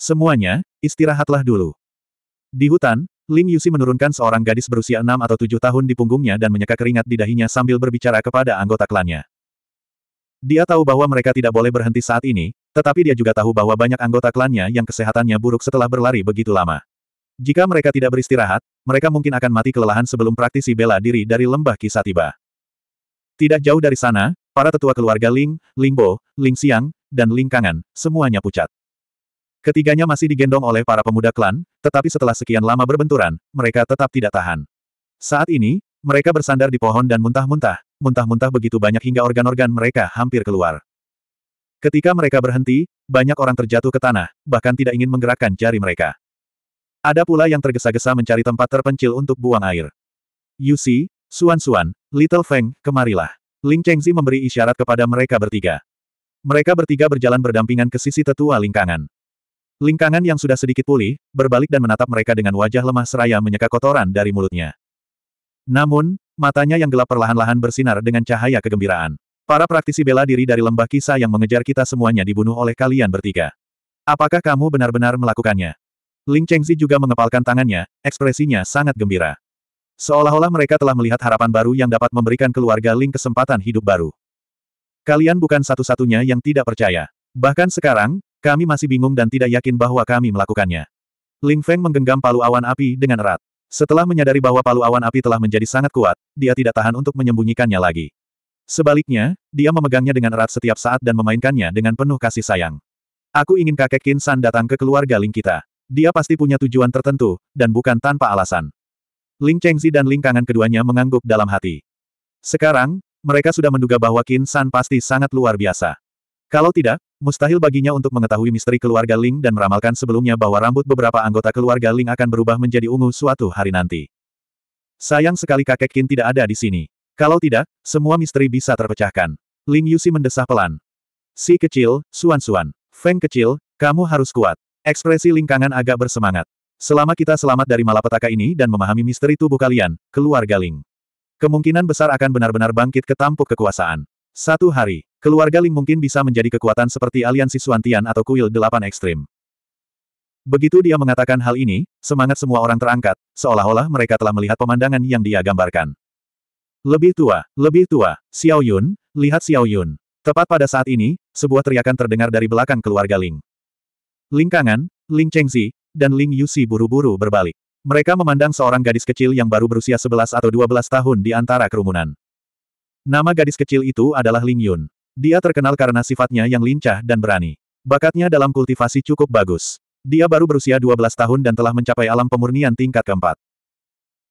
Semuanya, istirahatlah dulu. Di hutan, Ling Yusi menurunkan seorang gadis berusia enam atau tujuh tahun di punggungnya dan menyeka keringat di dahinya sambil berbicara kepada anggota klannya. Dia tahu bahwa mereka tidak boleh berhenti saat ini, tetapi dia juga tahu bahwa banyak anggota klannya yang kesehatannya buruk setelah berlari begitu lama. Jika mereka tidak beristirahat, mereka mungkin akan mati kelelahan sebelum praktisi bela diri dari lembah kisah tiba. Tidak jauh dari sana, para tetua keluarga Ling, Lingbo, Ling Siang, dan Ling Kangan, semuanya pucat. Ketiganya masih digendong oleh para pemuda klan, tetapi setelah sekian lama berbenturan, mereka tetap tidak tahan. Saat ini, mereka bersandar di pohon dan muntah-muntah, muntah-muntah begitu banyak hingga organ-organ mereka hampir keluar. Ketika mereka berhenti, banyak orang terjatuh ke tanah, bahkan tidak ingin menggerakkan jari mereka. Ada pula yang tergesa-gesa mencari tempat terpencil untuk buang air. Yusi, Suan-Suan, Little Feng, kemarilah. Ling Chengzi memberi isyarat kepada mereka bertiga. Mereka bertiga berjalan berdampingan ke sisi tetua lingkangan. Lingkangan yang sudah sedikit pulih, berbalik dan menatap mereka dengan wajah lemah seraya menyeka kotoran dari mulutnya. Namun, matanya yang gelap perlahan-lahan bersinar dengan cahaya kegembiraan. Para praktisi bela diri dari lembah kisah yang mengejar kita semuanya dibunuh oleh kalian bertiga. Apakah kamu benar-benar melakukannya? Ling Chengzi juga mengepalkan tangannya, ekspresinya sangat gembira. Seolah-olah mereka telah melihat harapan baru yang dapat memberikan keluarga Ling kesempatan hidup baru. Kalian bukan satu-satunya yang tidak percaya. Bahkan sekarang, kami masih bingung dan tidak yakin bahwa kami melakukannya. Ling Feng menggenggam palu awan api dengan erat. Setelah menyadari bahwa palu awan api telah menjadi sangat kuat, dia tidak tahan untuk menyembunyikannya lagi. Sebaliknya, dia memegangnya dengan erat setiap saat dan memainkannya dengan penuh kasih sayang. Aku ingin kakek Kin San datang ke keluarga Ling kita. Dia pasti punya tujuan tertentu, dan bukan tanpa alasan. Ling Chengzi dan Ling Kangan keduanya mengangguk dalam hati. Sekarang, mereka sudah menduga bahwa Kin San pasti sangat luar biasa. Kalau tidak, Mustahil baginya untuk mengetahui misteri keluarga Ling dan meramalkan sebelumnya bahwa rambut beberapa anggota keluarga Ling akan berubah menjadi ungu suatu hari nanti. Sayang sekali kakek Qin tidak ada di sini. Kalau tidak, semua misteri bisa terpecahkan. Ling Yusi mendesah pelan. Si kecil, suan-suan. Feng kecil, kamu harus kuat. Ekspresi lingkangan agak bersemangat. Selama kita selamat dari malapetaka ini dan memahami misteri tubuh kalian, keluarga Ling. Kemungkinan besar akan benar-benar bangkit ke tampuk kekuasaan. Satu hari, keluarga Ling mungkin bisa menjadi kekuatan seperti aliansi Suantian atau kuil delapan ekstrim. Begitu dia mengatakan hal ini, semangat semua orang terangkat, seolah-olah mereka telah melihat pemandangan yang dia gambarkan. Lebih tua, lebih tua, Xiao Yun, lihat Xiao Yun. Tepat pada saat ini, sebuah teriakan terdengar dari belakang keluarga Ling. Ling Kangan, Ling Chengzi, dan Ling Yusi buru-buru berbalik. Mereka memandang seorang gadis kecil yang baru berusia 11 atau 12 tahun di antara kerumunan. Nama gadis kecil itu adalah Ling Yun. Dia terkenal karena sifatnya yang lincah dan berani. Bakatnya dalam kultivasi cukup bagus. Dia baru berusia 12 tahun dan telah mencapai alam pemurnian tingkat keempat.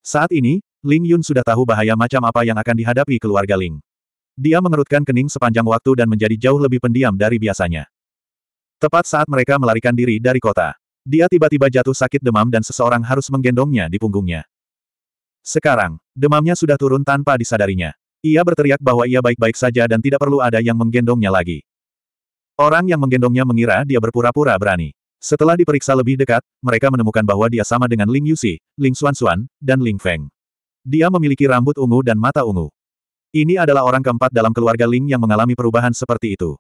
Saat ini, Ling Yun sudah tahu bahaya macam apa yang akan dihadapi keluarga Ling. Dia mengerutkan kening sepanjang waktu dan menjadi jauh lebih pendiam dari biasanya. Tepat saat mereka melarikan diri dari kota, dia tiba-tiba jatuh sakit demam dan seseorang harus menggendongnya di punggungnya. Sekarang, demamnya sudah turun tanpa disadarinya. Ia berteriak bahwa ia baik-baik saja dan tidak perlu ada yang menggendongnya lagi. Orang yang menggendongnya mengira dia berpura-pura berani. Setelah diperiksa lebih dekat, mereka menemukan bahwa dia sama dengan Ling Yusi, Ling Xuanxuan, dan Ling Feng. Dia memiliki rambut ungu dan mata ungu. Ini adalah orang keempat dalam keluarga Ling yang mengalami perubahan seperti itu.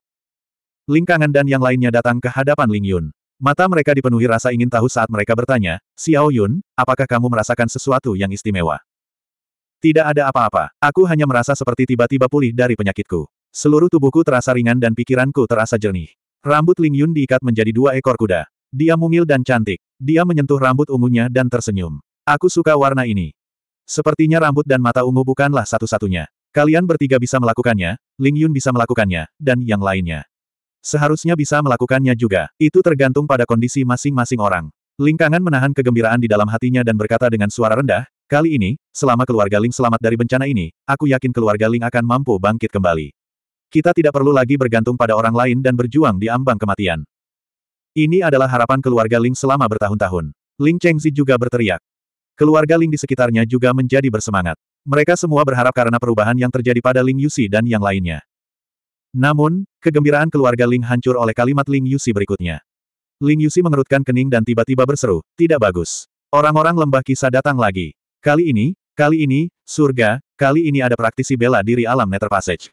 Ling Kangan dan yang lainnya datang ke hadapan Ling Yun. Mata mereka dipenuhi rasa ingin tahu saat mereka bertanya, Xiao Yun, apakah kamu merasakan sesuatu yang istimewa? Tidak ada apa-apa, aku hanya merasa seperti tiba-tiba pulih dari penyakitku. Seluruh tubuhku terasa ringan dan pikiranku terasa jernih. Rambut Ling Yun diikat menjadi dua ekor kuda. Dia mungil dan cantik. Dia menyentuh rambut ungunya dan tersenyum. Aku suka warna ini. Sepertinya rambut dan mata ungu bukanlah satu-satunya. Kalian bertiga bisa melakukannya, Ling Yun bisa melakukannya, dan yang lainnya. Seharusnya bisa melakukannya juga. Itu tergantung pada kondisi masing-masing orang. Lingkangan menahan kegembiraan di dalam hatinya dan berkata dengan suara rendah, Kali ini, selama keluarga Ling selamat dari bencana ini, aku yakin keluarga Ling akan mampu bangkit kembali. Kita tidak perlu lagi bergantung pada orang lain dan berjuang di ambang kematian. Ini adalah harapan keluarga Ling selama bertahun-tahun. Ling Chengzi juga berteriak. Keluarga Ling di sekitarnya juga menjadi bersemangat. Mereka semua berharap karena perubahan yang terjadi pada Ling Yusi dan yang lainnya. Namun, kegembiraan keluarga Ling hancur oleh kalimat Ling Yusi berikutnya. Ling Yusi mengerutkan kening dan tiba-tiba berseru, tidak bagus. Orang-orang lembah kisah datang lagi. Kali ini, kali ini, surga, kali ini ada praktisi bela diri alam Nether Passage.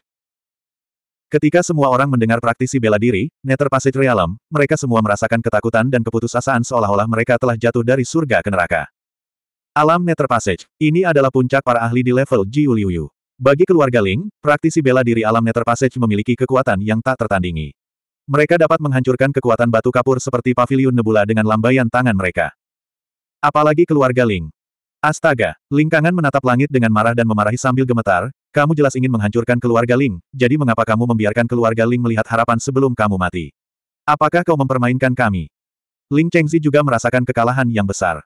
Ketika semua orang mendengar praktisi bela diri, Nether Passage Realm, mereka semua merasakan ketakutan dan keputusasaan seolah-olah mereka telah jatuh dari surga ke neraka. Alam Nether Passage, ini adalah puncak para ahli di level Ji Bagi keluarga Ling, praktisi bela diri alam Nether Passage memiliki kekuatan yang tak tertandingi. Mereka dapat menghancurkan kekuatan batu kapur seperti pavilion nebula dengan lambaian tangan mereka. Apalagi keluarga Ling, Astaga, Lingkangan menatap langit dengan marah dan memarahi sambil gemetar, kamu jelas ingin menghancurkan keluarga Ling, jadi mengapa kamu membiarkan keluarga Ling melihat harapan sebelum kamu mati? Apakah kau mempermainkan kami? Ling Chengzi juga merasakan kekalahan yang besar.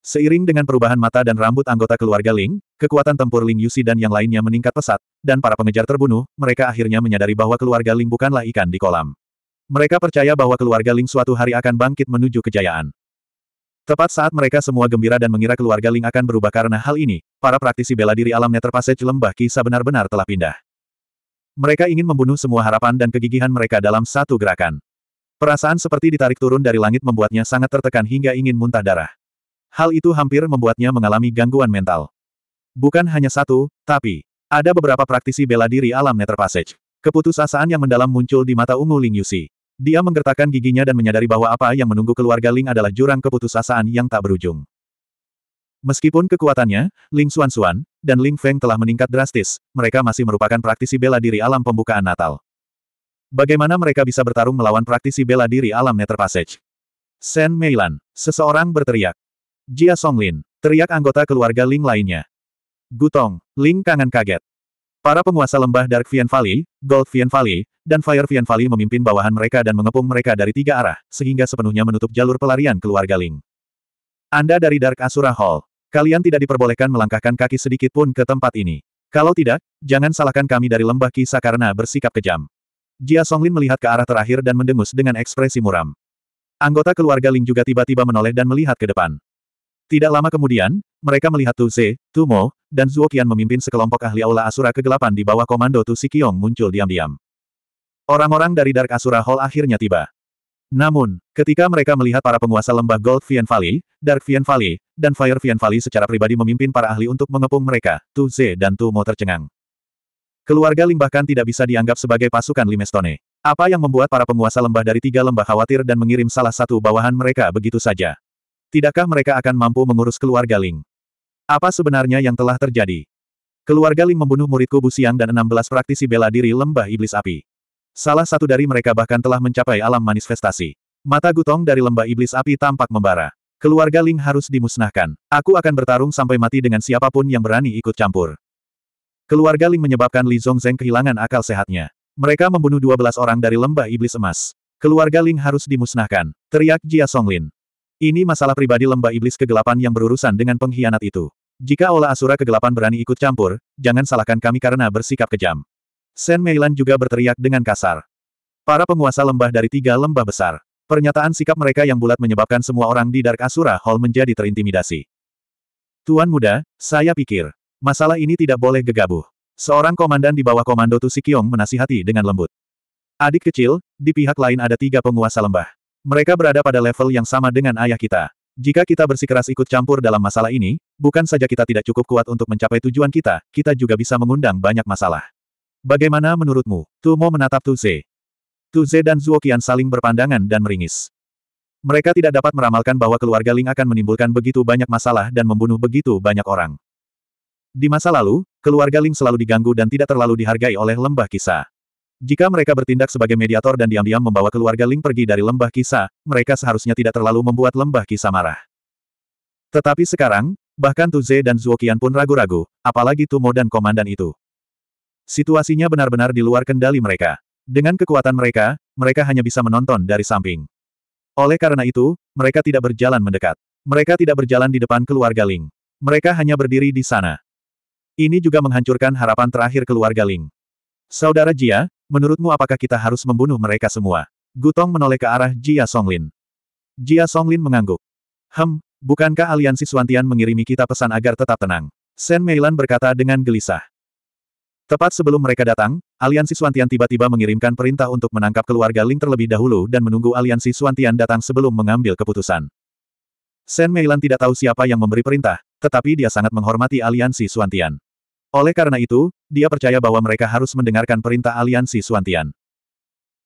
Seiring dengan perubahan mata dan rambut anggota keluarga Ling, kekuatan tempur Ling Yusi dan yang lainnya meningkat pesat, dan para pengejar terbunuh, mereka akhirnya menyadari bahwa keluarga Ling bukanlah ikan di kolam. Mereka percaya bahwa keluarga Ling suatu hari akan bangkit menuju kejayaan. Tepat saat mereka semua gembira dan mengira keluarga Ling akan berubah karena hal ini, para praktisi bela diri alam Nether Passage lembah kisah benar-benar telah pindah. Mereka ingin membunuh semua harapan dan kegigihan mereka dalam satu gerakan. Perasaan seperti ditarik turun dari langit membuatnya sangat tertekan hingga ingin muntah darah. Hal itu hampir membuatnya mengalami gangguan mental. Bukan hanya satu, tapi ada beberapa praktisi bela diri alam Nether Passage. Keputusasaan yang mendalam muncul di mata ungu Ling Yusi. Dia menggertakkan giginya dan menyadari bahwa apa yang menunggu keluarga Ling adalah jurang keputusasaan yang tak berujung. Meskipun kekuatannya, Ling Xuan Xuan, dan Ling Feng telah meningkat drastis, mereka masih merupakan praktisi bela diri alam pembukaan Natal. Bagaimana mereka bisa bertarung melawan praktisi bela diri alam Nether Passage? Sen Meilan, seseorang berteriak. Jia Songlin, teriak anggota keluarga Ling lainnya. Gutong, Ling kangen kaget. Para penguasa lembah Dark Vian Valley, Gold Vian Valley, dan Fire Vian Valley memimpin bawahan mereka dan mengepung mereka dari tiga arah, sehingga sepenuhnya menutup jalur pelarian keluarga Ling. Anda dari Dark Asura Hall. Kalian tidak diperbolehkan melangkahkan kaki sedikit pun ke tempat ini. Kalau tidak, jangan salahkan kami dari lembah kisah karena bersikap kejam. Jia Songlin melihat ke arah terakhir dan mendengus dengan ekspresi muram. Anggota keluarga Ling juga tiba-tiba menoleh dan melihat ke depan. Tidak lama kemudian, mereka melihat Tu Ze, Tu Mo, dan Zuo Qian memimpin sekelompok ahli Aula Asura kegelapan di bawah komando Tu Sikiong muncul diam-diam. Orang-orang dari Dark Asura Hall akhirnya tiba. Namun, ketika mereka melihat para penguasa lembah Gold Vian Valley, Dark Vian Valley, dan Fire Vian Valley secara pribadi memimpin para ahli untuk mengepung mereka, Tu Ze dan Tu Mo tercengang. Keluarga Ling bahkan tidak bisa dianggap sebagai pasukan Limestone. Apa yang membuat para penguasa lembah dari tiga lembah khawatir dan mengirim salah satu bawahan mereka begitu saja? Tidakkah mereka akan mampu mengurus keluarga Ling? Apa sebenarnya yang telah terjadi? Keluarga Ling membunuh muridku Bu Siang dan 16 praktisi bela diri lembah iblis api. Salah satu dari mereka bahkan telah mencapai alam manifestasi. Mata gutong dari lembah iblis api tampak membara. Keluarga Ling harus dimusnahkan. Aku akan bertarung sampai mati dengan siapapun yang berani ikut campur. Keluarga Ling menyebabkan Li Zongzeng kehilangan akal sehatnya. Mereka membunuh 12 orang dari lembah iblis emas. Keluarga Ling harus dimusnahkan. Teriak Jia Songlin. Ini masalah pribadi lembah iblis kegelapan yang berurusan dengan pengkhianat itu. Jika Ola Asura kegelapan berani ikut campur, jangan salahkan kami karena bersikap kejam. Sen Meilan juga berteriak dengan kasar. Para penguasa lembah dari tiga lembah besar. Pernyataan sikap mereka yang bulat menyebabkan semua orang di Dark Asura Hall menjadi terintimidasi. Tuan muda, saya pikir, masalah ini tidak boleh gegabah. Seorang komandan di bawah komando Tu menasihati dengan lembut. Adik kecil, di pihak lain ada tiga penguasa lembah. Mereka berada pada level yang sama dengan ayah kita. Jika kita bersikeras ikut campur dalam masalah ini, bukan saja kita tidak cukup kuat untuk mencapai tujuan kita, kita juga bisa mengundang banyak masalah. Bagaimana menurutmu? Tu Mo menatap Tu Ze. Tu Ze dan Zuo Qian saling berpandangan dan meringis. Mereka tidak dapat meramalkan bahwa keluarga Ling akan menimbulkan begitu banyak masalah dan membunuh begitu banyak orang. Di masa lalu, keluarga Ling selalu diganggu dan tidak terlalu dihargai oleh lembah kisah. Jika mereka bertindak sebagai mediator dan diam-diam membawa keluarga Ling pergi dari lembah kisah, mereka seharusnya tidak terlalu membuat lembah kisah marah. Tetapi sekarang, bahkan Tuze dan Zuokian pun ragu-ragu, apalagi Tumo dan komandan itu. Situasinya benar-benar di luar kendali mereka. Dengan kekuatan mereka, mereka hanya bisa menonton dari samping. Oleh karena itu, mereka tidak berjalan mendekat. Mereka tidak berjalan di depan keluarga Ling. Mereka hanya berdiri di sana. Ini juga menghancurkan harapan terakhir keluarga Ling. Saudara Jia, Menurutmu apakah kita harus membunuh mereka semua? Gutong menoleh ke arah Jia Songlin. Jia Songlin mengangguk. Hem, bukankah aliansi Suantian mengirimi kita pesan agar tetap tenang? Sen Meilan berkata dengan gelisah. Tepat sebelum mereka datang, aliansi Suantian tiba-tiba mengirimkan perintah untuk menangkap keluarga Ling terlebih dahulu dan menunggu aliansi Suantian datang sebelum mengambil keputusan. Sen Meilan tidak tahu siapa yang memberi perintah, tetapi dia sangat menghormati aliansi Suantian. Oleh karena itu, dia percaya bahwa mereka harus mendengarkan perintah aliansi Suantian.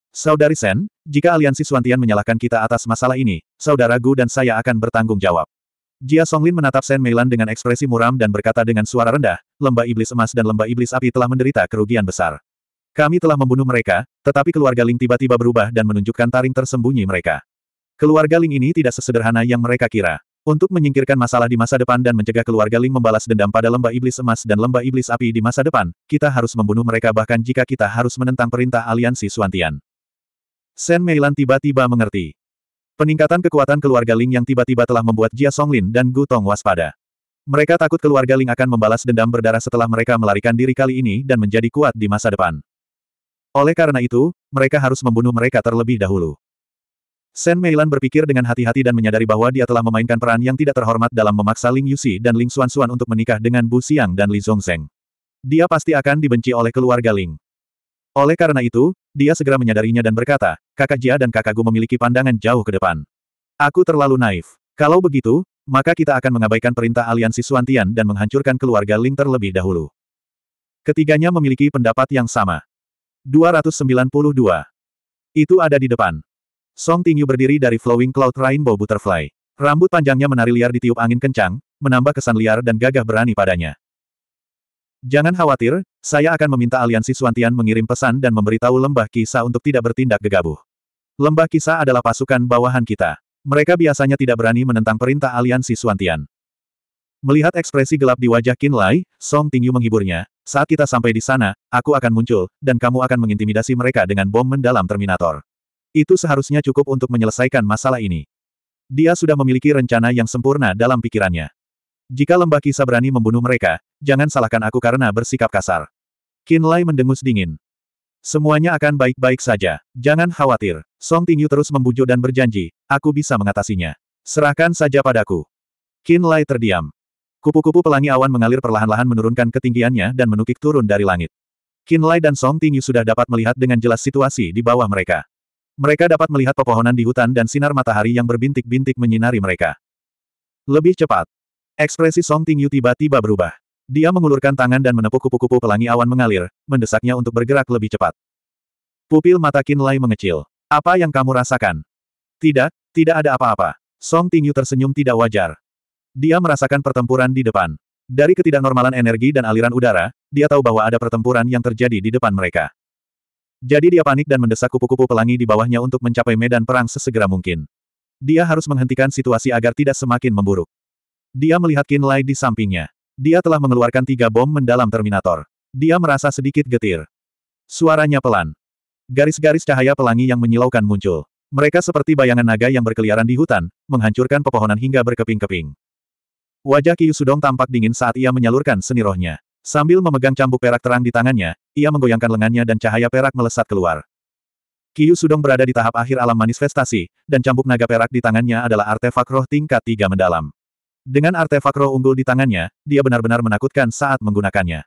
Saudari Sen, jika aliansi Suantian menyalahkan kita atas masalah ini, saudara Gu dan saya akan bertanggung jawab. Jia Songlin menatap Sen Meilan dengan ekspresi muram dan berkata dengan suara rendah, Lembah Iblis Emas dan Lembah Iblis Api telah menderita kerugian besar. Kami telah membunuh mereka, tetapi keluarga Ling tiba-tiba berubah dan menunjukkan taring tersembunyi mereka. Keluarga Ling ini tidak sesederhana yang mereka kira. Untuk menyingkirkan masalah di masa depan dan mencegah keluarga Ling membalas dendam pada lembah iblis emas dan lembah iblis api di masa depan, kita harus membunuh mereka bahkan jika kita harus menentang perintah aliansi Suantian. Sen Meilan tiba-tiba mengerti. Peningkatan kekuatan keluarga Ling yang tiba-tiba telah membuat Jia Songlin dan Gu Tong waspada. Mereka takut keluarga Ling akan membalas dendam berdarah setelah mereka melarikan diri kali ini dan menjadi kuat di masa depan. Oleh karena itu, mereka harus membunuh mereka terlebih dahulu. Sen Meilan berpikir dengan hati-hati dan menyadari bahwa dia telah memainkan peran yang tidak terhormat dalam memaksa Ling Yuxi dan Ling Xuan Xuan untuk menikah dengan Bu Xiang dan Li Zhongzeng. Dia pasti akan dibenci oleh keluarga Ling. Oleh karena itu, dia segera menyadarinya dan berkata, kakak Jia dan kakak Gu memiliki pandangan jauh ke depan. Aku terlalu naif. Kalau begitu, maka kita akan mengabaikan perintah aliansi Suantian dan menghancurkan keluarga Ling terlebih dahulu. Ketiganya memiliki pendapat yang sama. 292. Itu ada di depan. Song Tingyu berdiri dari Flowing Cloud Rainbow Butterfly. Rambut panjangnya menari liar di tiup angin kencang, menambah kesan liar dan gagah berani padanya. Jangan khawatir, saya akan meminta aliansi Suantian mengirim pesan dan memberitahu Lembah Kisa untuk tidak bertindak gegabah. Lembah Kisa adalah pasukan bawahan kita. Mereka biasanya tidak berani menentang perintah aliansi Suantian. Melihat ekspresi gelap di wajah Qin Lai, Song Tingyu menghiburnya, saat kita sampai di sana, aku akan muncul, dan kamu akan mengintimidasi mereka dengan bom mendalam Terminator. Itu seharusnya cukup untuk menyelesaikan masalah ini. Dia sudah memiliki rencana yang sempurna dalam pikirannya. Jika lembah kisah berani membunuh mereka, jangan salahkan aku karena bersikap kasar. Lai mendengus dingin. Semuanya akan baik-baik saja. Jangan khawatir. Song Tingyu terus membujuk dan berjanji, aku bisa mengatasinya. Serahkan saja padaku. Lai terdiam. Kupu-kupu pelangi awan mengalir perlahan-lahan menurunkan ketinggiannya dan menukik turun dari langit. Lai dan Song Tingyu sudah dapat melihat dengan jelas situasi di bawah mereka. Mereka dapat melihat pepohonan di hutan dan sinar matahari yang berbintik-bintik menyinari mereka. Lebih cepat. Ekspresi Song Tingyu tiba-tiba berubah. Dia mengulurkan tangan dan menepuk kupu-kupu pelangi awan mengalir, mendesaknya untuk bergerak lebih cepat. Pupil mata Lai mengecil. Apa yang kamu rasakan? Tidak, tidak ada apa-apa. Song Tingyu tersenyum tidak wajar. Dia merasakan pertempuran di depan. Dari ketidaknormalan energi dan aliran udara, dia tahu bahwa ada pertempuran yang terjadi di depan mereka. Jadi dia panik dan mendesak kupu-kupu pelangi di bawahnya untuk mencapai medan perang sesegera mungkin. Dia harus menghentikan situasi agar tidak semakin memburuk. Dia melihat Qin Lai di sampingnya. Dia telah mengeluarkan tiga bom mendalam Terminator. Dia merasa sedikit getir. Suaranya pelan. Garis-garis cahaya pelangi yang menyilaukan muncul. Mereka seperti bayangan naga yang berkeliaran di hutan, menghancurkan pepohonan hingga berkeping-keping. Wajah Kiyusudong tampak dingin saat ia menyalurkan seni rohnya. Sambil memegang cambuk perak terang di tangannya, ia menggoyangkan lengannya dan cahaya perak melesat keluar. Kiyu Sudong berada di tahap akhir alam manifestasi, dan cambuk naga perak di tangannya adalah artefak roh tingkat tiga mendalam. Dengan artefak roh unggul di tangannya, dia benar-benar menakutkan saat menggunakannya.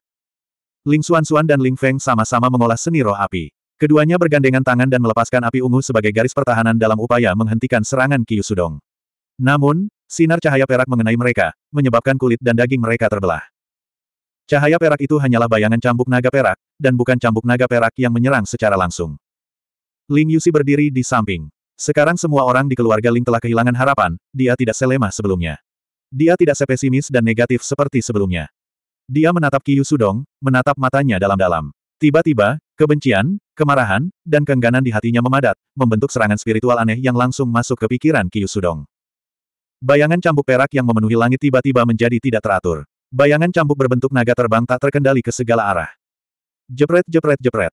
Ling Xuan Xuan dan Ling Feng sama-sama mengolah seni roh api. Keduanya bergandengan tangan dan melepaskan api ungu sebagai garis pertahanan dalam upaya menghentikan serangan Kiyu Sudong. Namun, sinar cahaya perak mengenai mereka, menyebabkan kulit dan daging mereka terbelah. Cahaya perak itu hanyalah bayangan cambuk naga perak, dan bukan cambuk naga perak yang menyerang secara langsung. Ling Yusi berdiri di samping. Sekarang semua orang di keluarga Ling telah kehilangan harapan, dia tidak selemah sebelumnya. Dia tidak sepesimis dan negatif seperti sebelumnya. Dia menatap Qiyu Sudong, menatap matanya dalam-dalam. Tiba-tiba, kebencian, kemarahan, dan keengganan di hatinya memadat, membentuk serangan spiritual aneh yang langsung masuk ke pikiran Qiyu Sudong. Bayangan cambuk perak yang memenuhi langit tiba-tiba menjadi tidak teratur. Bayangan cambuk berbentuk naga terbang tak terkendali ke segala arah. Jepret jepret jepret.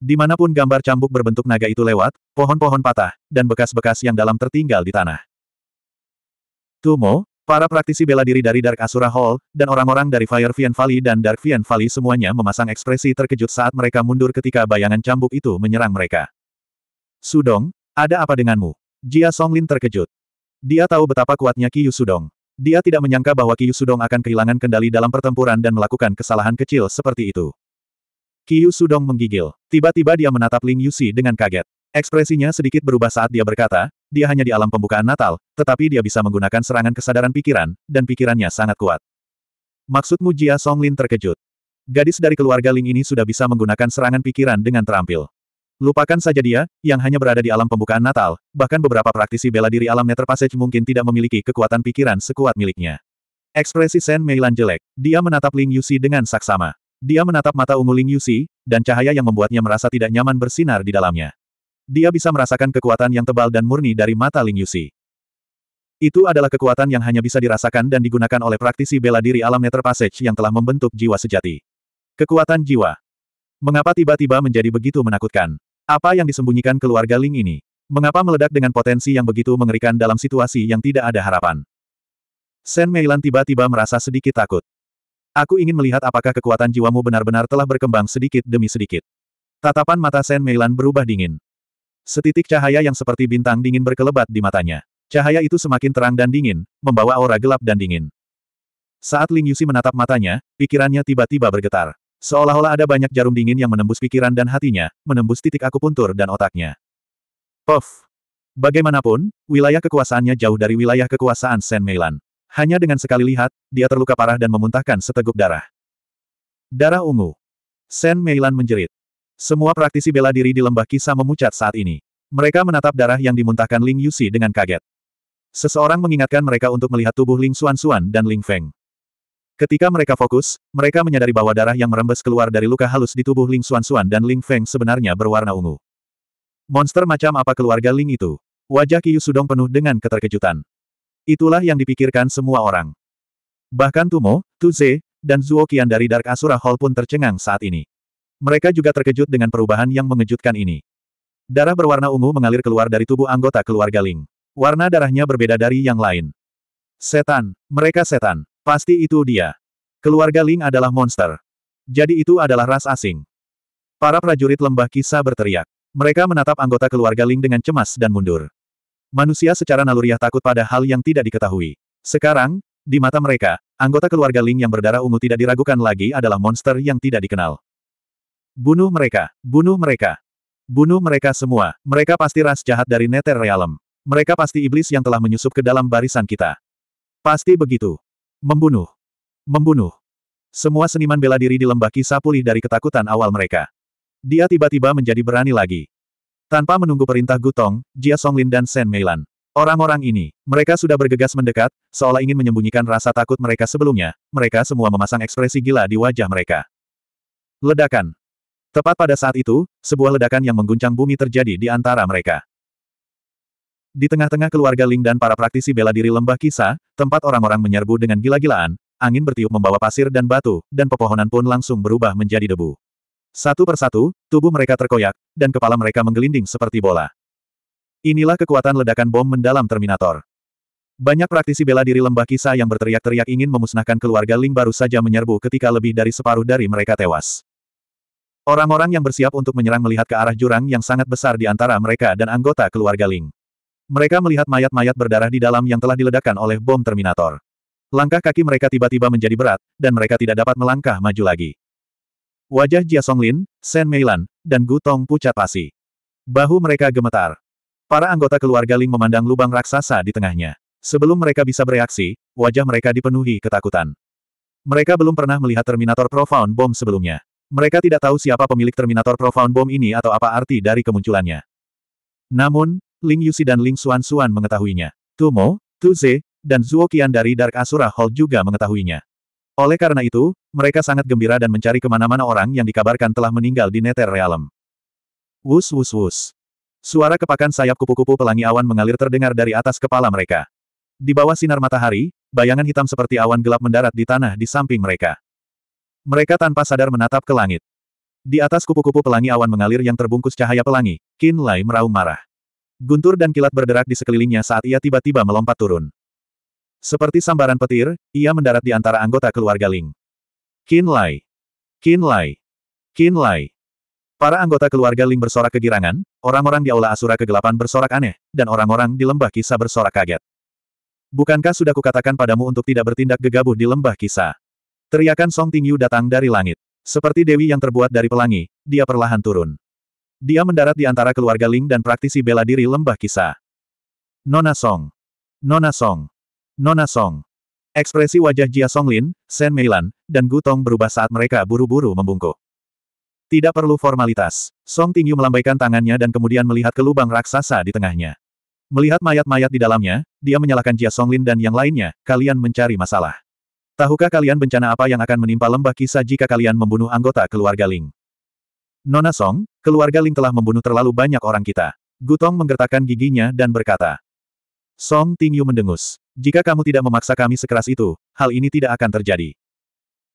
Dimanapun gambar cambuk berbentuk naga itu lewat, pohon-pohon patah, dan bekas-bekas yang dalam tertinggal di tanah. Tumo, para praktisi bela diri dari Dark Asura Hall, dan orang-orang dari Fire Fian Valley dan Dark Fian Valley semuanya memasang ekspresi terkejut saat mereka mundur ketika bayangan cambuk itu menyerang mereka. Sudong, ada apa denganmu? Jia Songlin terkejut. Dia tahu betapa kuatnya Kiyu Sudong. Dia tidak menyangka bahwa Qiyu Sudong akan kehilangan kendali dalam pertempuran dan melakukan kesalahan kecil seperti itu. Qiyu Sudong menggigil. Tiba-tiba dia menatap Ling Yusi dengan kaget. Ekspresinya sedikit berubah saat dia berkata, dia hanya di alam pembukaan Natal, tetapi dia bisa menggunakan serangan kesadaran pikiran, dan pikirannya sangat kuat. Maksudmu Jia Songlin terkejut. Gadis dari keluarga Ling ini sudah bisa menggunakan serangan pikiran dengan terampil. Lupakan saja dia, yang hanya berada di alam pembukaan Natal, bahkan beberapa praktisi bela diri alam Nether Passage mungkin tidak memiliki kekuatan pikiran sekuat miliknya. Ekspresi Sen Meilan jelek, dia menatap Ling Yusi dengan saksama. Dia menatap mata ungu Ling Yusi, dan cahaya yang membuatnya merasa tidak nyaman bersinar di dalamnya. Dia bisa merasakan kekuatan yang tebal dan murni dari mata Ling Yusi. Itu adalah kekuatan yang hanya bisa dirasakan dan digunakan oleh praktisi bela diri alam Nether Passage yang telah membentuk jiwa sejati. Kekuatan jiwa. Mengapa tiba-tiba menjadi begitu menakutkan? Apa yang disembunyikan keluarga Ling ini? Mengapa meledak dengan potensi yang begitu mengerikan dalam situasi yang tidak ada harapan? Sen Meilan tiba-tiba merasa sedikit takut. Aku ingin melihat apakah kekuatan jiwamu benar-benar telah berkembang sedikit demi sedikit. Tatapan mata Sen Meilan berubah dingin. Setitik cahaya yang seperti bintang dingin berkelebat di matanya. Cahaya itu semakin terang dan dingin, membawa aura gelap dan dingin. Saat Ling Yusi menatap matanya, pikirannya tiba-tiba bergetar. Seolah-olah ada banyak jarum dingin yang menembus pikiran dan hatinya, menembus titik akupuntur dan otaknya. Puff. Bagaimanapun, wilayah kekuasaannya jauh dari wilayah kekuasaan Sen Meilan. Hanya dengan sekali lihat, dia terluka parah dan memuntahkan seteguk darah. Darah ungu. Sen Meilan menjerit. Semua praktisi bela diri di lembah kisah memucat saat ini. Mereka menatap darah yang dimuntahkan Ling Yusi dengan kaget. Seseorang mengingatkan mereka untuk melihat tubuh Ling Xuan Xuan dan Ling Feng. Ketika mereka fokus, mereka menyadari bahwa darah yang merembes keluar dari luka halus di tubuh Ling Xuan Xuan dan Ling Feng sebenarnya berwarna ungu. Monster macam apa keluarga Ling itu? Wajah Qiyu Sudong penuh dengan keterkejutan. Itulah yang dipikirkan semua orang. Bahkan Tumo, Tuze, dan Zuo Qian dari Dark Asura Hall pun tercengang saat ini. Mereka juga terkejut dengan perubahan yang mengejutkan ini. Darah berwarna ungu mengalir keluar dari tubuh anggota keluarga Ling. Warna darahnya berbeda dari yang lain. Setan, mereka setan. Pasti itu dia. Keluarga Ling adalah monster. Jadi itu adalah ras asing. Para prajurit lembah kisah berteriak. Mereka menatap anggota keluarga Ling dengan cemas dan mundur. Manusia secara naluriah takut pada hal yang tidak diketahui. Sekarang, di mata mereka, anggota keluarga Ling yang berdarah ungu tidak diragukan lagi adalah monster yang tidak dikenal. Bunuh mereka, bunuh mereka. Bunuh mereka semua, mereka pasti ras jahat dari Nether Realm. Mereka pasti iblis yang telah menyusup ke dalam barisan kita. Pasti begitu. Membunuh. Membunuh. Semua seniman bela diri di lembah kisah pulih dari ketakutan awal mereka. Dia tiba-tiba menjadi berani lagi. Tanpa menunggu perintah Gutong, Jia Songlin dan Shen Meilan. Orang-orang ini, mereka sudah bergegas mendekat, seolah ingin menyembunyikan rasa takut mereka sebelumnya, mereka semua memasang ekspresi gila di wajah mereka. Ledakan. Tepat pada saat itu, sebuah ledakan yang mengguncang bumi terjadi di antara mereka. Di tengah-tengah keluarga Ling dan para praktisi bela diri lembah kisah, tempat orang-orang menyerbu dengan gila-gilaan, angin bertiup membawa pasir dan batu, dan pepohonan pun langsung berubah menjadi debu. Satu persatu, tubuh mereka terkoyak, dan kepala mereka menggelinding seperti bola. Inilah kekuatan ledakan bom mendalam Terminator. Banyak praktisi bela diri lembah kisah yang berteriak-teriak ingin memusnahkan keluarga Ling baru saja menyerbu ketika lebih dari separuh dari mereka tewas. Orang-orang yang bersiap untuk menyerang melihat ke arah jurang yang sangat besar di antara mereka dan anggota keluarga Ling. Mereka melihat mayat-mayat berdarah di dalam yang telah diledakkan oleh bom Terminator. Langkah kaki mereka tiba-tiba menjadi berat, dan mereka tidak dapat melangkah maju lagi. Wajah Jia Songlin, Shen Meilan, dan Gu Tong pucat pasi. Bahu mereka gemetar. Para anggota keluarga Ling memandang lubang raksasa di tengahnya. Sebelum mereka bisa bereaksi, wajah mereka dipenuhi ketakutan. Mereka belum pernah melihat Terminator Profound Bomb sebelumnya. Mereka tidak tahu siapa pemilik Terminator Profound Bomb ini atau apa arti dari kemunculannya. Namun, Ling Yusi dan Ling Xuan Xuan mengetahuinya. Tu Mo, Tu Ze, dan Zuo Qian dari Dark Asura Hall juga mengetahuinya. Oleh karena itu, mereka sangat gembira dan mencari kemana-mana orang yang dikabarkan telah meninggal di Nether Realm. Wus wus wus. Suara kepakan sayap kupu-kupu pelangi awan mengalir terdengar dari atas kepala mereka. Di bawah sinar matahari, bayangan hitam seperti awan gelap mendarat di tanah di samping mereka. Mereka tanpa sadar menatap ke langit. Di atas kupu-kupu pelangi awan mengalir yang terbungkus cahaya pelangi, Qin Lai meraung marah. Guntur dan kilat berderak di sekelilingnya saat ia tiba-tiba melompat turun. Seperti sambaran petir, ia mendarat di antara anggota keluarga Ling. Kin Lai! kin Lai! kin Lai! Para anggota keluarga Ling bersorak kegirangan, orang-orang di aula Asura kegelapan bersorak aneh, dan orang-orang di lembah kisah bersorak kaget. Bukankah sudah kukatakan padamu untuk tidak bertindak gegabah di lembah kisah? Teriakan Song Tingyu datang dari langit. Seperti dewi yang terbuat dari pelangi, dia perlahan turun. Dia mendarat di antara keluarga Ling dan praktisi bela diri lembah kisah. Nona Song. Nona Song. Nona Song. Ekspresi wajah Jia Songlin, Shen Meilan, dan Gutong berubah saat mereka buru-buru membungkuk. Tidak perlu formalitas. Song Tingyu melambaikan tangannya dan kemudian melihat ke lubang raksasa di tengahnya. Melihat mayat-mayat di dalamnya, dia menyalahkan Jia Songlin dan yang lainnya, kalian mencari masalah. Tahukah kalian bencana apa yang akan menimpa lembah kisah jika kalian membunuh anggota keluarga Ling? Nona Song, keluarga Ling telah membunuh terlalu banyak orang kita. Gutong menggertakkan giginya dan berkata. Song Tingyu mendengus. Jika kamu tidak memaksa kami sekeras itu, hal ini tidak akan terjadi.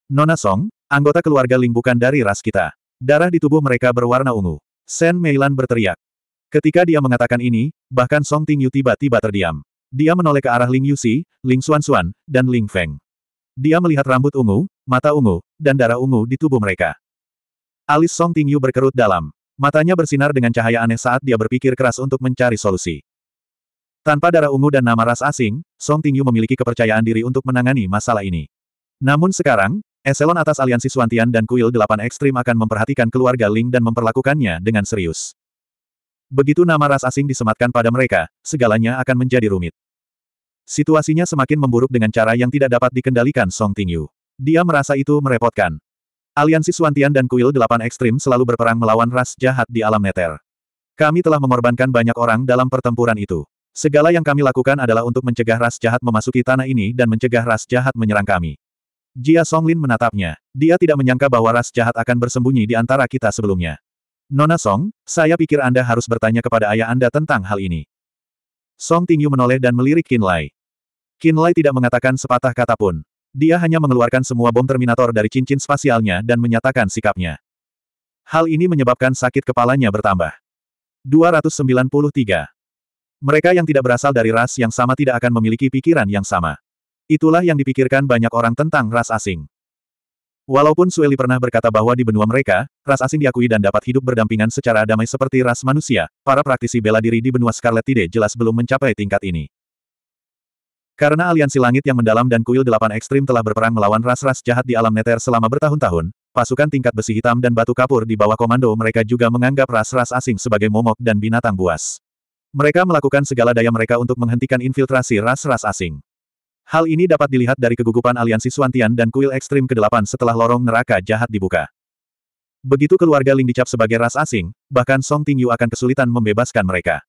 Nona Song, anggota keluarga Ling bukan dari ras kita. Darah di tubuh mereka berwarna ungu. Shen Meilan berteriak. Ketika dia mengatakan ini, bahkan Song Tingyu tiba-tiba terdiam. Dia menoleh ke arah Ling Yusi, Ling Xuan Xuan, dan Ling Feng. Dia melihat rambut ungu, mata ungu, dan darah ungu di tubuh mereka. Alis Song Tingyu berkerut dalam. Matanya bersinar dengan cahaya aneh saat dia berpikir keras untuk mencari solusi. Tanpa darah ungu dan nama ras asing, Song Tingyu memiliki kepercayaan diri untuk menangani masalah ini. Namun sekarang, eselon atas aliansi Suantian dan Kuil Delapan Ekstrim akan memperhatikan keluarga Ling dan memperlakukannya dengan serius. Begitu nama ras asing disematkan pada mereka, segalanya akan menjadi rumit. Situasinya semakin memburuk dengan cara yang tidak dapat dikendalikan Song Tingyu. Dia merasa itu merepotkan. Aliansi Suantian dan Kuil Delapan Ekstrim selalu berperang melawan ras jahat di alam neter. Kami telah mengorbankan banyak orang dalam pertempuran itu. Segala yang kami lakukan adalah untuk mencegah ras jahat memasuki tanah ini dan mencegah ras jahat menyerang kami. Jia Songlin menatapnya. Dia tidak menyangka bahwa ras jahat akan bersembunyi di antara kita sebelumnya. Nona Song, saya pikir Anda harus bertanya kepada ayah Anda tentang hal ini. Song Tingyu menoleh dan melirik Qin Lai. Qin Lai tidak mengatakan sepatah kata pun. Dia hanya mengeluarkan semua bom Terminator dari cincin spasialnya dan menyatakan sikapnya. Hal ini menyebabkan sakit kepalanya bertambah. 293. Mereka yang tidak berasal dari ras yang sama tidak akan memiliki pikiran yang sama. Itulah yang dipikirkan banyak orang tentang ras asing. Walaupun Sueli pernah berkata bahwa di benua mereka, ras asing diakui dan dapat hidup berdampingan secara damai seperti ras manusia, para praktisi bela diri di benua Scarlet tidak jelas belum mencapai tingkat ini. Karena aliansi langit yang mendalam dan kuil delapan ekstrim telah berperang melawan ras-ras jahat di alam neter selama bertahun-tahun, pasukan tingkat besi hitam dan batu kapur di bawah komando mereka juga menganggap ras-ras asing sebagai momok dan binatang buas. Mereka melakukan segala daya mereka untuk menghentikan infiltrasi ras-ras asing. Hal ini dapat dilihat dari kegugupan aliansi Suantian dan kuil ekstrim ke-8 setelah lorong neraka jahat dibuka. Begitu keluarga Ling dicap sebagai ras asing, bahkan Song Tingyu akan kesulitan membebaskan mereka.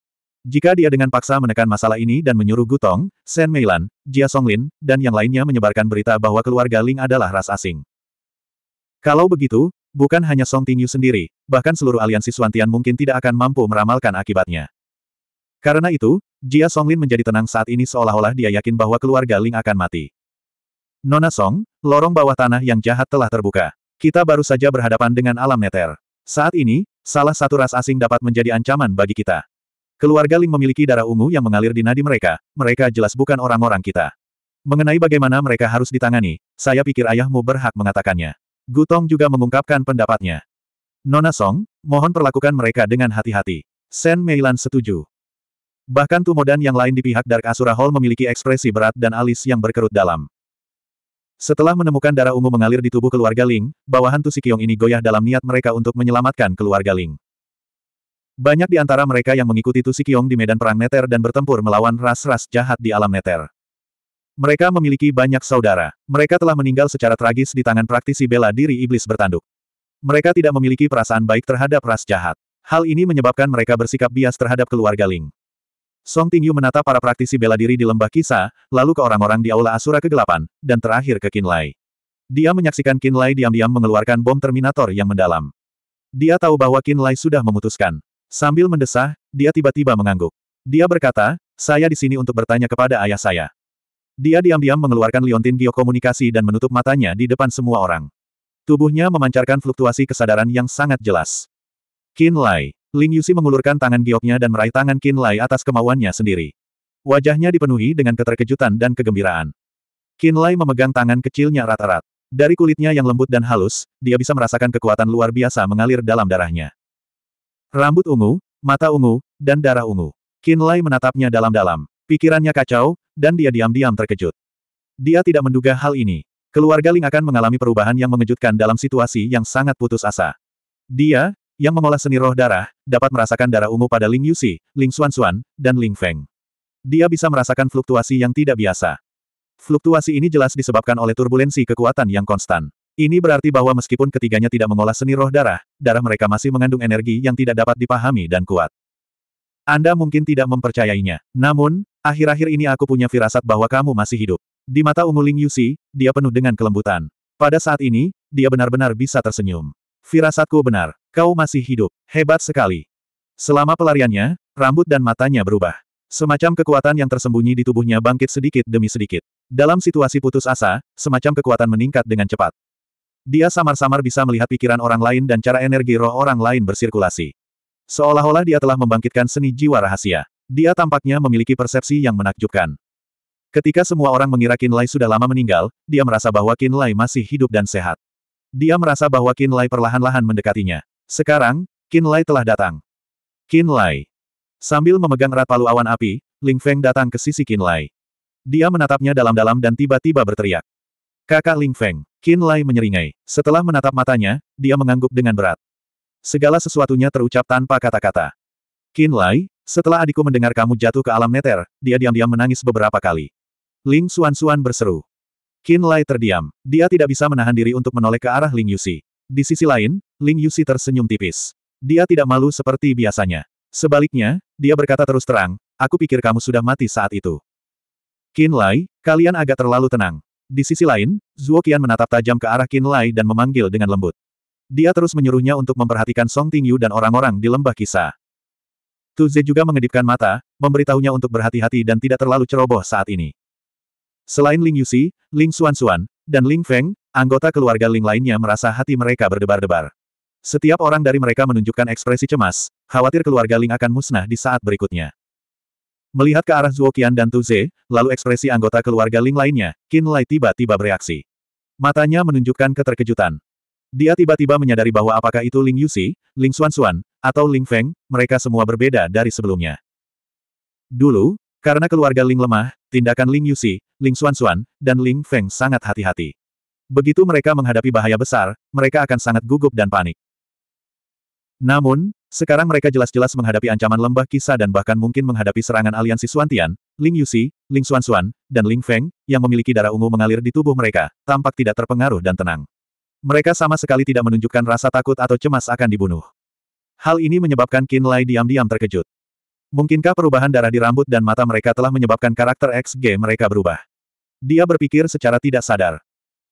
Jika dia dengan paksa menekan masalah ini dan menyuruh Gutong, Shen Meilan, Jia Songlin, dan yang lainnya menyebarkan berita bahwa keluarga Ling adalah ras asing. Kalau begitu, bukan hanya Song Tingyu sendiri, bahkan seluruh aliansi Suantian mungkin tidak akan mampu meramalkan akibatnya. Karena itu, Jia Songlin menjadi tenang saat ini seolah-olah dia yakin bahwa keluarga Ling akan mati. Nona Song, lorong bawah tanah yang jahat telah terbuka. Kita baru saja berhadapan dengan alam neter. Saat ini, salah satu ras asing dapat menjadi ancaman bagi kita. Keluarga Ling memiliki darah ungu yang mengalir di nadi mereka, mereka jelas bukan orang-orang kita. Mengenai bagaimana mereka harus ditangani, saya pikir ayahmu berhak mengatakannya. Gutong juga mengungkapkan pendapatnya. Nona Song, mohon perlakukan mereka dengan hati-hati. Sen Meilan setuju. Bahkan Tumodan yang lain di pihak Dark Asura Hall memiliki ekspresi berat dan alis yang berkerut dalam. Setelah menemukan darah ungu mengalir di tubuh keluarga Ling, bawahan Tu ini goyah dalam niat mereka untuk menyelamatkan keluarga Ling. Banyak di antara mereka yang mengikuti Tusikyong di medan perang Neter dan bertempur melawan ras-ras jahat di alam Neter. Mereka memiliki banyak saudara. Mereka telah meninggal secara tragis di tangan praktisi bela diri iblis bertanduk. Mereka tidak memiliki perasaan baik terhadap ras jahat. Hal ini menyebabkan mereka bersikap bias terhadap keluarga Ling. Song Tingyu menata para praktisi bela diri di lembah kisah, lalu ke orang-orang di aula Asura kegelapan, dan terakhir ke Kinlay. Dia menyaksikan Kinlay diam-diam mengeluarkan bom Terminator yang mendalam. Dia tahu bahwa Kinlay sudah memutuskan. Sambil mendesah, dia tiba-tiba mengangguk. Dia berkata, saya di sini untuk bertanya kepada ayah saya. Dia diam-diam mengeluarkan liontin biokomunikasi dan menutup matanya di depan semua orang. Tubuhnya memancarkan fluktuasi kesadaran yang sangat jelas. Qin Lai. Ling Yusi mengulurkan tangan gioknya dan meraih tangan Qin Lai atas kemauannya sendiri. Wajahnya dipenuhi dengan keterkejutan dan kegembiraan. Qin Lai memegang tangan kecilnya rata rata Dari kulitnya yang lembut dan halus, dia bisa merasakan kekuatan luar biasa mengalir dalam darahnya. Rambut ungu, mata ungu, dan darah ungu. Qin Lai menatapnya dalam-dalam. Pikirannya kacau, dan dia diam-diam terkejut. Dia tidak menduga hal ini. Keluarga Ling akan mengalami perubahan yang mengejutkan dalam situasi yang sangat putus asa. Dia, yang mengolah seni roh darah, dapat merasakan darah ungu pada Ling Yusi, Ling Xuan Xuan, dan Ling Feng. Dia bisa merasakan fluktuasi yang tidak biasa. Fluktuasi ini jelas disebabkan oleh turbulensi kekuatan yang konstan. Ini berarti bahwa meskipun ketiganya tidak mengolah seni roh darah, darah mereka masih mengandung energi yang tidak dapat dipahami dan kuat. Anda mungkin tidak mempercayainya. Namun, akhir-akhir ini aku punya firasat bahwa kamu masih hidup. Di mata ungu Ling Yusi, dia penuh dengan kelembutan. Pada saat ini, dia benar-benar bisa tersenyum. Firasatku benar, kau masih hidup. Hebat sekali. Selama pelariannya, rambut dan matanya berubah. Semacam kekuatan yang tersembunyi di tubuhnya bangkit sedikit demi sedikit. Dalam situasi putus asa, semacam kekuatan meningkat dengan cepat. Dia samar-samar bisa melihat pikiran orang lain dan cara energi roh orang lain bersirkulasi. Seolah-olah dia telah membangkitkan seni jiwa rahasia. Dia tampaknya memiliki persepsi yang menakjubkan. Ketika semua orang mengira Qin Lai sudah lama meninggal, dia merasa bahwa Qin Lai masih hidup dan sehat. Dia merasa bahwa Qin Lai perlahan-lahan mendekatinya. Sekarang, Qin Lai telah datang. Qin Lai. Sambil memegang erat palu awan api, Ling Feng datang ke sisi Qin Lai. Dia menatapnya dalam-dalam dan tiba-tiba berteriak. Kakak Ling Feng, Qin Lai menyeringai. Setelah menatap matanya, dia mengangguk dengan berat. Segala sesuatunya terucap tanpa kata-kata. Qin Lai, setelah adikku mendengar kamu jatuh ke alam neter, dia diam-diam menangis beberapa kali. Ling Xuan-Xuan berseru. Qin Lai terdiam. Dia tidak bisa menahan diri untuk menoleh ke arah Ling Yusi. Di sisi lain, Ling Yusi tersenyum tipis. Dia tidak malu seperti biasanya. Sebaliknya, dia berkata terus terang, aku pikir kamu sudah mati saat itu. Qin Lai, kalian agak terlalu tenang. Di sisi lain, Zuo Qian menatap tajam ke arah Qin Lai dan memanggil dengan lembut. Dia terus menyuruhnya untuk memperhatikan Song Tingyu dan orang-orang di lembah kisah. Tu Zhe juga mengedipkan mata, memberitahunya untuk berhati-hati dan tidak terlalu ceroboh saat ini. Selain Ling Yusi, Ling Xuan Xuan, dan Ling Feng, anggota keluarga Ling lainnya merasa hati mereka berdebar-debar. Setiap orang dari mereka menunjukkan ekspresi cemas, khawatir keluarga Ling akan musnah di saat berikutnya. Melihat ke arah Zuo Qian dan Tu Ze, lalu ekspresi anggota keluarga Ling lainnya, Qin Lai tiba-tiba bereaksi. Matanya menunjukkan keterkejutan. Dia tiba-tiba menyadari bahwa apakah itu Ling Yusi, Ling Xuanxuan, atau Ling Feng, mereka semua berbeda dari sebelumnya. Dulu, karena keluarga Ling lemah, tindakan Ling Yusi, Ling Xuanxuan, dan Ling Feng sangat hati-hati. Begitu mereka menghadapi bahaya besar, mereka akan sangat gugup dan panik. Namun, sekarang mereka jelas-jelas menghadapi ancaman lembah kisah dan bahkan mungkin menghadapi serangan aliansi Suantian, Ling Yuxi, Ling Xuanxuan, dan Ling Feng, yang memiliki darah ungu mengalir di tubuh mereka, tampak tidak terpengaruh dan tenang. Mereka sama sekali tidak menunjukkan rasa takut atau cemas akan dibunuh. Hal ini menyebabkan Qin Lai diam-diam terkejut. Mungkinkah perubahan darah di rambut dan mata mereka telah menyebabkan karakter XG mereka berubah? Dia berpikir secara tidak sadar.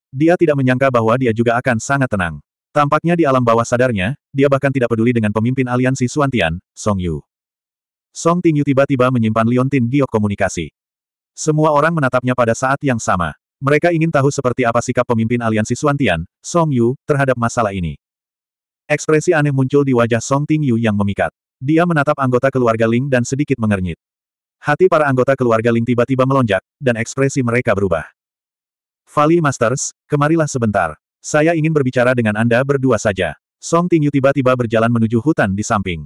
Dia tidak menyangka bahwa dia juga akan sangat tenang. Tampaknya di alam bawah sadarnya, dia bahkan tidak peduli dengan pemimpin aliansi Suantian, Song Yu. Song Tingyu tiba-tiba menyimpan Liontin giok komunikasi. Semua orang menatapnya pada saat yang sama. Mereka ingin tahu seperti apa sikap pemimpin aliansi Suantian, Song Yu, terhadap masalah ini. Ekspresi aneh muncul di wajah Song Tingyu yang memikat. Dia menatap anggota keluarga Ling dan sedikit mengernyit. Hati para anggota keluarga Ling tiba-tiba melonjak, dan ekspresi mereka berubah. Vali Masters, kemarilah sebentar. Saya ingin berbicara dengan Anda berdua saja. Song Tingyu tiba-tiba berjalan menuju hutan di samping.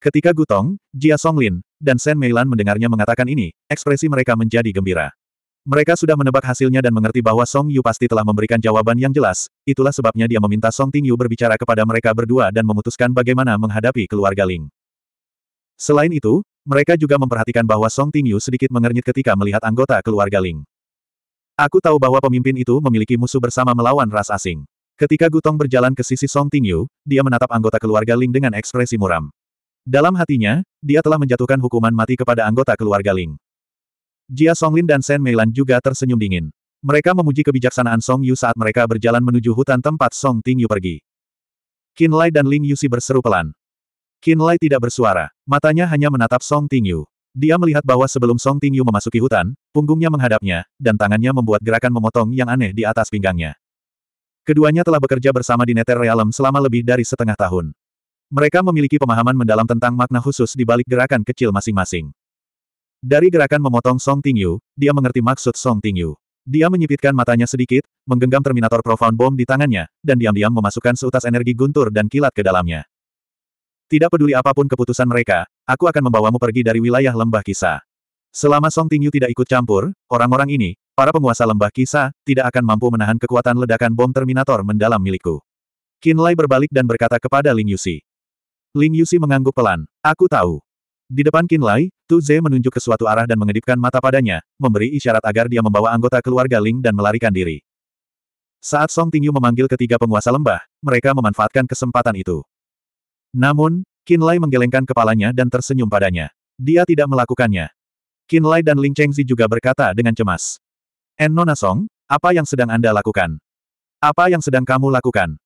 Ketika Gutong, Jia Songlin, dan Shen Meilan mendengarnya mengatakan ini, ekspresi mereka menjadi gembira. Mereka sudah menebak hasilnya dan mengerti bahwa Song Yu pasti telah memberikan jawaban yang jelas, itulah sebabnya dia meminta Song Tingyu berbicara kepada mereka berdua dan memutuskan bagaimana menghadapi keluarga Ling. Selain itu, mereka juga memperhatikan bahwa Song Tingyu sedikit mengernyit ketika melihat anggota keluarga Ling. Aku tahu bahwa pemimpin itu memiliki musuh bersama melawan ras asing. Ketika Gutong berjalan ke sisi Song Tingyu, dia menatap anggota keluarga Ling dengan ekspresi muram. Dalam hatinya, dia telah menjatuhkan hukuman mati kepada anggota keluarga Ling. Jia Songlin dan Shen Meilan juga tersenyum dingin. Mereka memuji kebijaksanaan Song Yu saat mereka berjalan menuju hutan tempat Song Tingyu pergi. Qin Lai dan Ling Yu si berseru pelan. Qin Lai tidak bersuara, matanya hanya menatap Song Tingyu. Dia melihat bahwa sebelum Song Tingyu memasuki hutan, punggungnya menghadapnya, dan tangannya membuat gerakan memotong yang aneh di atas pinggangnya. Keduanya telah bekerja bersama di Nether Realm selama lebih dari setengah tahun. Mereka memiliki pemahaman mendalam tentang makna khusus di balik gerakan kecil masing-masing. Dari gerakan memotong Song Tingyu, dia mengerti maksud Song Tingyu. Dia menyipitkan matanya sedikit, menggenggam Terminator Profound Bomb di tangannya, dan diam-diam memasukkan seutas energi guntur dan kilat ke dalamnya. Tidak peduli apapun keputusan mereka, aku akan membawamu pergi dari wilayah lembah kisah. Selama Song Tingyu tidak ikut campur, orang-orang ini, para penguasa lembah kisah, tidak akan mampu menahan kekuatan ledakan bom Terminator mendalam milikku. Lai berbalik dan berkata kepada Ling Yusi. Ling Yusi mengangguk pelan, aku tahu. Di depan Lai, Tu Ze menunjuk ke suatu arah dan mengedipkan mata padanya, memberi isyarat agar dia membawa anggota keluarga Ling dan melarikan diri. Saat Song Tingyu memanggil ketiga penguasa lembah, mereka memanfaatkan kesempatan itu. Namun, Kinlay menggelengkan kepalanya dan tersenyum padanya. Dia tidak melakukannya. Kinlay dan Ling Chengzi juga berkata dengan cemas. En Nona Song, apa yang sedang Anda lakukan? Apa yang sedang kamu lakukan?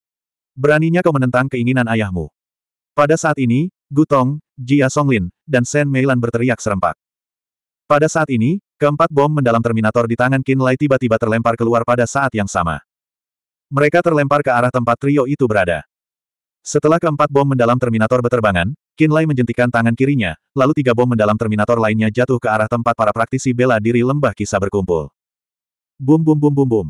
Beraninya kau menentang keinginan ayahmu. Pada saat ini, Gutong, Jia Songlin, dan Shen Meilan berteriak serempak. Pada saat ini, keempat bom mendalam Terminator di tangan Kinlay tiba-tiba terlempar keluar pada saat yang sama. Mereka terlempar ke arah tempat trio itu berada. Setelah keempat bom mendalam Terminator berterbangan, Lai menjentikan tangan kirinya, lalu tiga bom mendalam Terminator lainnya jatuh ke arah tempat para praktisi bela diri lembah kisah berkumpul. Bum bum bum bum bum.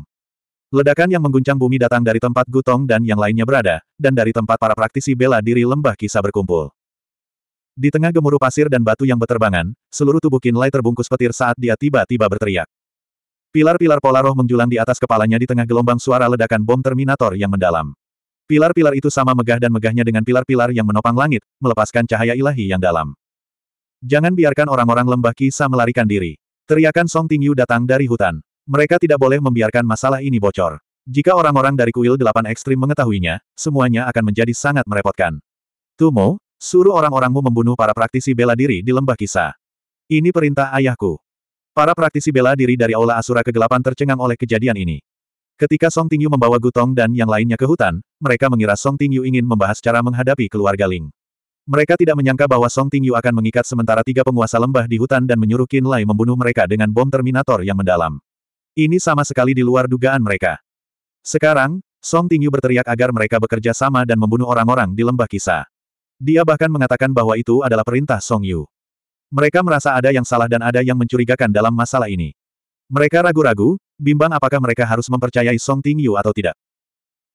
Ledakan yang mengguncang bumi datang dari tempat Gutong dan yang lainnya berada, dan dari tempat para praktisi bela diri lembah kisah berkumpul. Di tengah gemuruh pasir dan batu yang beterbangan, seluruh tubuh Lai terbungkus petir saat dia tiba-tiba berteriak. Pilar-pilar pola menjulang di atas kepalanya di tengah gelombang suara ledakan bom Terminator yang mendalam. Pilar-pilar itu sama megah dan megahnya dengan pilar-pilar yang menopang langit, melepaskan cahaya ilahi yang dalam. Jangan biarkan orang-orang lembah kisah melarikan diri. Teriakan Song Tingyu datang dari hutan. Mereka tidak boleh membiarkan masalah ini bocor. Jika orang-orang dari kuil delapan ekstrim mengetahuinya, semuanya akan menjadi sangat merepotkan. Tumo, suruh orang-orangmu membunuh para praktisi bela diri di lembah kisah. Ini perintah ayahku. Para praktisi bela diri dari Aula Asura Kegelapan tercengang oleh kejadian ini. Ketika Song Tingyu membawa Gutong dan yang lainnya ke hutan, mereka mengira Song Tingyu ingin membahas cara menghadapi keluarga Ling. Mereka tidak menyangka bahwa Song Tingyu akan mengikat sementara tiga penguasa lembah di hutan dan menyuruh Qin Lai membunuh mereka dengan bom Terminator yang mendalam. Ini sama sekali di luar dugaan mereka. Sekarang, Song Tingyu berteriak agar mereka bekerja sama dan membunuh orang-orang di lembah kisah. Dia bahkan mengatakan bahwa itu adalah perintah Song Yu. Mereka merasa ada yang salah dan ada yang mencurigakan dalam masalah ini. Mereka ragu-ragu, bimbang apakah mereka harus mempercayai Song Tingyu atau tidak.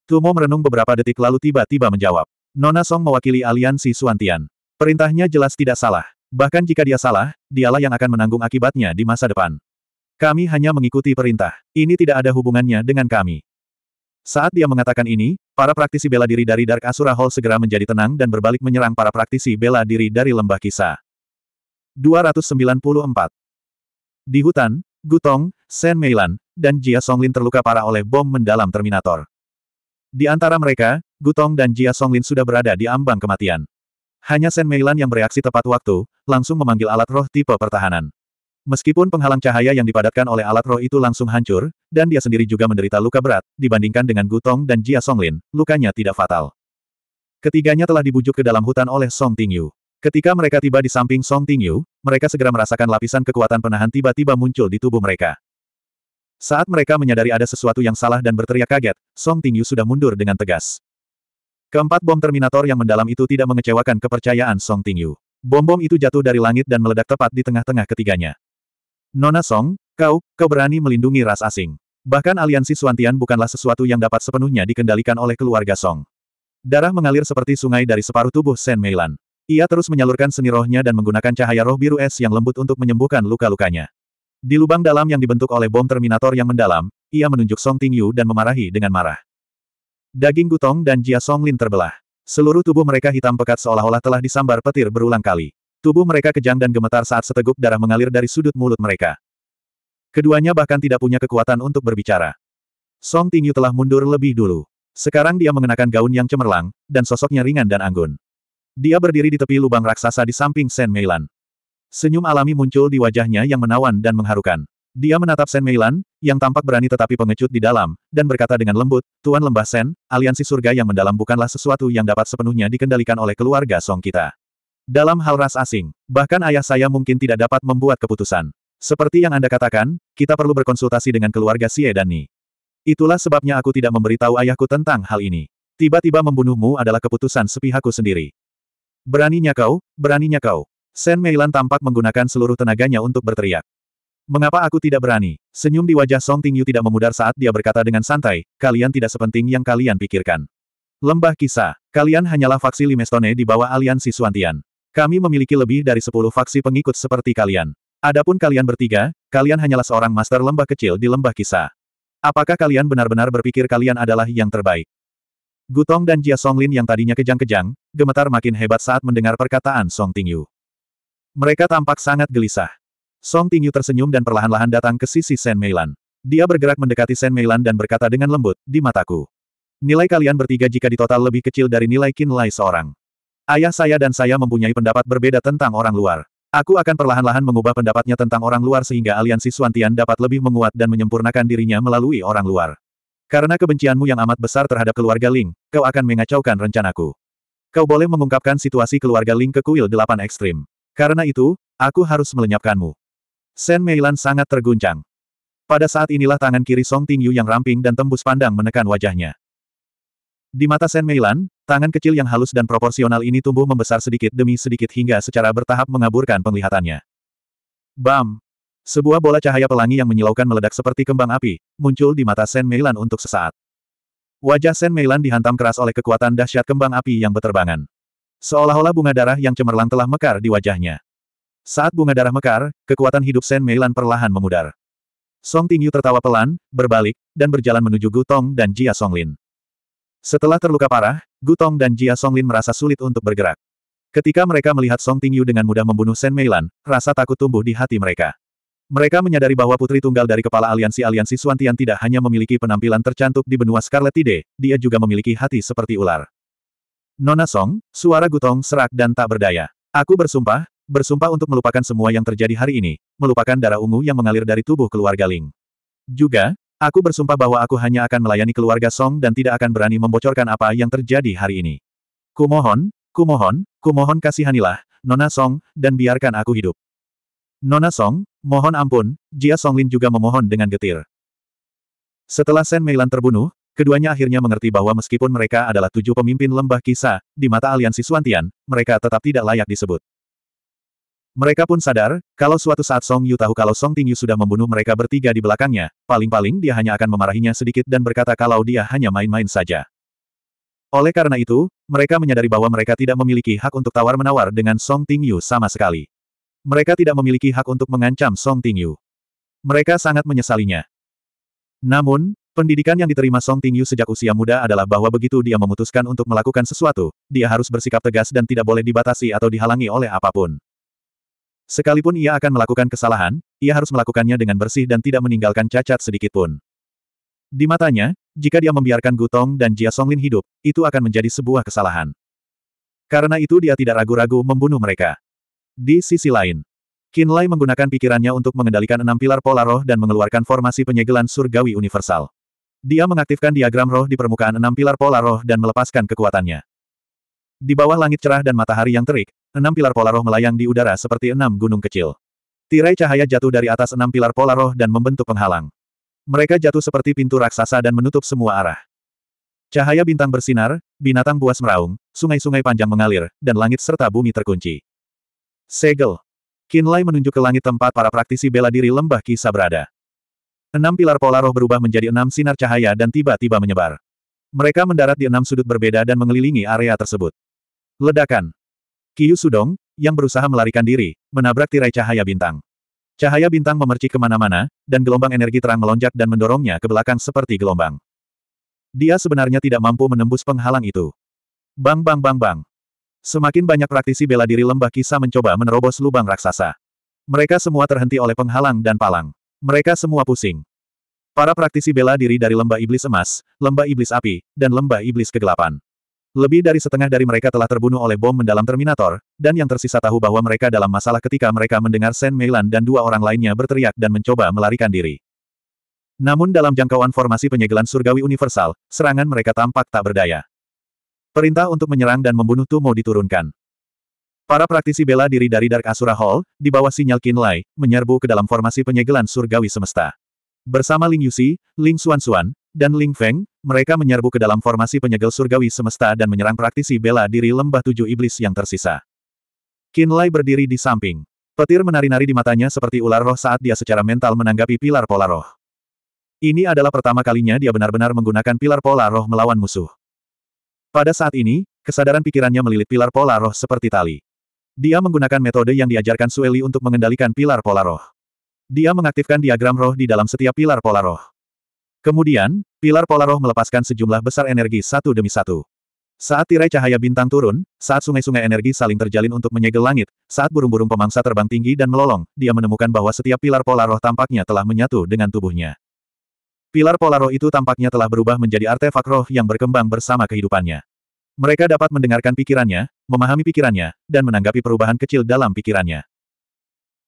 Tumo merenung beberapa detik lalu tiba-tiba menjawab. Nona Song mewakili aliansi Suantian. Perintahnya jelas tidak salah. Bahkan jika dia salah, dialah yang akan menanggung akibatnya di masa depan. Kami hanya mengikuti perintah. Ini tidak ada hubungannya dengan kami. Saat dia mengatakan ini, para praktisi bela diri dari Dark Asura Hall segera menjadi tenang dan berbalik menyerang para praktisi bela diri dari Lembah Kisah. 294 Di hutan, Gutong, Shen Meilan, dan Jia Songlin terluka parah oleh bom mendalam Terminator. Di antara mereka, Gutong dan Jia Songlin sudah berada di ambang kematian. Hanya Shen Meilan yang bereaksi tepat waktu, langsung memanggil alat roh tipe pertahanan. Meskipun penghalang cahaya yang dipadatkan oleh alat roh itu langsung hancur, dan dia sendiri juga menderita luka berat, dibandingkan dengan Gutong dan Jia Songlin, lukanya tidak fatal. Ketiganya telah dibujuk ke dalam hutan oleh Song Tingyu. Ketika mereka tiba di samping Song Tingyu, mereka segera merasakan lapisan kekuatan penahan tiba-tiba muncul di tubuh mereka. Saat mereka menyadari ada sesuatu yang salah dan berteriak kaget, Song Tingyu sudah mundur dengan tegas. Keempat bom Terminator yang mendalam itu tidak mengecewakan kepercayaan Song Tingyu. Bom-bom itu jatuh dari langit dan meledak tepat di tengah-tengah ketiganya. Nona Song, kau, kau berani melindungi ras asing. Bahkan aliansi Suantian bukanlah sesuatu yang dapat sepenuhnya dikendalikan oleh keluarga Song. Darah mengalir seperti sungai dari separuh tubuh Sen Meilan. Ia terus menyalurkan seni rohnya dan menggunakan cahaya roh biru es yang lembut untuk menyembuhkan luka-lukanya. Di lubang dalam yang dibentuk oleh bom Terminator yang mendalam, ia menunjuk Song Tingyu dan memarahi dengan marah. Daging Gutong dan Jia Songlin terbelah. Seluruh tubuh mereka hitam pekat seolah-olah telah disambar petir berulang kali. Tubuh mereka kejang dan gemetar saat seteguk darah mengalir dari sudut mulut mereka. Keduanya bahkan tidak punya kekuatan untuk berbicara. Song Tingyu telah mundur lebih dulu. Sekarang dia mengenakan gaun yang cemerlang, dan sosoknya ringan dan anggun. Dia berdiri di tepi lubang raksasa di samping Sen Meilan. Senyum alami muncul di wajahnya yang menawan dan mengharukan. Dia menatap Sen Meilan, yang tampak berani tetapi pengecut di dalam, dan berkata dengan lembut, Tuan Lembah Sen, aliansi surga yang mendalam bukanlah sesuatu yang dapat sepenuhnya dikendalikan oleh keluarga Song kita. Dalam hal ras asing, bahkan ayah saya mungkin tidak dapat membuat keputusan. Seperti yang Anda katakan, kita perlu berkonsultasi dengan keluarga Xie dan Ni. Itulah sebabnya aku tidak memberitahu ayahku tentang hal ini. Tiba-tiba membunuhmu adalah keputusan sepihakku sendiri. Beraninya kau, beraninya kau. Sen Meilan tampak menggunakan seluruh tenaganya untuk berteriak. Mengapa aku tidak berani? Senyum di wajah Song Tingyu tidak memudar saat dia berkata dengan santai, kalian tidak sepenting yang kalian pikirkan. Lembah kisah, kalian hanyalah faksi Limestone di bawah aliansi Suantian. Kami memiliki lebih dari sepuluh faksi pengikut seperti kalian. Adapun kalian bertiga, kalian hanyalah seorang master lembah kecil di lembah kisah. Apakah kalian benar-benar berpikir kalian adalah yang terbaik? Gutong dan Jia Songlin yang tadinya kejang-kejang, gemetar makin hebat saat mendengar perkataan Song Tingyu. Mereka tampak sangat gelisah. Song Tingyu tersenyum dan perlahan-lahan datang ke sisi Shen Meilan. Dia bergerak mendekati Shen Meilan dan berkata dengan lembut, di mataku. Nilai kalian bertiga jika ditotal lebih kecil dari nilai Qin Lai seorang. Ayah saya dan saya mempunyai pendapat berbeda tentang orang luar. Aku akan perlahan-lahan mengubah pendapatnya tentang orang luar sehingga aliansi Suantian dapat lebih menguat dan menyempurnakan dirinya melalui orang luar. Karena kebencianmu yang amat besar terhadap keluarga Ling, kau akan mengacaukan rencanaku. Kau boleh mengungkapkan situasi keluarga Ling ke kuil delapan ekstrim. Karena itu, aku harus melenyapkanmu. Sen Meilan sangat terguncang. Pada saat inilah tangan kiri Song Tingyu yang ramping dan tembus pandang menekan wajahnya. Di mata Sen Meilan, tangan kecil yang halus dan proporsional ini tumbuh membesar sedikit demi sedikit hingga secara bertahap mengaburkan penglihatannya. Bam! Sebuah bola cahaya pelangi yang menyilaukan meledak seperti kembang api, muncul di mata Sen Meilan untuk sesaat. Wajah Sen Meilan dihantam keras oleh kekuatan dahsyat kembang api yang berterbangan. Seolah-olah bunga darah yang cemerlang telah mekar di wajahnya. Saat bunga darah mekar, kekuatan hidup Sen Meilan perlahan memudar. Song Tingyu tertawa pelan, berbalik, dan berjalan menuju Gu Tong dan Jia Songlin. Setelah terluka parah, Gu Tong dan Jia Songlin merasa sulit untuk bergerak. Ketika mereka melihat Song Tingyu dengan mudah membunuh Sen Meilan, rasa takut tumbuh di hati mereka. Mereka menyadari bahwa putri tunggal dari kepala aliansi-aliansi Suantian tidak hanya memiliki penampilan tercantik di benua Scarlet Tide, dia juga memiliki hati seperti ular. Nona Song, suara gutong serak dan tak berdaya. Aku bersumpah, bersumpah untuk melupakan semua yang terjadi hari ini, melupakan darah ungu yang mengalir dari tubuh keluarga Ling. Juga, aku bersumpah bahwa aku hanya akan melayani keluarga Song dan tidak akan berani membocorkan apa yang terjadi hari ini. Kumohon, kumohon, kumohon kasihanilah, Nona Song, dan biarkan aku hidup. Nona Song, Mohon ampun, Jia Songlin juga memohon dengan getir. Setelah Sen Meilan terbunuh, keduanya akhirnya mengerti bahwa meskipun mereka adalah tujuh pemimpin lembah kisah, di mata aliansi Suantian, mereka tetap tidak layak disebut. Mereka pun sadar, kalau suatu saat Song Yu tahu kalau Song Tingyu sudah membunuh mereka bertiga di belakangnya, paling-paling dia hanya akan memarahinya sedikit dan berkata kalau dia hanya main-main saja. Oleh karena itu, mereka menyadari bahwa mereka tidak memiliki hak untuk tawar-menawar dengan Song Tingyu sama sekali. Mereka tidak memiliki hak untuk mengancam Song Tingyu. Mereka sangat menyesalinya. Namun, pendidikan yang diterima Song Tingyu sejak usia muda adalah bahwa begitu dia memutuskan untuk melakukan sesuatu, dia harus bersikap tegas dan tidak boleh dibatasi atau dihalangi oleh apapun. Sekalipun ia akan melakukan kesalahan, ia harus melakukannya dengan bersih dan tidak meninggalkan cacat sedikitpun. Di matanya, jika dia membiarkan Gutong dan Jia Songlin hidup, itu akan menjadi sebuah kesalahan. Karena itu dia tidak ragu-ragu membunuh mereka. Di sisi lain, Kinlay menggunakan pikirannya untuk mengendalikan enam pilar pola roh dan mengeluarkan formasi penyegelan surgawi universal. Dia mengaktifkan diagram roh di permukaan enam pilar pola roh dan melepaskan kekuatannya. Di bawah langit cerah dan matahari yang terik, enam pilar pola roh melayang di udara seperti enam gunung kecil. Tirai cahaya jatuh dari atas enam pilar pola roh dan membentuk penghalang. Mereka jatuh seperti pintu raksasa dan menutup semua arah. Cahaya bintang bersinar, binatang buas meraung, sungai-sungai panjang mengalir, dan langit serta bumi terkunci. Segel. Kinlay menunjuk ke langit tempat para praktisi bela diri lembah kisah berada. Enam pilar pola roh berubah menjadi enam sinar cahaya dan tiba-tiba menyebar. Mereka mendarat di enam sudut berbeda dan mengelilingi area tersebut. Ledakan. Kiyu Sudong, yang berusaha melarikan diri, menabrak tirai cahaya bintang. Cahaya bintang memercik kemana-mana, dan gelombang energi terang melonjak dan mendorongnya ke belakang seperti gelombang. Dia sebenarnya tidak mampu menembus penghalang itu. Bang bang bang bang. Semakin banyak praktisi bela diri lembah kisah mencoba menerobos lubang raksasa. Mereka semua terhenti oleh penghalang dan palang. Mereka semua pusing. Para praktisi bela diri dari lembah iblis emas, lembah iblis api, dan lembah iblis kegelapan. Lebih dari setengah dari mereka telah terbunuh oleh bom mendalam Terminator, dan yang tersisa tahu bahwa mereka dalam masalah ketika mereka mendengar Sen Meilan dan dua orang lainnya berteriak dan mencoba melarikan diri. Namun dalam jangkauan formasi penyegelan surgawi universal, serangan mereka tampak tak berdaya. Perintah untuk menyerang dan membunuh Tumo diturunkan. Para praktisi bela diri dari Dark Asura Hall, di bawah sinyal Kinlay, menyerbu ke dalam formasi penyegelan surgawi semesta. Bersama Ling Yusi, Ling Xuan Xuan, dan Ling Feng, mereka menyerbu ke dalam formasi penyegel surgawi semesta dan menyerang praktisi bela diri lembah tujuh iblis yang tersisa. Kinlay berdiri di samping. Petir menari-nari di matanya seperti ular roh saat dia secara mental menanggapi pilar pola roh. Ini adalah pertama kalinya dia benar-benar menggunakan pilar pola roh melawan musuh. Pada saat ini, kesadaran pikirannya melilit pilar pola roh seperti tali. Dia menggunakan metode yang diajarkan Sueli untuk mengendalikan pilar pola roh. Dia mengaktifkan diagram roh di dalam setiap pilar pola roh. Kemudian, pilar pola roh melepaskan sejumlah besar energi satu demi satu. Saat tirai cahaya bintang turun, saat sungai-sungai energi saling terjalin untuk menyegel langit, saat burung-burung pemangsa terbang tinggi dan melolong, dia menemukan bahwa setiap pilar pola roh tampaknya telah menyatu dengan tubuhnya. Pilar pola roh itu tampaknya telah berubah menjadi artefak roh yang berkembang bersama kehidupannya. Mereka dapat mendengarkan pikirannya, memahami pikirannya, dan menanggapi perubahan kecil dalam pikirannya.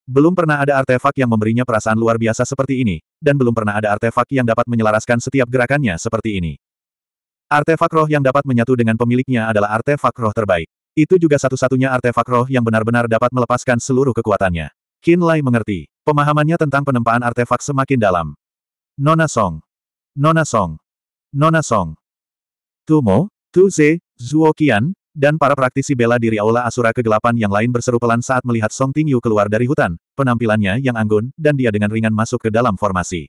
Belum pernah ada artefak yang memberinya perasaan luar biasa seperti ini, dan belum pernah ada artefak yang dapat menyelaraskan setiap gerakannya seperti ini. Artefak roh yang dapat menyatu dengan pemiliknya adalah artefak roh terbaik. Itu juga satu-satunya artefak roh yang benar-benar dapat melepaskan seluruh kekuatannya. Qin Lai mengerti. Pemahamannya tentang penempaan artefak semakin dalam. Nona Song. Nona Song. Nona Song. Tumo, Tuze, Zhuo Qian, dan para praktisi bela diri Aula Asura Kegelapan yang lain berseru pelan saat melihat Song Tingyu keluar dari hutan, penampilannya yang anggun, dan dia dengan ringan masuk ke dalam formasi.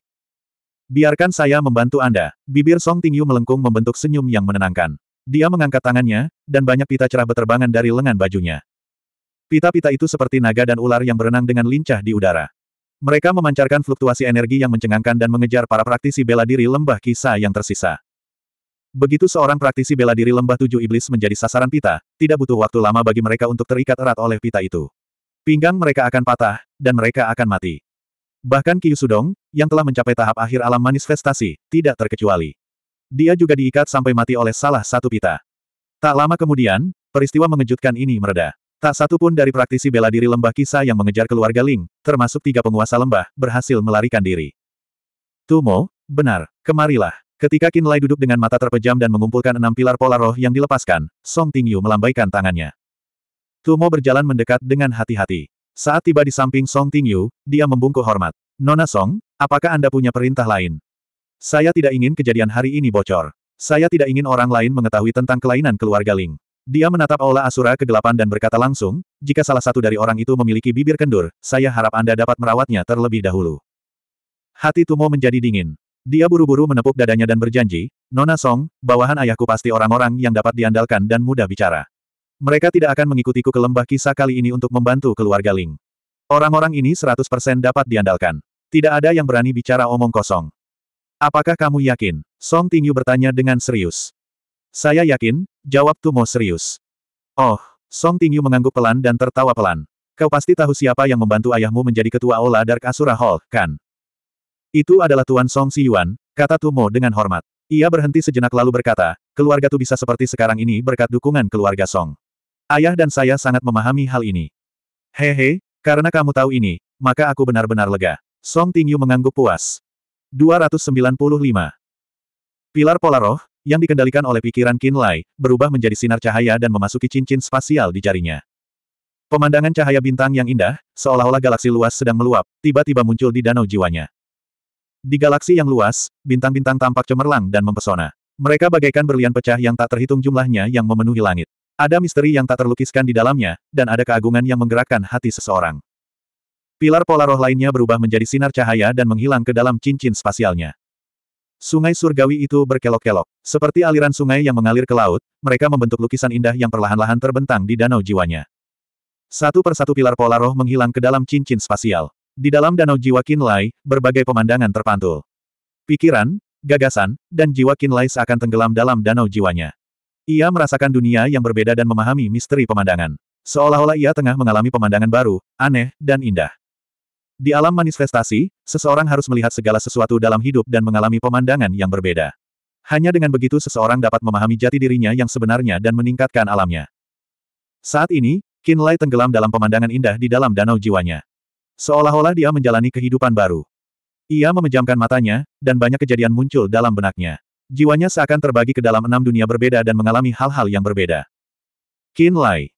Biarkan saya membantu Anda. Bibir Song Tingyu melengkung membentuk senyum yang menenangkan. Dia mengangkat tangannya, dan banyak pita cerah beterbangan dari lengan bajunya. Pita-pita itu seperti naga dan ular yang berenang dengan lincah di udara. Mereka memancarkan fluktuasi energi yang mencengangkan dan mengejar para praktisi bela diri lembah kisah yang tersisa. Begitu seorang praktisi bela diri lembah tujuh iblis menjadi sasaran pita, tidak butuh waktu lama bagi mereka untuk terikat erat oleh pita itu. Pinggang mereka akan patah, dan mereka akan mati. Bahkan Kyusudong, yang telah mencapai tahap akhir alam manifestasi, tidak terkecuali. Dia juga diikat sampai mati oleh salah satu pita. Tak lama kemudian, peristiwa mengejutkan ini mereda. Tak satu pun dari praktisi bela diri lembah kisah yang mengejar keluarga Ling, termasuk tiga penguasa lembah, berhasil melarikan diri. Tumo, benar, kemarilah. Ketika Qin Lai duduk dengan mata terpejam dan mengumpulkan enam pilar pola roh yang dilepaskan, Song Tingyu melambaikan tangannya. Tumo berjalan mendekat dengan hati-hati. Saat tiba di samping Song Tingyu, dia membungkuk hormat. Nona Song, apakah Anda punya perintah lain? Saya tidak ingin kejadian hari ini bocor. Saya tidak ingin orang lain mengetahui tentang kelainan keluarga Ling. Dia menatap Aula Asura kegelapan dan berkata langsung, jika salah satu dari orang itu memiliki bibir kendur, saya harap Anda dapat merawatnya terlebih dahulu. Hati Tumo menjadi dingin. Dia buru-buru menepuk dadanya dan berjanji, Nona Song, bawahan ayahku pasti orang-orang yang dapat diandalkan dan mudah bicara. Mereka tidak akan mengikutiku ke lembah kisah kali ini untuk membantu keluarga Ling. Orang-orang ini 100% dapat diandalkan. Tidak ada yang berani bicara omong kosong. Apakah kamu yakin? Song Tingyu bertanya dengan serius. Saya yakin, jawab Tumo serius. Oh, Song Tingyu mengangguk pelan dan tertawa pelan. Kau pasti tahu siapa yang membantu ayahmu menjadi ketua Aula Dark Asura Hall, kan? Itu adalah Tuan Song Siyuan, kata Tumo dengan hormat. Ia berhenti sejenak lalu berkata, keluarga tuh bisa seperti sekarang ini berkat dukungan keluarga Song. Ayah dan saya sangat memahami hal ini. Hehe, karena kamu tahu ini, maka aku benar-benar lega. Song Tingyu mengangguk puas. 295. Pilar Polaroh, yang dikendalikan oleh pikiran Qin Lai, berubah menjadi sinar cahaya dan memasuki cincin spasial di jarinya. Pemandangan cahaya bintang yang indah, seolah-olah galaksi luas sedang meluap, tiba-tiba muncul di danau jiwanya. Di galaksi yang luas, bintang-bintang tampak cemerlang dan mempesona. Mereka bagaikan berlian pecah yang tak terhitung jumlahnya yang memenuhi langit. Ada misteri yang tak terlukiskan di dalamnya, dan ada keagungan yang menggerakkan hati seseorang. Pilar pola roh lainnya berubah menjadi sinar cahaya dan menghilang ke dalam cincin spasialnya. Sungai surgawi itu berkelok-kelok. Seperti aliran sungai yang mengalir ke laut, mereka membentuk lukisan indah yang perlahan-lahan terbentang di danau jiwanya. Satu persatu pilar pola roh menghilang ke dalam cincin spasial. Di dalam danau jiwa Kinlai, berbagai pemandangan terpantul. Pikiran, gagasan, dan jiwa Kinlai seakan tenggelam dalam danau jiwanya. Ia merasakan dunia yang berbeda dan memahami misteri pemandangan. Seolah-olah ia tengah mengalami pemandangan baru, aneh, dan indah. Di alam manifestasi, seseorang harus melihat segala sesuatu dalam hidup dan mengalami pemandangan yang berbeda. Hanya dengan begitu seseorang dapat memahami jati dirinya yang sebenarnya dan meningkatkan alamnya. Saat ini, Lai tenggelam dalam pemandangan indah di dalam danau jiwanya. Seolah-olah dia menjalani kehidupan baru. Ia memejamkan matanya, dan banyak kejadian muncul dalam benaknya. Jiwanya seakan terbagi ke dalam enam dunia berbeda dan mengalami hal-hal yang berbeda. Qin Lai.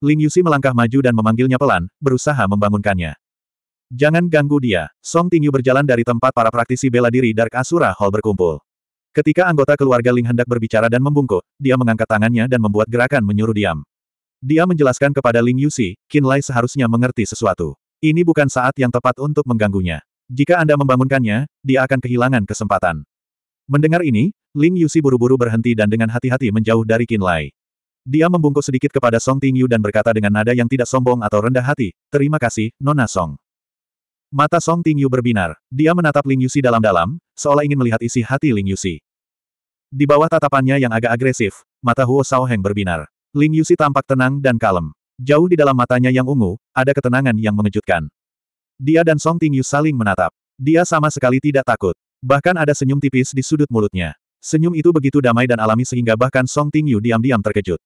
Ling Yusi melangkah maju dan memanggilnya pelan, berusaha membangunkannya. Jangan ganggu dia. Song Tingyu berjalan dari tempat para praktisi bela diri Dark Asura Hall berkumpul. Ketika anggota keluarga Ling hendak berbicara dan membungkuk, dia mengangkat tangannya dan membuat gerakan menyuruh diam. Dia menjelaskan kepada Ling Yusi, Qin Lai seharusnya mengerti sesuatu. Ini bukan saat yang tepat untuk mengganggunya. Jika Anda membangunkannya, dia akan kehilangan kesempatan. Mendengar ini, Ling Yusi buru-buru berhenti dan dengan hati-hati menjauh dari Qin Lai. Dia membungkuk sedikit kepada Song Tingyu dan berkata dengan nada yang tidak sombong atau rendah hati, Terima kasih, Nona Song. Mata Song Tingyu berbinar. Dia menatap Ling Yusi dalam-dalam, seolah ingin melihat isi hati Ling Yusi. Di bawah tatapannya yang agak agresif, mata Huo Heng berbinar. Ling Yusi tampak tenang dan kalem. Jauh di dalam matanya yang ungu, ada ketenangan yang mengejutkan. Dia dan Song Tingyu saling menatap. Dia sama sekali tidak takut. Bahkan ada senyum tipis di sudut mulutnya. Senyum itu begitu damai dan alami sehingga bahkan Song Tingyu diam-diam terkejut.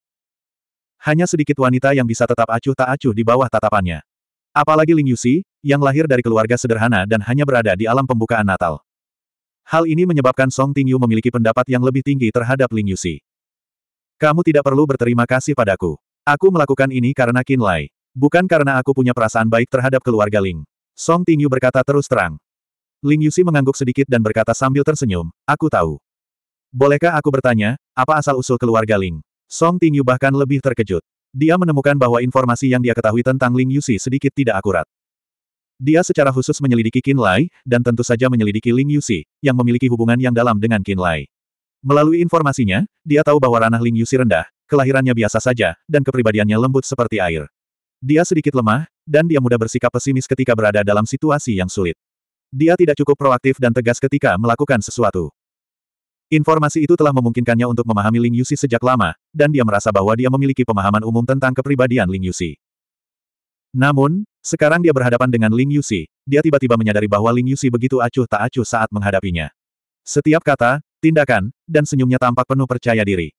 Hanya sedikit wanita yang bisa tetap acuh tak acuh di bawah tatapannya. Apalagi Ling Yusi, yang lahir dari keluarga sederhana dan hanya berada di alam pembukaan Natal. Hal ini menyebabkan Song Tingyu memiliki pendapat yang lebih tinggi terhadap Ling Yusi. Kamu tidak perlu berterima kasih padaku. Aku melakukan ini karena Qin Lai. Bukan karena aku punya perasaan baik terhadap keluarga Ling. Song Tingyu berkata terus terang. Ling Yusi mengangguk sedikit dan berkata sambil tersenyum, aku tahu. Bolehkah aku bertanya, apa asal-usul keluarga Ling? Song Tingyu bahkan lebih terkejut. Dia menemukan bahwa informasi yang dia ketahui tentang Ling Yusi sedikit tidak akurat. Dia secara khusus menyelidiki Qin Lai, dan tentu saja menyelidiki Ling Yusi, yang memiliki hubungan yang dalam dengan Qin Lai. Melalui informasinya, dia tahu bahwa ranah Ling Yusi rendah, kelahirannya biasa saja, dan kepribadiannya lembut seperti air. Dia sedikit lemah, dan dia mudah bersikap pesimis ketika berada dalam situasi yang sulit. Dia tidak cukup proaktif dan tegas ketika melakukan sesuatu. Informasi itu telah memungkinkannya untuk memahami Ling Yusi sejak lama, dan dia merasa bahwa dia memiliki pemahaman umum tentang kepribadian Ling Yusi. Namun, sekarang dia berhadapan dengan Ling Yusi, dia tiba-tiba menyadari bahwa Ling Yusi begitu acuh tak acuh saat menghadapinya. Setiap kata, tindakan, dan senyumnya tampak penuh percaya diri.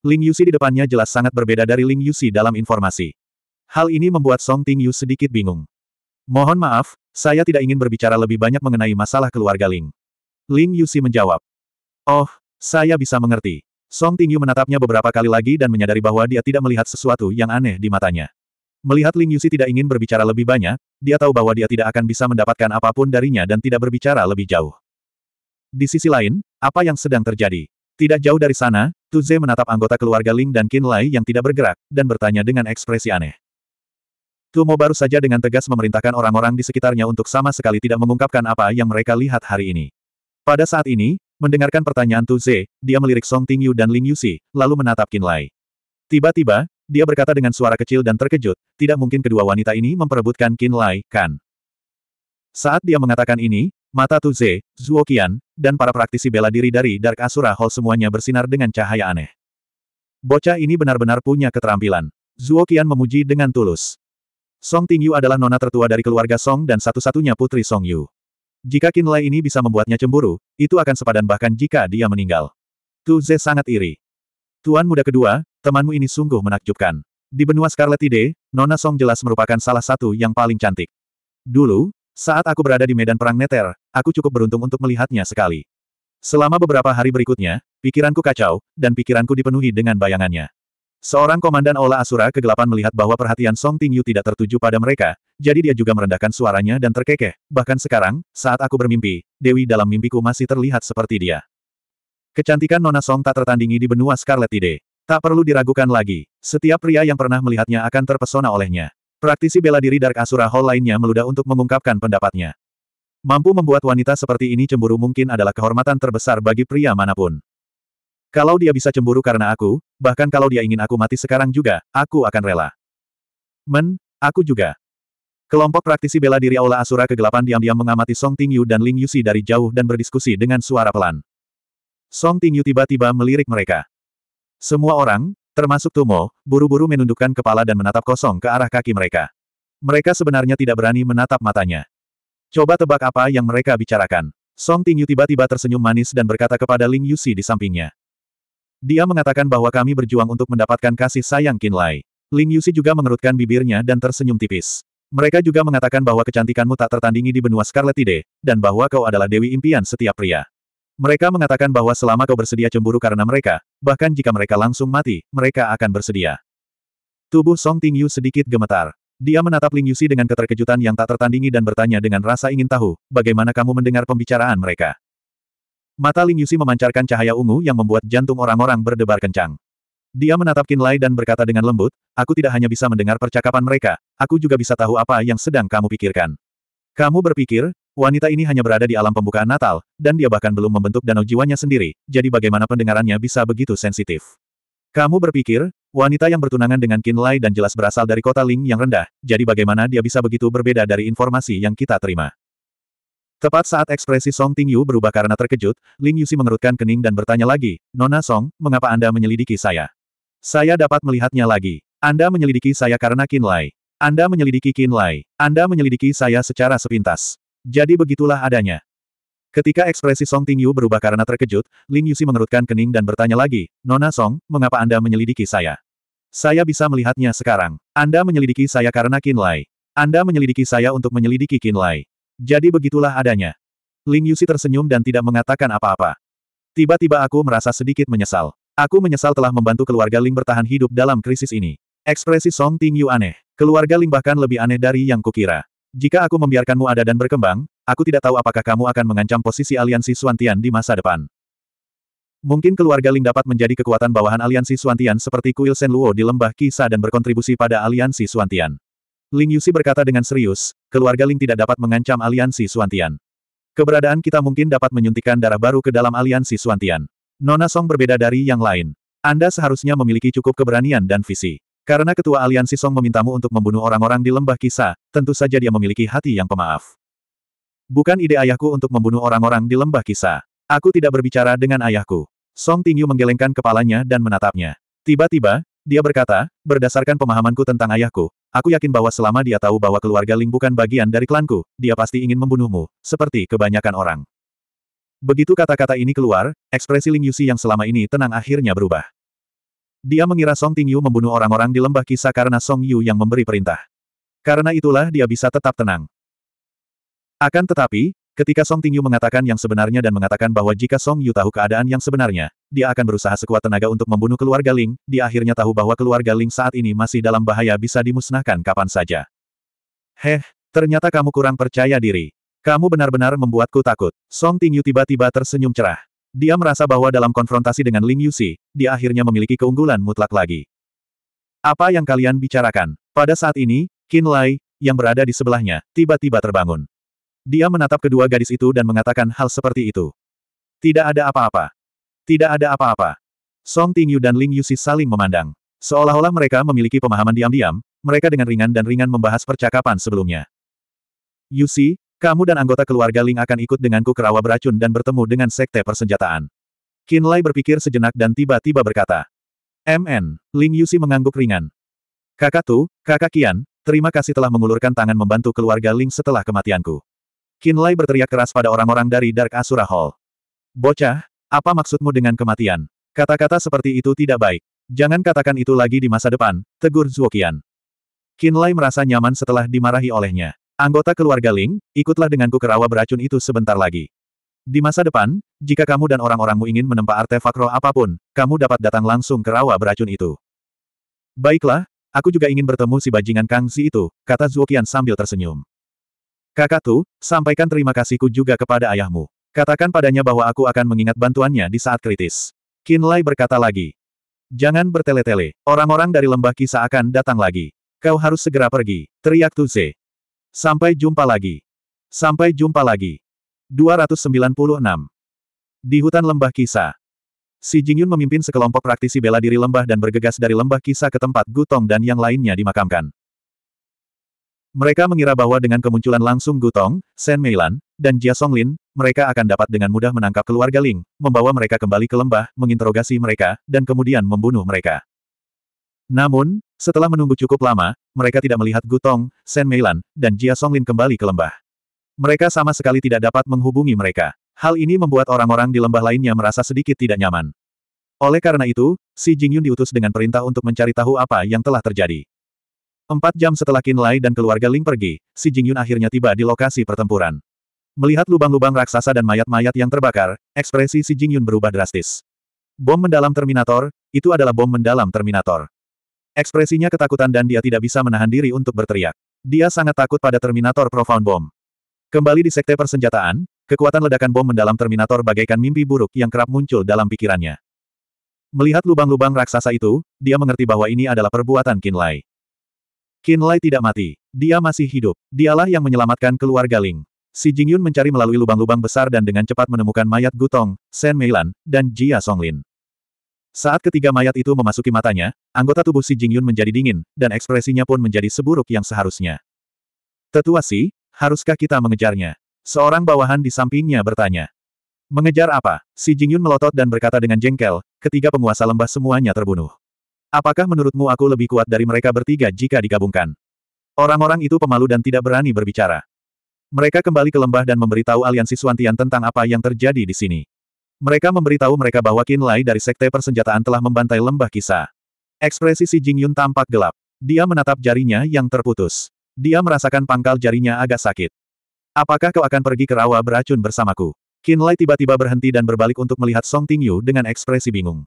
Ling Yusi di depannya jelas sangat berbeda dari Ling Yusi dalam informasi. Hal ini membuat Song Ting Yu sedikit bingung. Mohon maaf, saya tidak ingin berbicara lebih banyak mengenai masalah keluarga Ling. Ling Yusi menjawab. Oh, saya bisa mengerti. Song Tingyu menatapnya beberapa kali lagi dan menyadari bahwa dia tidak melihat sesuatu yang aneh di matanya. Melihat Ling Yusi tidak ingin berbicara lebih banyak, dia tahu bahwa dia tidak akan bisa mendapatkan apapun darinya dan tidak berbicara lebih jauh. Di sisi lain, apa yang sedang terjadi? Tidak jauh dari sana, Tu Ze menatap anggota keluarga Ling dan Qin Lai yang tidak bergerak, dan bertanya dengan ekspresi aneh. Tu Mo baru saja dengan tegas memerintahkan orang-orang di sekitarnya untuk sama sekali tidak mengungkapkan apa yang mereka lihat hari ini. Pada saat ini, Mendengarkan pertanyaan Tu Ze, dia melirik Song Tingyu dan Ling Yuxi, lalu menatap Qin Lai. Tiba-tiba, dia berkata dengan suara kecil dan terkejut, tidak mungkin kedua wanita ini memperebutkan Qin Lai, kan? Saat dia mengatakan ini, mata Tu Ze, Zhuo Qian, dan para praktisi bela diri dari Dark Asura Hall semuanya bersinar dengan cahaya aneh. Bocah ini benar-benar punya keterampilan. Zhuo Qian memuji dengan tulus. Song Tingyu adalah nona tertua dari keluarga Song dan satu-satunya putri Song Yu. Jika Kinlay ini bisa membuatnya cemburu, itu akan sepadan bahkan jika dia meninggal. Tu Ze sangat iri. Tuan muda kedua, temanmu ini sungguh menakjubkan. Di benua Scarlet Ide, Nona Song jelas merupakan salah satu yang paling cantik. Dulu, saat aku berada di medan perang Neter, aku cukup beruntung untuk melihatnya sekali. Selama beberapa hari berikutnya, pikiranku kacau, dan pikiranku dipenuhi dengan bayangannya. Seorang komandan Ola Asura kegelapan melihat bahwa perhatian Song Tingyu tidak tertuju pada mereka, jadi dia juga merendahkan suaranya dan terkekeh, bahkan sekarang, saat aku bermimpi, Dewi dalam mimpiku masih terlihat seperti dia. Kecantikan Nona Song tak tertandingi di benua Scarlet Tide. Tak perlu diragukan lagi, setiap pria yang pernah melihatnya akan terpesona olehnya. Praktisi bela diri Dark Asura Hall lainnya meludah untuk mengungkapkan pendapatnya. Mampu membuat wanita seperti ini cemburu mungkin adalah kehormatan terbesar bagi pria manapun. Kalau dia bisa cemburu karena aku, bahkan kalau dia ingin aku mati sekarang juga, aku akan rela. Men, aku juga. Kelompok praktisi bela diri Aula Asura kegelapan diam-diam mengamati Song Tingyu dan Ling Yusi dari jauh dan berdiskusi dengan suara pelan. Song Tingyu tiba-tiba melirik mereka. Semua orang, termasuk Tumo, buru-buru menundukkan kepala dan menatap kosong ke arah kaki mereka. Mereka sebenarnya tidak berani menatap matanya. Coba tebak apa yang mereka bicarakan. Song Tingyu tiba-tiba tersenyum manis dan berkata kepada Ling Yusi di sampingnya. Dia mengatakan bahwa kami berjuang untuk mendapatkan kasih sayang Kinlay. Ling Yusi juga mengerutkan bibirnya dan tersenyum tipis. Mereka juga mengatakan bahwa kecantikanmu tak tertandingi di benua Scarlet Tide, dan bahwa kau adalah dewi impian setiap pria. Mereka mengatakan bahwa selama kau bersedia cemburu karena mereka, bahkan jika mereka langsung mati, mereka akan bersedia. Tubuh Song Ting Yu sedikit gemetar. Dia menatap Ling Yusi dengan keterkejutan yang tak tertandingi dan bertanya dengan rasa ingin tahu, bagaimana kamu mendengar pembicaraan mereka. Mata Ling Yusi memancarkan cahaya ungu yang membuat jantung orang-orang berdebar kencang. Dia menatap Kin Lai dan berkata dengan lembut, aku tidak hanya bisa mendengar percakapan mereka, aku juga bisa tahu apa yang sedang kamu pikirkan. Kamu berpikir, wanita ini hanya berada di alam pembukaan Natal, dan dia bahkan belum membentuk danau jiwanya sendiri, jadi bagaimana pendengarannya bisa begitu sensitif? Kamu berpikir, wanita yang bertunangan dengan Qin Lai dan jelas berasal dari kota Ling yang rendah, jadi bagaimana dia bisa begitu berbeda dari informasi yang kita terima? Tepat saat ekspresi Song Tingyu berubah karena terkejut, Ling Yu si mengerutkan kening dan bertanya lagi, Nona Song, mengapa Anda menyelidiki saya? Saya dapat melihatnya lagi. Anda menyelidiki saya karena Qin Lai. Anda menyelidiki Qin Lai. Anda menyelidiki saya secara sepintas. Jadi begitulah adanya. Ketika ekspresi Song Tingyu berubah karena terkejut, Ling Yusi mengerutkan kening dan bertanya lagi, Nona Song, mengapa Anda menyelidiki saya? Saya bisa melihatnya sekarang. Anda menyelidiki saya karena Qin Lai. Anda menyelidiki saya untuk menyelidiki Qin Lai. Jadi begitulah adanya. Ling Yusi tersenyum dan tidak mengatakan apa-apa. Tiba-tiba aku merasa sedikit menyesal. Aku menyesal telah membantu keluarga Ling bertahan hidup dalam krisis ini. Ekspresi Song Tingyu aneh. Keluarga Ling bahkan lebih aneh dari yang kukira. Jika aku membiarkanmu ada dan berkembang, aku tidak tahu apakah kamu akan mengancam posisi aliansi Suantian di masa depan. Mungkin keluarga Ling dapat menjadi kekuatan bawahan aliansi Suantian seperti kuil Luo di lembah Kisa dan berkontribusi pada aliansi Suantian. Ling Yusi berkata dengan serius, keluarga Ling tidak dapat mengancam aliansi Suantian. Keberadaan kita mungkin dapat menyuntikkan darah baru ke dalam aliansi Suantian. Nona Song berbeda dari yang lain. Anda seharusnya memiliki cukup keberanian dan visi. Karena ketua aliansi Song memintamu untuk membunuh orang-orang di lembah kisah, tentu saja dia memiliki hati yang pemaaf. Bukan ide ayahku untuk membunuh orang-orang di lembah kisah. Aku tidak berbicara dengan ayahku. Song Tingyu menggelengkan kepalanya dan menatapnya. Tiba-tiba, dia berkata, berdasarkan pemahamanku tentang ayahku, aku yakin bahwa selama dia tahu bahwa keluarga Ling bukan bagian dari klanku, dia pasti ingin membunuhmu, seperti kebanyakan orang. Begitu kata-kata ini keluar, ekspresi Ling Yusi yang selama ini tenang akhirnya berubah. Dia mengira Song Tingyu membunuh orang-orang di lembah kisah karena Song Yu yang memberi perintah. Karena itulah dia bisa tetap tenang. Akan tetapi, ketika Song Tingyu mengatakan yang sebenarnya dan mengatakan bahwa jika Song Yu tahu keadaan yang sebenarnya, dia akan berusaha sekuat tenaga untuk membunuh keluarga Ling, dia akhirnya tahu bahwa keluarga Ling saat ini masih dalam bahaya bisa dimusnahkan kapan saja. Heh, ternyata kamu kurang percaya diri. Kamu benar-benar membuatku takut. Song Tingyu tiba-tiba tersenyum cerah. Dia merasa bahwa dalam konfrontasi dengan Ling Yuxi, dia akhirnya memiliki keunggulan mutlak lagi. Apa yang kalian bicarakan? Pada saat ini, Qin Lai, yang berada di sebelahnya, tiba-tiba terbangun. Dia menatap kedua gadis itu dan mengatakan hal seperti itu. Tidak ada apa-apa. Tidak ada apa-apa. Song Tingyu dan Ling Yuxi saling memandang. Seolah-olah mereka memiliki pemahaman diam-diam, mereka dengan ringan dan ringan membahas percakapan sebelumnya. Yuxi, kamu dan anggota keluarga Ling akan ikut denganku ke rawa beracun dan bertemu dengan sekte persenjataan. Lai berpikir sejenak dan tiba-tiba berkata. MN, Ling Yusi mengangguk ringan. Kakak Tu, kakak Kian, terima kasih telah mengulurkan tangan membantu keluarga Ling setelah kematianku. Lai berteriak keras pada orang-orang dari Dark Asura Hall. Bocah, apa maksudmu dengan kematian? Kata-kata seperti itu tidak baik. Jangan katakan itu lagi di masa depan, tegur Zuo Qin Lai merasa nyaman setelah dimarahi olehnya. Anggota keluarga Ling, ikutlah denganku ke rawa beracun itu sebentar lagi. Di masa depan, jika kamu dan orang-orangmu ingin menempa artefak roh apapun, kamu dapat datang langsung ke rawa beracun itu. Baiklah, aku juga ingin bertemu si bajingan Kang Zi itu, kata Zuokian sambil tersenyum. Kakak Tu, sampaikan terima kasihku juga kepada ayahmu. Katakan padanya bahwa aku akan mengingat bantuannya di saat kritis. Qin Lai berkata lagi. Jangan bertele-tele, orang-orang dari lembah kisah akan datang lagi. Kau harus segera pergi, teriak Tuze. Sampai jumpa lagi. Sampai jumpa lagi. 296. Di hutan lembah kisah. Si Jingyun memimpin sekelompok praktisi bela diri lembah dan bergegas dari lembah kisah ke tempat Gutong dan yang lainnya dimakamkan. Mereka mengira bahwa dengan kemunculan langsung Gutong, Sen Meilan, dan Jia Songlin, mereka akan dapat dengan mudah menangkap keluarga Ling, membawa mereka kembali ke lembah, menginterogasi mereka, dan kemudian membunuh mereka. Namun, setelah menunggu cukup lama, mereka tidak melihat Gutong, Shen Meilan, dan Jia Songlin kembali ke lembah. Mereka sama sekali tidak dapat menghubungi mereka. Hal ini membuat orang-orang di lembah lainnya merasa sedikit tidak nyaman. Oleh karena itu, Si Jingyun diutus dengan perintah untuk mencari tahu apa yang telah terjadi. Empat jam setelah Qin Lai dan keluarga Ling pergi, Si Jingyun akhirnya tiba di lokasi pertempuran. Melihat lubang-lubang raksasa dan mayat-mayat yang terbakar, ekspresi Si Jingyun berubah drastis. Bom mendalam Terminator, itu adalah bom mendalam Terminator. Ekspresinya ketakutan dan dia tidak bisa menahan diri untuk berteriak. Dia sangat takut pada Terminator Profound Bomb. Kembali di Sekte Persenjataan, kekuatan ledakan bom mendalam Terminator bagaikan mimpi buruk yang kerap muncul dalam pikirannya. Melihat lubang-lubang raksasa itu, dia mengerti bahwa ini adalah perbuatan Kinlay. Kinlay tidak mati. Dia masih hidup. Dialah yang menyelamatkan keluarga Ling. Si Jingyun mencari melalui lubang-lubang besar dan dengan cepat menemukan mayat Gutong, Shen Meilan, dan Jia Songlin. Saat ketiga mayat itu memasuki matanya, anggota tubuh si Jingyun menjadi dingin, dan ekspresinya pun menjadi seburuk yang seharusnya. Tetua si, haruskah kita mengejarnya? Seorang bawahan di sampingnya bertanya. Mengejar apa? Si Jingyun melotot dan berkata dengan jengkel, ketiga penguasa lembah semuanya terbunuh. Apakah menurutmu aku lebih kuat dari mereka bertiga jika digabungkan? Orang-orang itu pemalu dan tidak berani berbicara. Mereka kembali ke lembah dan memberitahu aliansi Suantian tentang apa yang terjadi di sini. Mereka memberitahu mereka bahwa Qin Lai dari Sekte Persenjataan telah membantai lembah kisah. Ekspresi Si Jingyun tampak gelap. Dia menatap jarinya yang terputus. Dia merasakan pangkal jarinya agak sakit. Apakah kau akan pergi ke rawa beracun bersamaku? Qin Lai tiba-tiba berhenti dan berbalik untuk melihat Song Ting Yu dengan ekspresi bingung.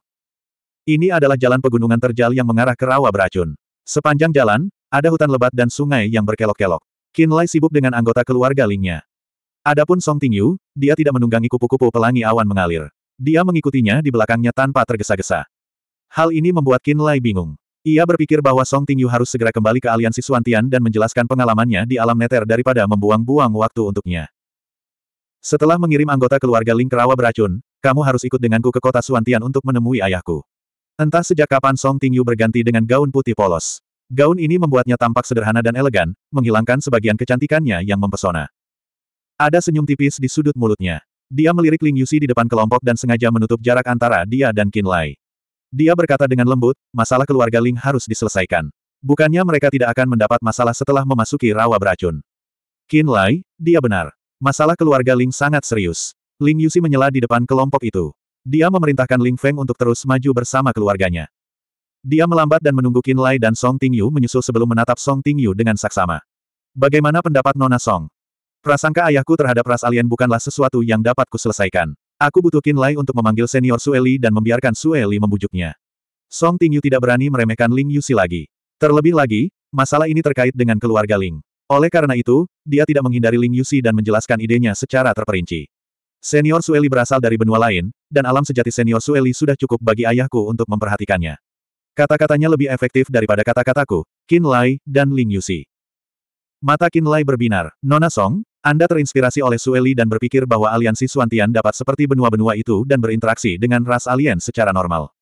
Ini adalah jalan pegunungan terjal yang mengarah ke rawa beracun. Sepanjang jalan, ada hutan lebat dan sungai yang berkelok-kelok. Qin Lai sibuk dengan anggota keluarga Lingnya. Adapun Song Tingyu, dia tidak menunggangi kupu-kupu pelangi awan mengalir. Dia mengikutinya di belakangnya tanpa tergesa-gesa. Hal ini membuat Qin Lai bingung. Ia berpikir bahwa Song Tingyu harus segera kembali ke aliansi Suantian dan menjelaskan pengalamannya di alam neter daripada membuang-buang waktu untuknya. Setelah mengirim anggota keluarga Ling Kerawa beracun, kamu harus ikut denganku ke kota Suantian untuk menemui ayahku. Entah sejak kapan Song Tingyu berganti dengan gaun putih polos. Gaun ini membuatnya tampak sederhana dan elegan, menghilangkan sebagian kecantikannya yang mempesona. Ada senyum tipis di sudut mulutnya. Dia melirik Ling Yusi di depan kelompok dan sengaja menutup jarak antara dia dan Qin Lai. Dia berkata dengan lembut, masalah keluarga Ling harus diselesaikan. Bukannya mereka tidak akan mendapat masalah setelah memasuki rawa beracun. Qin Lai, dia benar. Masalah keluarga Ling sangat serius. Ling Yusi menyela di depan kelompok itu. Dia memerintahkan Ling Feng untuk terus maju bersama keluarganya. Dia melambat dan menunggu Qin Lai dan Song Tingyu menyusul sebelum menatap Song Tingyu dengan saksama. Bagaimana pendapat Nona Song? Prasangka ayahku terhadap ras alien bukanlah sesuatu yang dapat kuselesaikan. Aku butuh Qin Lai untuk memanggil senior Sueli dan membiarkan Sueli membujuknya. Song Tingyu tidak berani meremehkan Ling Yusi lagi. Terlebih lagi, masalah ini terkait dengan keluarga Ling. Oleh karena itu, dia tidak menghindari Ling Yusi dan menjelaskan idenya secara terperinci. Senior Sueli berasal dari benua lain, dan alam sejati senior Sueli sudah cukup bagi ayahku untuk memperhatikannya. Kata-katanya lebih efektif daripada kata-kataku, Qin Lai dan Ling Yusi. Mata Qin Lai berbinar. Nona Song, anda terinspirasi oleh Sueli dan berpikir bahwa aliansi Suantian dapat seperti benua-benua itu dan berinteraksi dengan ras alien secara normal.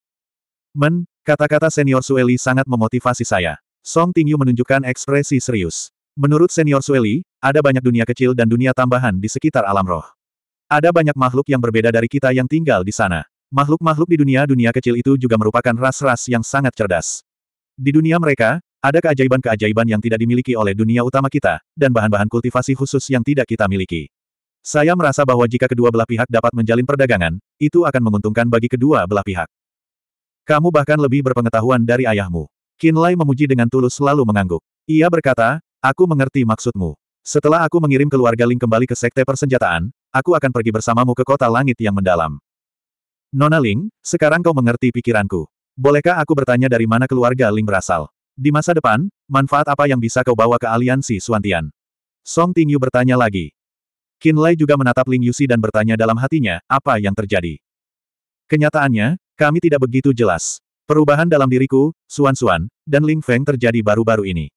Men, kata-kata senior Sueli sangat memotivasi saya. Song Tingyu menunjukkan ekspresi serius. Menurut senior Sueli, ada banyak dunia kecil dan dunia tambahan di sekitar alam roh. Ada banyak makhluk yang berbeda dari kita yang tinggal di sana. Makhluk-makhluk di dunia-dunia kecil itu juga merupakan ras-ras yang sangat cerdas. Di dunia mereka, ada keajaiban-keajaiban yang tidak dimiliki oleh dunia utama kita, dan bahan-bahan kultivasi khusus yang tidak kita miliki. Saya merasa bahwa jika kedua belah pihak dapat menjalin perdagangan, itu akan menguntungkan bagi kedua belah pihak. Kamu bahkan lebih berpengetahuan dari ayahmu. Kinlay memuji dengan tulus lalu mengangguk. Ia berkata, aku mengerti maksudmu. Setelah aku mengirim keluarga Ling kembali ke Sekte Persenjataan, aku akan pergi bersamamu ke kota langit yang mendalam. Nona Ling, sekarang kau mengerti pikiranku. Bolehkah aku bertanya dari mana keluarga Ling berasal? Di masa depan, manfaat apa yang bisa kau bawa ke aliansi Suantian? Song Tingyu bertanya lagi. Qin Lai juga menatap Ling Yusi dan bertanya dalam hatinya, apa yang terjadi? Kenyataannya, kami tidak begitu jelas. Perubahan dalam diriku, Suan Suan, dan Ling Feng terjadi baru-baru ini.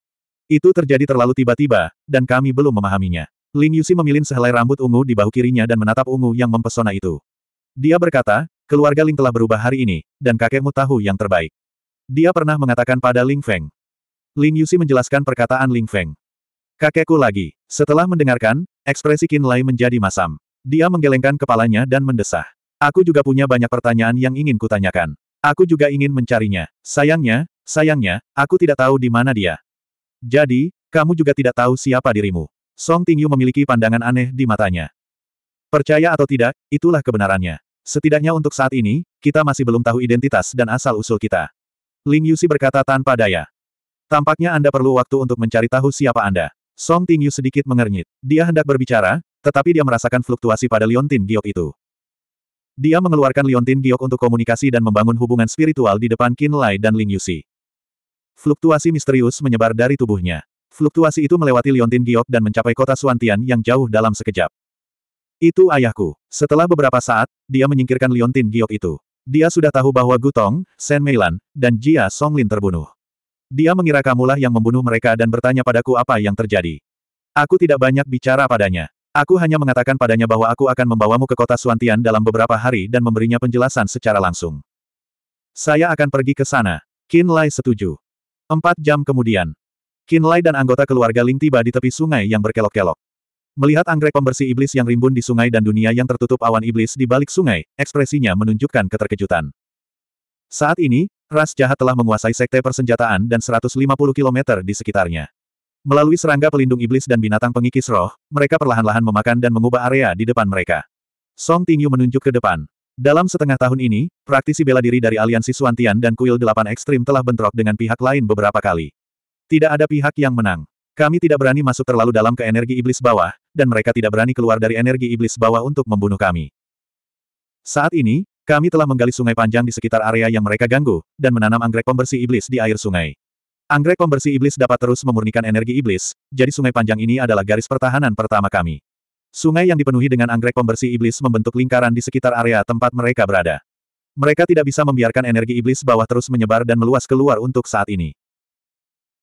Itu terjadi terlalu tiba-tiba, dan kami belum memahaminya. Ling Yusi memilin sehelai rambut ungu di bahu kirinya dan menatap ungu yang mempesona itu. Dia berkata, keluarga Ling telah berubah hari ini, dan kakekmu tahu yang terbaik. Dia pernah mengatakan pada Ling Feng. Lin Yusi menjelaskan perkataan Ling Feng. Kakekku lagi. Setelah mendengarkan, ekspresi Qin Lai menjadi masam. Dia menggelengkan kepalanya dan mendesah. Aku juga punya banyak pertanyaan yang ingin kutanyakan. Aku juga ingin mencarinya. Sayangnya, sayangnya, aku tidak tahu di mana dia. Jadi, kamu juga tidak tahu siapa dirimu. Song Tingyu memiliki pandangan aneh di matanya. Percaya atau tidak, itulah kebenarannya. Setidaknya untuk saat ini, kita masih belum tahu identitas dan asal-usul kita. Ling Yusi berkata tanpa daya. Tampaknya Anda perlu waktu untuk mencari tahu siapa Anda. Song Ting Yu sedikit mengernyit. Dia hendak berbicara, tetapi dia merasakan fluktuasi pada liontin giok itu. Dia mengeluarkan liontin giok untuk komunikasi dan membangun hubungan spiritual di depan Qin Lai dan Ling Yusi. Fluktuasi misterius menyebar dari tubuhnya. Fluktuasi itu melewati liontin giok dan mencapai kota Suantian yang jauh dalam sekejap. Itu ayahku. Setelah beberapa saat, dia menyingkirkan liontin giok itu. Dia sudah tahu bahwa Gutong, Shen Meilan, dan Jia Songlin terbunuh. Dia mengira kamulah yang membunuh mereka dan bertanya padaku apa yang terjadi. Aku tidak banyak bicara padanya. Aku hanya mengatakan padanya bahwa aku akan membawamu ke kota Suantian dalam beberapa hari dan memberinya penjelasan secara langsung. Saya akan pergi ke sana. Qin Lai setuju. Empat jam kemudian. Qin Lai dan anggota keluarga Ling tiba di tepi sungai yang berkelok-kelok. Melihat anggrek pembersih iblis yang rimbun di sungai dan dunia yang tertutup awan iblis di balik sungai, ekspresinya menunjukkan keterkejutan. Saat ini, ras jahat telah menguasai sekte persenjataan dan 150 km di sekitarnya. Melalui serangga pelindung iblis dan binatang pengikis roh, mereka perlahan-lahan memakan dan mengubah area di depan mereka. Song Tingyu menunjuk ke depan. Dalam setengah tahun ini, praktisi bela diri dari aliansi Suantian dan Kuil Delapan Ekstrim telah bentrok dengan pihak lain beberapa kali. Tidak ada pihak yang menang. Kami tidak berani masuk terlalu dalam ke energi iblis bawah, dan mereka tidak berani keluar dari energi iblis bawah untuk membunuh kami. Saat ini, kami telah menggali sungai panjang di sekitar area yang mereka ganggu, dan menanam anggrek pembersih iblis di air sungai. Anggrek pembersih iblis dapat terus memurnikan energi iblis, jadi sungai panjang ini adalah garis pertahanan pertama kami. Sungai yang dipenuhi dengan anggrek pembersih iblis membentuk lingkaran di sekitar area tempat mereka berada. Mereka tidak bisa membiarkan energi iblis bawah terus menyebar dan meluas keluar untuk saat ini.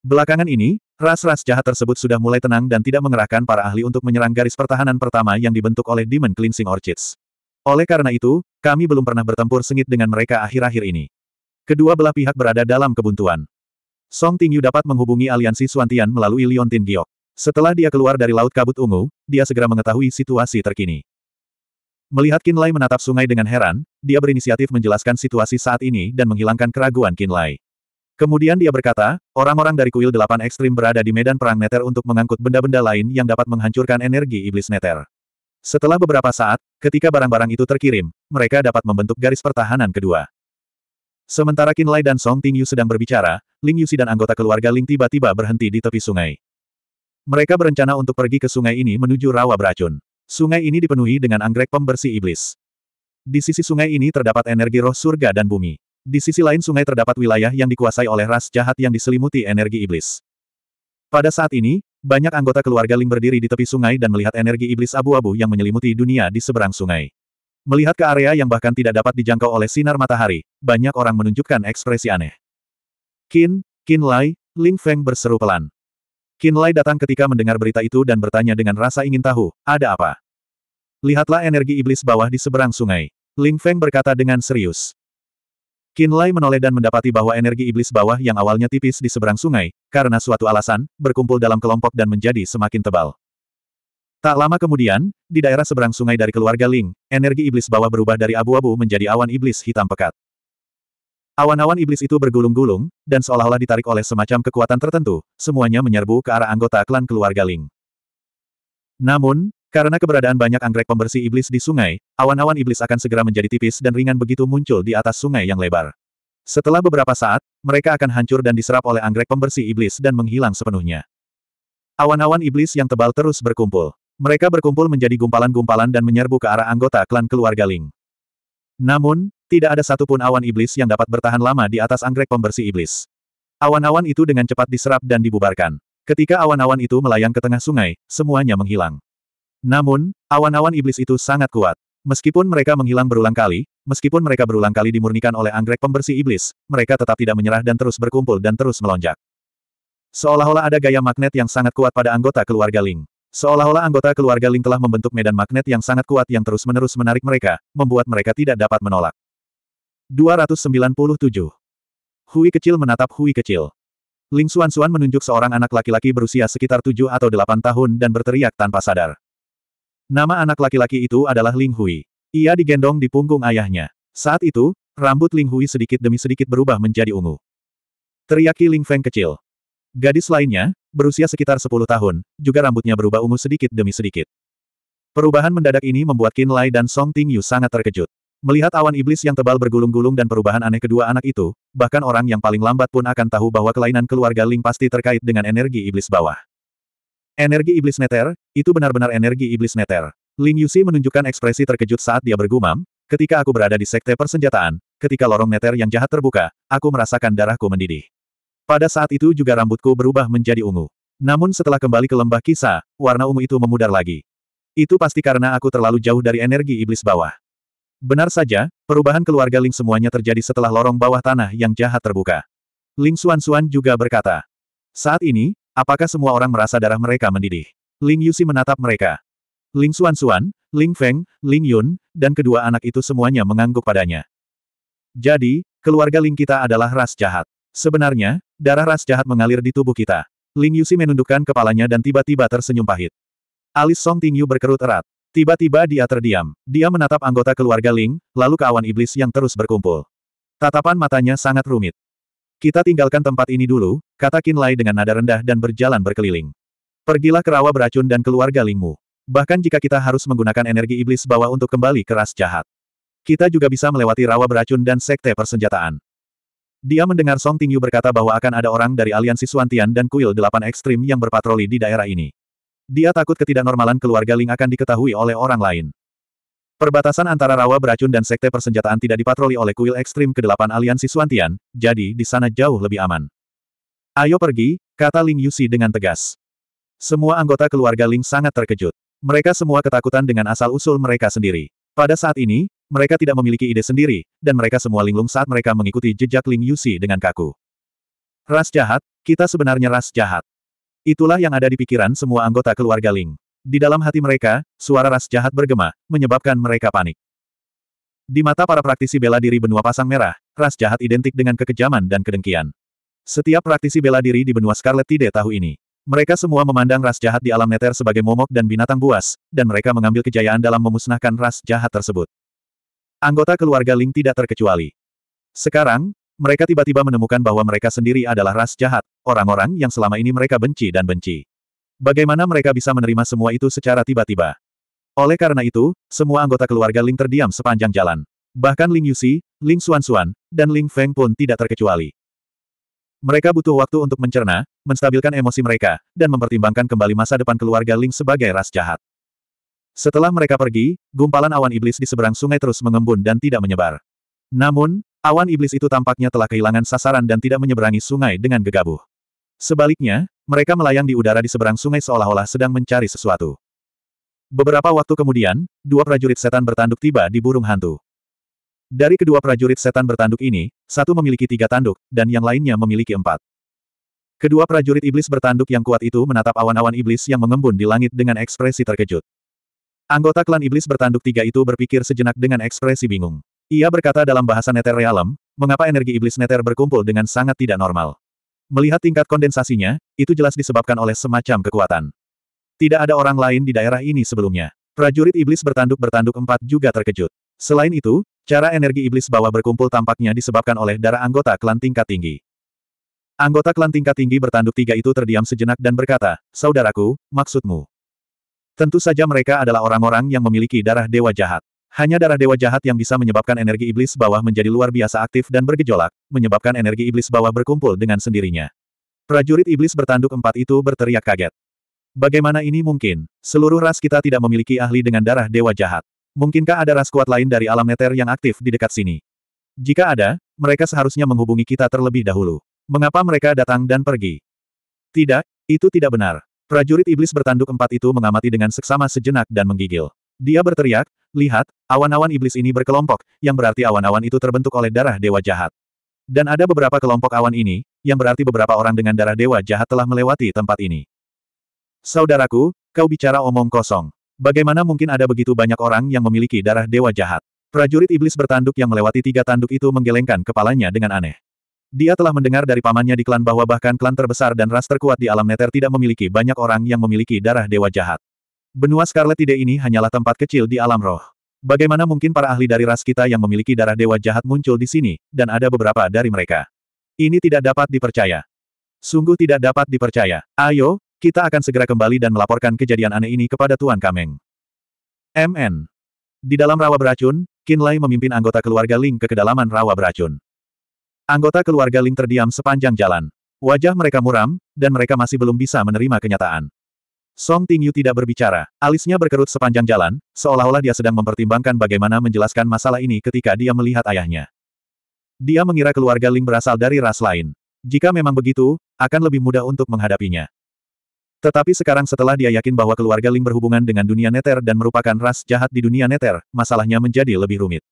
Belakangan ini, ras-ras jahat tersebut sudah mulai tenang dan tidak mengerahkan para ahli untuk menyerang garis pertahanan pertama yang dibentuk oleh Demon Cleansing Orchids. Oleh karena itu, kami belum pernah bertempur sengit dengan mereka akhir-akhir ini. Kedua belah pihak berada dalam kebuntuan. Song Tingyu dapat menghubungi aliansi Suantian melalui Liontin Giok. Setelah dia keluar dari Laut Kabut Ungu, dia segera mengetahui situasi terkini. Melihat Qin Lai menatap sungai dengan heran, dia berinisiatif menjelaskan situasi saat ini dan menghilangkan keraguan Qin Lai. Kemudian dia berkata, orang-orang dari kuil delapan ekstrim berada di medan perang Neter untuk mengangkut benda-benda lain yang dapat menghancurkan energi iblis Neter. Setelah beberapa saat, ketika barang-barang itu terkirim, mereka dapat membentuk garis pertahanan kedua. Sementara Kinlay dan Song Tingyu sedang berbicara, Ling Yusi dan anggota keluarga Ling tiba-tiba berhenti di tepi sungai. Mereka berencana untuk pergi ke sungai ini menuju rawa beracun. Sungai ini dipenuhi dengan anggrek pembersih iblis. Di sisi sungai ini terdapat energi roh surga dan bumi. Di sisi lain sungai terdapat wilayah yang dikuasai oleh ras jahat yang diselimuti energi iblis. Pada saat ini, banyak anggota keluarga Ling berdiri di tepi sungai dan melihat energi iblis abu-abu yang menyelimuti dunia di seberang sungai. Melihat ke area yang bahkan tidak dapat dijangkau oleh sinar matahari, banyak orang menunjukkan ekspresi aneh. Qin, Qin Lai, Ling Feng berseru pelan. Qin Lai datang ketika mendengar berita itu dan bertanya dengan rasa ingin tahu, ada apa? Lihatlah energi iblis bawah di seberang sungai. Ling Feng berkata dengan serius. Lai menoleh dan mendapati bahwa energi iblis bawah yang awalnya tipis di seberang sungai, karena suatu alasan, berkumpul dalam kelompok dan menjadi semakin tebal. Tak lama kemudian, di daerah seberang sungai dari keluarga Ling, energi iblis bawah berubah dari abu-abu menjadi awan iblis hitam pekat. Awan-awan iblis itu bergulung-gulung, dan seolah-olah ditarik oleh semacam kekuatan tertentu, semuanya menyerbu ke arah anggota klan keluarga Ling. Namun, karena keberadaan banyak anggrek pembersih iblis di sungai, awan-awan iblis akan segera menjadi tipis dan ringan begitu muncul di atas sungai yang lebar. Setelah beberapa saat, mereka akan hancur dan diserap oleh anggrek pembersih iblis dan menghilang sepenuhnya. Awan-awan iblis yang tebal terus berkumpul. Mereka berkumpul menjadi gumpalan-gumpalan dan menyerbu ke arah anggota klan keluarga Ling. Namun, tidak ada satupun awan iblis yang dapat bertahan lama di atas anggrek pembersih iblis. Awan-awan itu dengan cepat diserap dan dibubarkan. Ketika awan-awan itu melayang ke tengah sungai, semuanya menghilang. Namun, awan-awan iblis itu sangat kuat. Meskipun mereka menghilang berulang kali, meskipun mereka berulang kali dimurnikan oleh anggrek pembersih iblis, mereka tetap tidak menyerah dan terus berkumpul dan terus melonjak. Seolah-olah ada gaya magnet yang sangat kuat pada anggota keluarga Ling. Seolah-olah anggota keluarga Ling telah membentuk medan magnet yang sangat kuat yang terus-menerus menarik mereka, membuat mereka tidak dapat menolak. 297. Hui kecil menatap Hui kecil. Ling Xuan menunjuk seorang anak laki-laki berusia sekitar 7 atau 8 tahun dan berteriak tanpa sadar. Nama anak laki-laki itu adalah Ling Hui. Ia digendong di punggung ayahnya. Saat itu, rambut Ling Hui sedikit demi sedikit berubah menjadi ungu. Teriaki Ling Feng kecil. Gadis lainnya, berusia sekitar 10 tahun, juga rambutnya berubah ungu sedikit demi sedikit. Perubahan mendadak ini membuat Qin Lai dan Song Ting Yu sangat terkejut. Melihat awan iblis yang tebal bergulung-gulung dan perubahan aneh kedua anak itu, bahkan orang yang paling lambat pun akan tahu bahwa kelainan keluarga Ling pasti terkait dengan energi iblis bawah. Energi iblis neter, itu benar-benar energi iblis neter. Ling Yusi menunjukkan ekspresi terkejut saat dia bergumam, ketika aku berada di sekte persenjataan, ketika lorong neter yang jahat terbuka, aku merasakan darahku mendidih. Pada saat itu juga rambutku berubah menjadi ungu. Namun setelah kembali ke lembah kisah, warna ungu itu memudar lagi. Itu pasti karena aku terlalu jauh dari energi iblis bawah. Benar saja, perubahan keluarga Ling semuanya terjadi setelah lorong bawah tanah yang jahat terbuka. Ling Xuan Xuan juga berkata. Saat ini, Apakah semua orang merasa darah mereka mendidih? Ling Yusi menatap mereka. Ling Xuan Xuan, Ling Feng, Ling Yun, dan kedua anak itu semuanya mengangguk padanya. Jadi, keluarga Ling kita adalah ras jahat. Sebenarnya, darah ras jahat mengalir di tubuh kita. Ling Yusi menundukkan kepalanya dan tiba-tiba tersenyum pahit. Alis Song Tingyu berkerut erat. Tiba-tiba dia terdiam. Dia menatap anggota keluarga Ling, lalu ke awan iblis yang terus berkumpul. Tatapan matanya sangat rumit. Kita tinggalkan tempat ini dulu, kata Qin Lai dengan nada rendah dan berjalan berkeliling. Pergilah ke rawa beracun dan keluarga Lingmu. Bahkan jika kita harus menggunakan energi iblis bawah untuk kembali ke ras jahat. Kita juga bisa melewati rawa beracun dan sekte persenjataan. Dia mendengar Song Tingyu berkata bahwa akan ada orang dari aliansi Suantian dan kuil delapan ekstrim yang berpatroli di daerah ini. Dia takut ketidaknormalan keluarga Ling akan diketahui oleh orang lain. Perbatasan antara rawa beracun dan sekte persenjataan tidak dipatroli oleh kuil ekstrim ke-8 aliansi Suantian, jadi di sana jauh lebih aman. Ayo pergi, kata Ling Yusi dengan tegas. Semua anggota keluarga Ling sangat terkejut. Mereka semua ketakutan dengan asal-usul mereka sendiri. Pada saat ini, mereka tidak memiliki ide sendiri, dan mereka semua linglung saat mereka mengikuti jejak Ling Yusi dengan kaku. Ras jahat, kita sebenarnya ras jahat. Itulah yang ada di pikiran semua anggota keluarga Ling. Di dalam hati mereka, suara ras jahat bergema, menyebabkan mereka panik. Di mata para praktisi bela diri benua pasang merah, ras jahat identik dengan kekejaman dan kedengkian. Setiap praktisi bela diri di benua Scarlet tidak tahu ini. Mereka semua memandang ras jahat di alam neter sebagai momok dan binatang buas, dan mereka mengambil kejayaan dalam memusnahkan ras jahat tersebut. Anggota keluarga Ling tidak terkecuali. Sekarang, mereka tiba-tiba menemukan bahwa mereka sendiri adalah ras jahat, orang-orang yang selama ini mereka benci dan benci. Bagaimana mereka bisa menerima semua itu secara tiba-tiba? Oleh karena itu, semua anggota keluarga Ling terdiam sepanjang jalan. Bahkan Ling Yusi, Ling Xuan-Xuan, dan Ling Feng pun tidak terkecuali. Mereka butuh waktu untuk mencerna, menstabilkan emosi mereka, dan mempertimbangkan kembali masa depan keluarga Ling sebagai ras jahat. Setelah mereka pergi, gumpalan awan iblis di seberang sungai terus mengembun dan tidak menyebar. Namun, awan iblis itu tampaknya telah kehilangan sasaran dan tidak menyeberangi sungai dengan gegabah. Sebaliknya, mereka melayang di udara di seberang sungai seolah-olah sedang mencari sesuatu. Beberapa waktu kemudian, dua prajurit setan bertanduk tiba di burung hantu. Dari kedua prajurit setan bertanduk ini, satu memiliki tiga tanduk, dan yang lainnya memiliki empat. Kedua prajurit iblis bertanduk yang kuat itu menatap awan-awan iblis yang mengembun di langit dengan ekspresi terkejut. Anggota klan iblis bertanduk tiga itu berpikir sejenak dengan ekspresi bingung. Ia berkata dalam bahasa Neter Realem, mengapa energi iblis Neter berkumpul dengan sangat tidak normal. Melihat tingkat kondensasinya, itu jelas disebabkan oleh semacam kekuatan. Tidak ada orang lain di daerah ini sebelumnya. Prajurit iblis bertanduk-bertanduk empat juga terkejut. Selain itu, cara energi iblis bawah berkumpul tampaknya disebabkan oleh darah anggota klan tingkat tinggi. Anggota klan tingkat tinggi bertanduk tiga itu terdiam sejenak dan berkata, Saudaraku, maksudmu. Tentu saja mereka adalah orang-orang yang memiliki darah dewa jahat. Hanya darah dewa jahat yang bisa menyebabkan energi iblis bawah menjadi luar biasa aktif dan bergejolak, menyebabkan energi iblis bawah berkumpul dengan sendirinya. Prajurit iblis bertanduk empat itu berteriak kaget. Bagaimana ini mungkin? Seluruh ras kita tidak memiliki ahli dengan darah dewa jahat. Mungkinkah ada ras kuat lain dari alam neter yang aktif di dekat sini? Jika ada, mereka seharusnya menghubungi kita terlebih dahulu. Mengapa mereka datang dan pergi? Tidak, itu tidak benar. Prajurit iblis bertanduk empat itu mengamati dengan seksama sejenak dan menggigil. Dia berteriak, Lihat, awan-awan iblis ini berkelompok, yang berarti awan-awan itu terbentuk oleh darah dewa jahat. Dan ada beberapa kelompok awan ini, yang berarti beberapa orang dengan darah dewa jahat telah melewati tempat ini. Saudaraku, kau bicara omong kosong. Bagaimana mungkin ada begitu banyak orang yang memiliki darah dewa jahat? Prajurit iblis bertanduk yang melewati tiga tanduk itu menggelengkan kepalanya dengan aneh. Dia telah mendengar dari pamannya di klan bahwa bahkan klan terbesar dan ras terkuat di alam neter tidak memiliki banyak orang yang memiliki darah dewa jahat. Benua Scarlet Tide ini hanyalah tempat kecil di alam roh. Bagaimana mungkin para ahli dari ras kita yang memiliki darah dewa jahat muncul di sini, dan ada beberapa dari mereka. Ini tidak dapat dipercaya. Sungguh tidak dapat dipercaya. Ayo, kita akan segera kembali dan melaporkan kejadian aneh ini kepada Tuan Kameng. MN. Di dalam rawa beracun, Lei memimpin anggota keluarga Ling ke kedalaman rawa beracun. Anggota keluarga Ling terdiam sepanjang jalan. Wajah mereka muram, dan mereka masih belum bisa menerima kenyataan. Song Tingyu tidak berbicara, alisnya berkerut sepanjang jalan, seolah-olah dia sedang mempertimbangkan bagaimana menjelaskan masalah ini ketika dia melihat ayahnya. Dia mengira keluarga Ling berasal dari ras lain. Jika memang begitu, akan lebih mudah untuk menghadapinya. Tetapi sekarang setelah dia yakin bahwa keluarga Ling berhubungan dengan dunia neter dan merupakan ras jahat di dunia neter, masalahnya menjadi lebih rumit.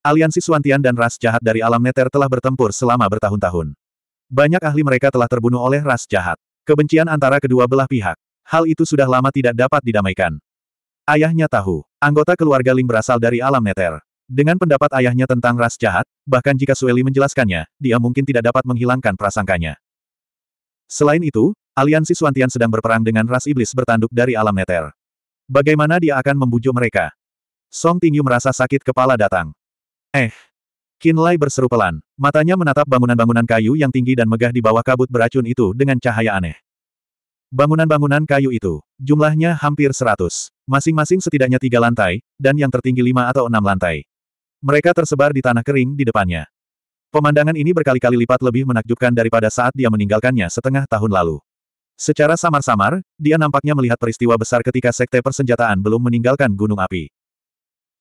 Aliansi Suantian dan ras jahat dari alam neter telah bertempur selama bertahun-tahun. Banyak ahli mereka telah terbunuh oleh ras jahat. Kebencian antara kedua belah pihak hal itu sudah lama tidak dapat didamaikan. Ayahnya tahu, anggota keluarga Lim berasal dari alam neter. Dengan pendapat ayahnya tentang ras jahat, bahkan jika Sueli menjelaskannya, dia mungkin tidak dapat menghilangkan prasangkanya. Selain itu, aliansi Suantian sedang berperang dengan ras iblis bertanduk dari alam neter. Bagaimana dia akan membujuk mereka? Song Tingyu merasa sakit kepala datang. Eh. Lai berseru pelan, matanya menatap bangunan-bangunan kayu yang tinggi dan megah di bawah kabut beracun itu dengan cahaya aneh. Bangunan-bangunan kayu itu, jumlahnya hampir seratus. Masing-masing setidaknya tiga lantai, dan yang tertinggi lima atau enam lantai. Mereka tersebar di tanah kering di depannya. Pemandangan ini berkali-kali lipat lebih menakjubkan daripada saat dia meninggalkannya setengah tahun lalu. Secara samar-samar, dia nampaknya melihat peristiwa besar ketika Sekte Persenjataan belum meninggalkan Gunung Api.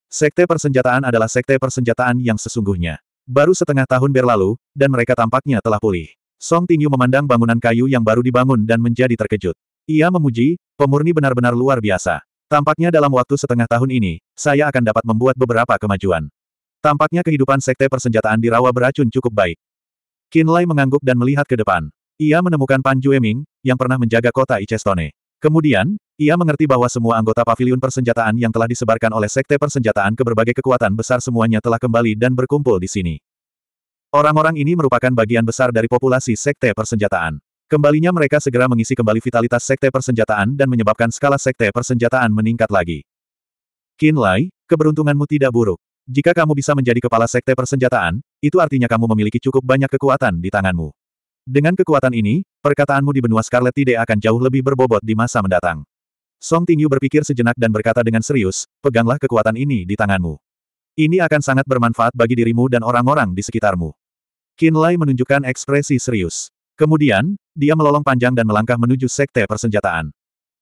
Sekte Persenjataan adalah Sekte Persenjataan yang sesungguhnya. Baru setengah tahun berlalu, dan mereka tampaknya telah pulih. Song Tingyu memandang bangunan kayu yang baru dibangun dan menjadi terkejut. Ia memuji, pemurni benar-benar luar biasa. Tampaknya dalam waktu setengah tahun ini, saya akan dapat membuat beberapa kemajuan. Tampaknya kehidupan sekte persenjataan di rawa beracun cukup baik. Lai mengangguk dan melihat ke depan. Ia menemukan Pan Jueming, yang pernah menjaga kota Icestone. Kemudian, ia mengerti bahwa semua anggota pavilion persenjataan yang telah disebarkan oleh sekte persenjataan ke berbagai kekuatan besar semuanya telah kembali dan berkumpul di sini. Orang-orang ini merupakan bagian besar dari populasi sekte persenjataan. Kembalinya mereka segera mengisi kembali vitalitas sekte persenjataan dan menyebabkan skala sekte persenjataan meningkat lagi. Qin Lai, keberuntunganmu tidak buruk. Jika kamu bisa menjadi kepala sekte persenjataan, itu artinya kamu memiliki cukup banyak kekuatan di tanganmu. Dengan kekuatan ini, perkataanmu di benua Scarlet tidak akan jauh lebih berbobot di masa mendatang. Song Tingyu berpikir sejenak dan berkata dengan serius, peganglah kekuatan ini di tanganmu. Ini akan sangat bermanfaat bagi dirimu dan orang-orang di sekitarmu. Kinlay menunjukkan ekspresi serius. Kemudian, dia melolong panjang dan melangkah menuju sekte persenjataan.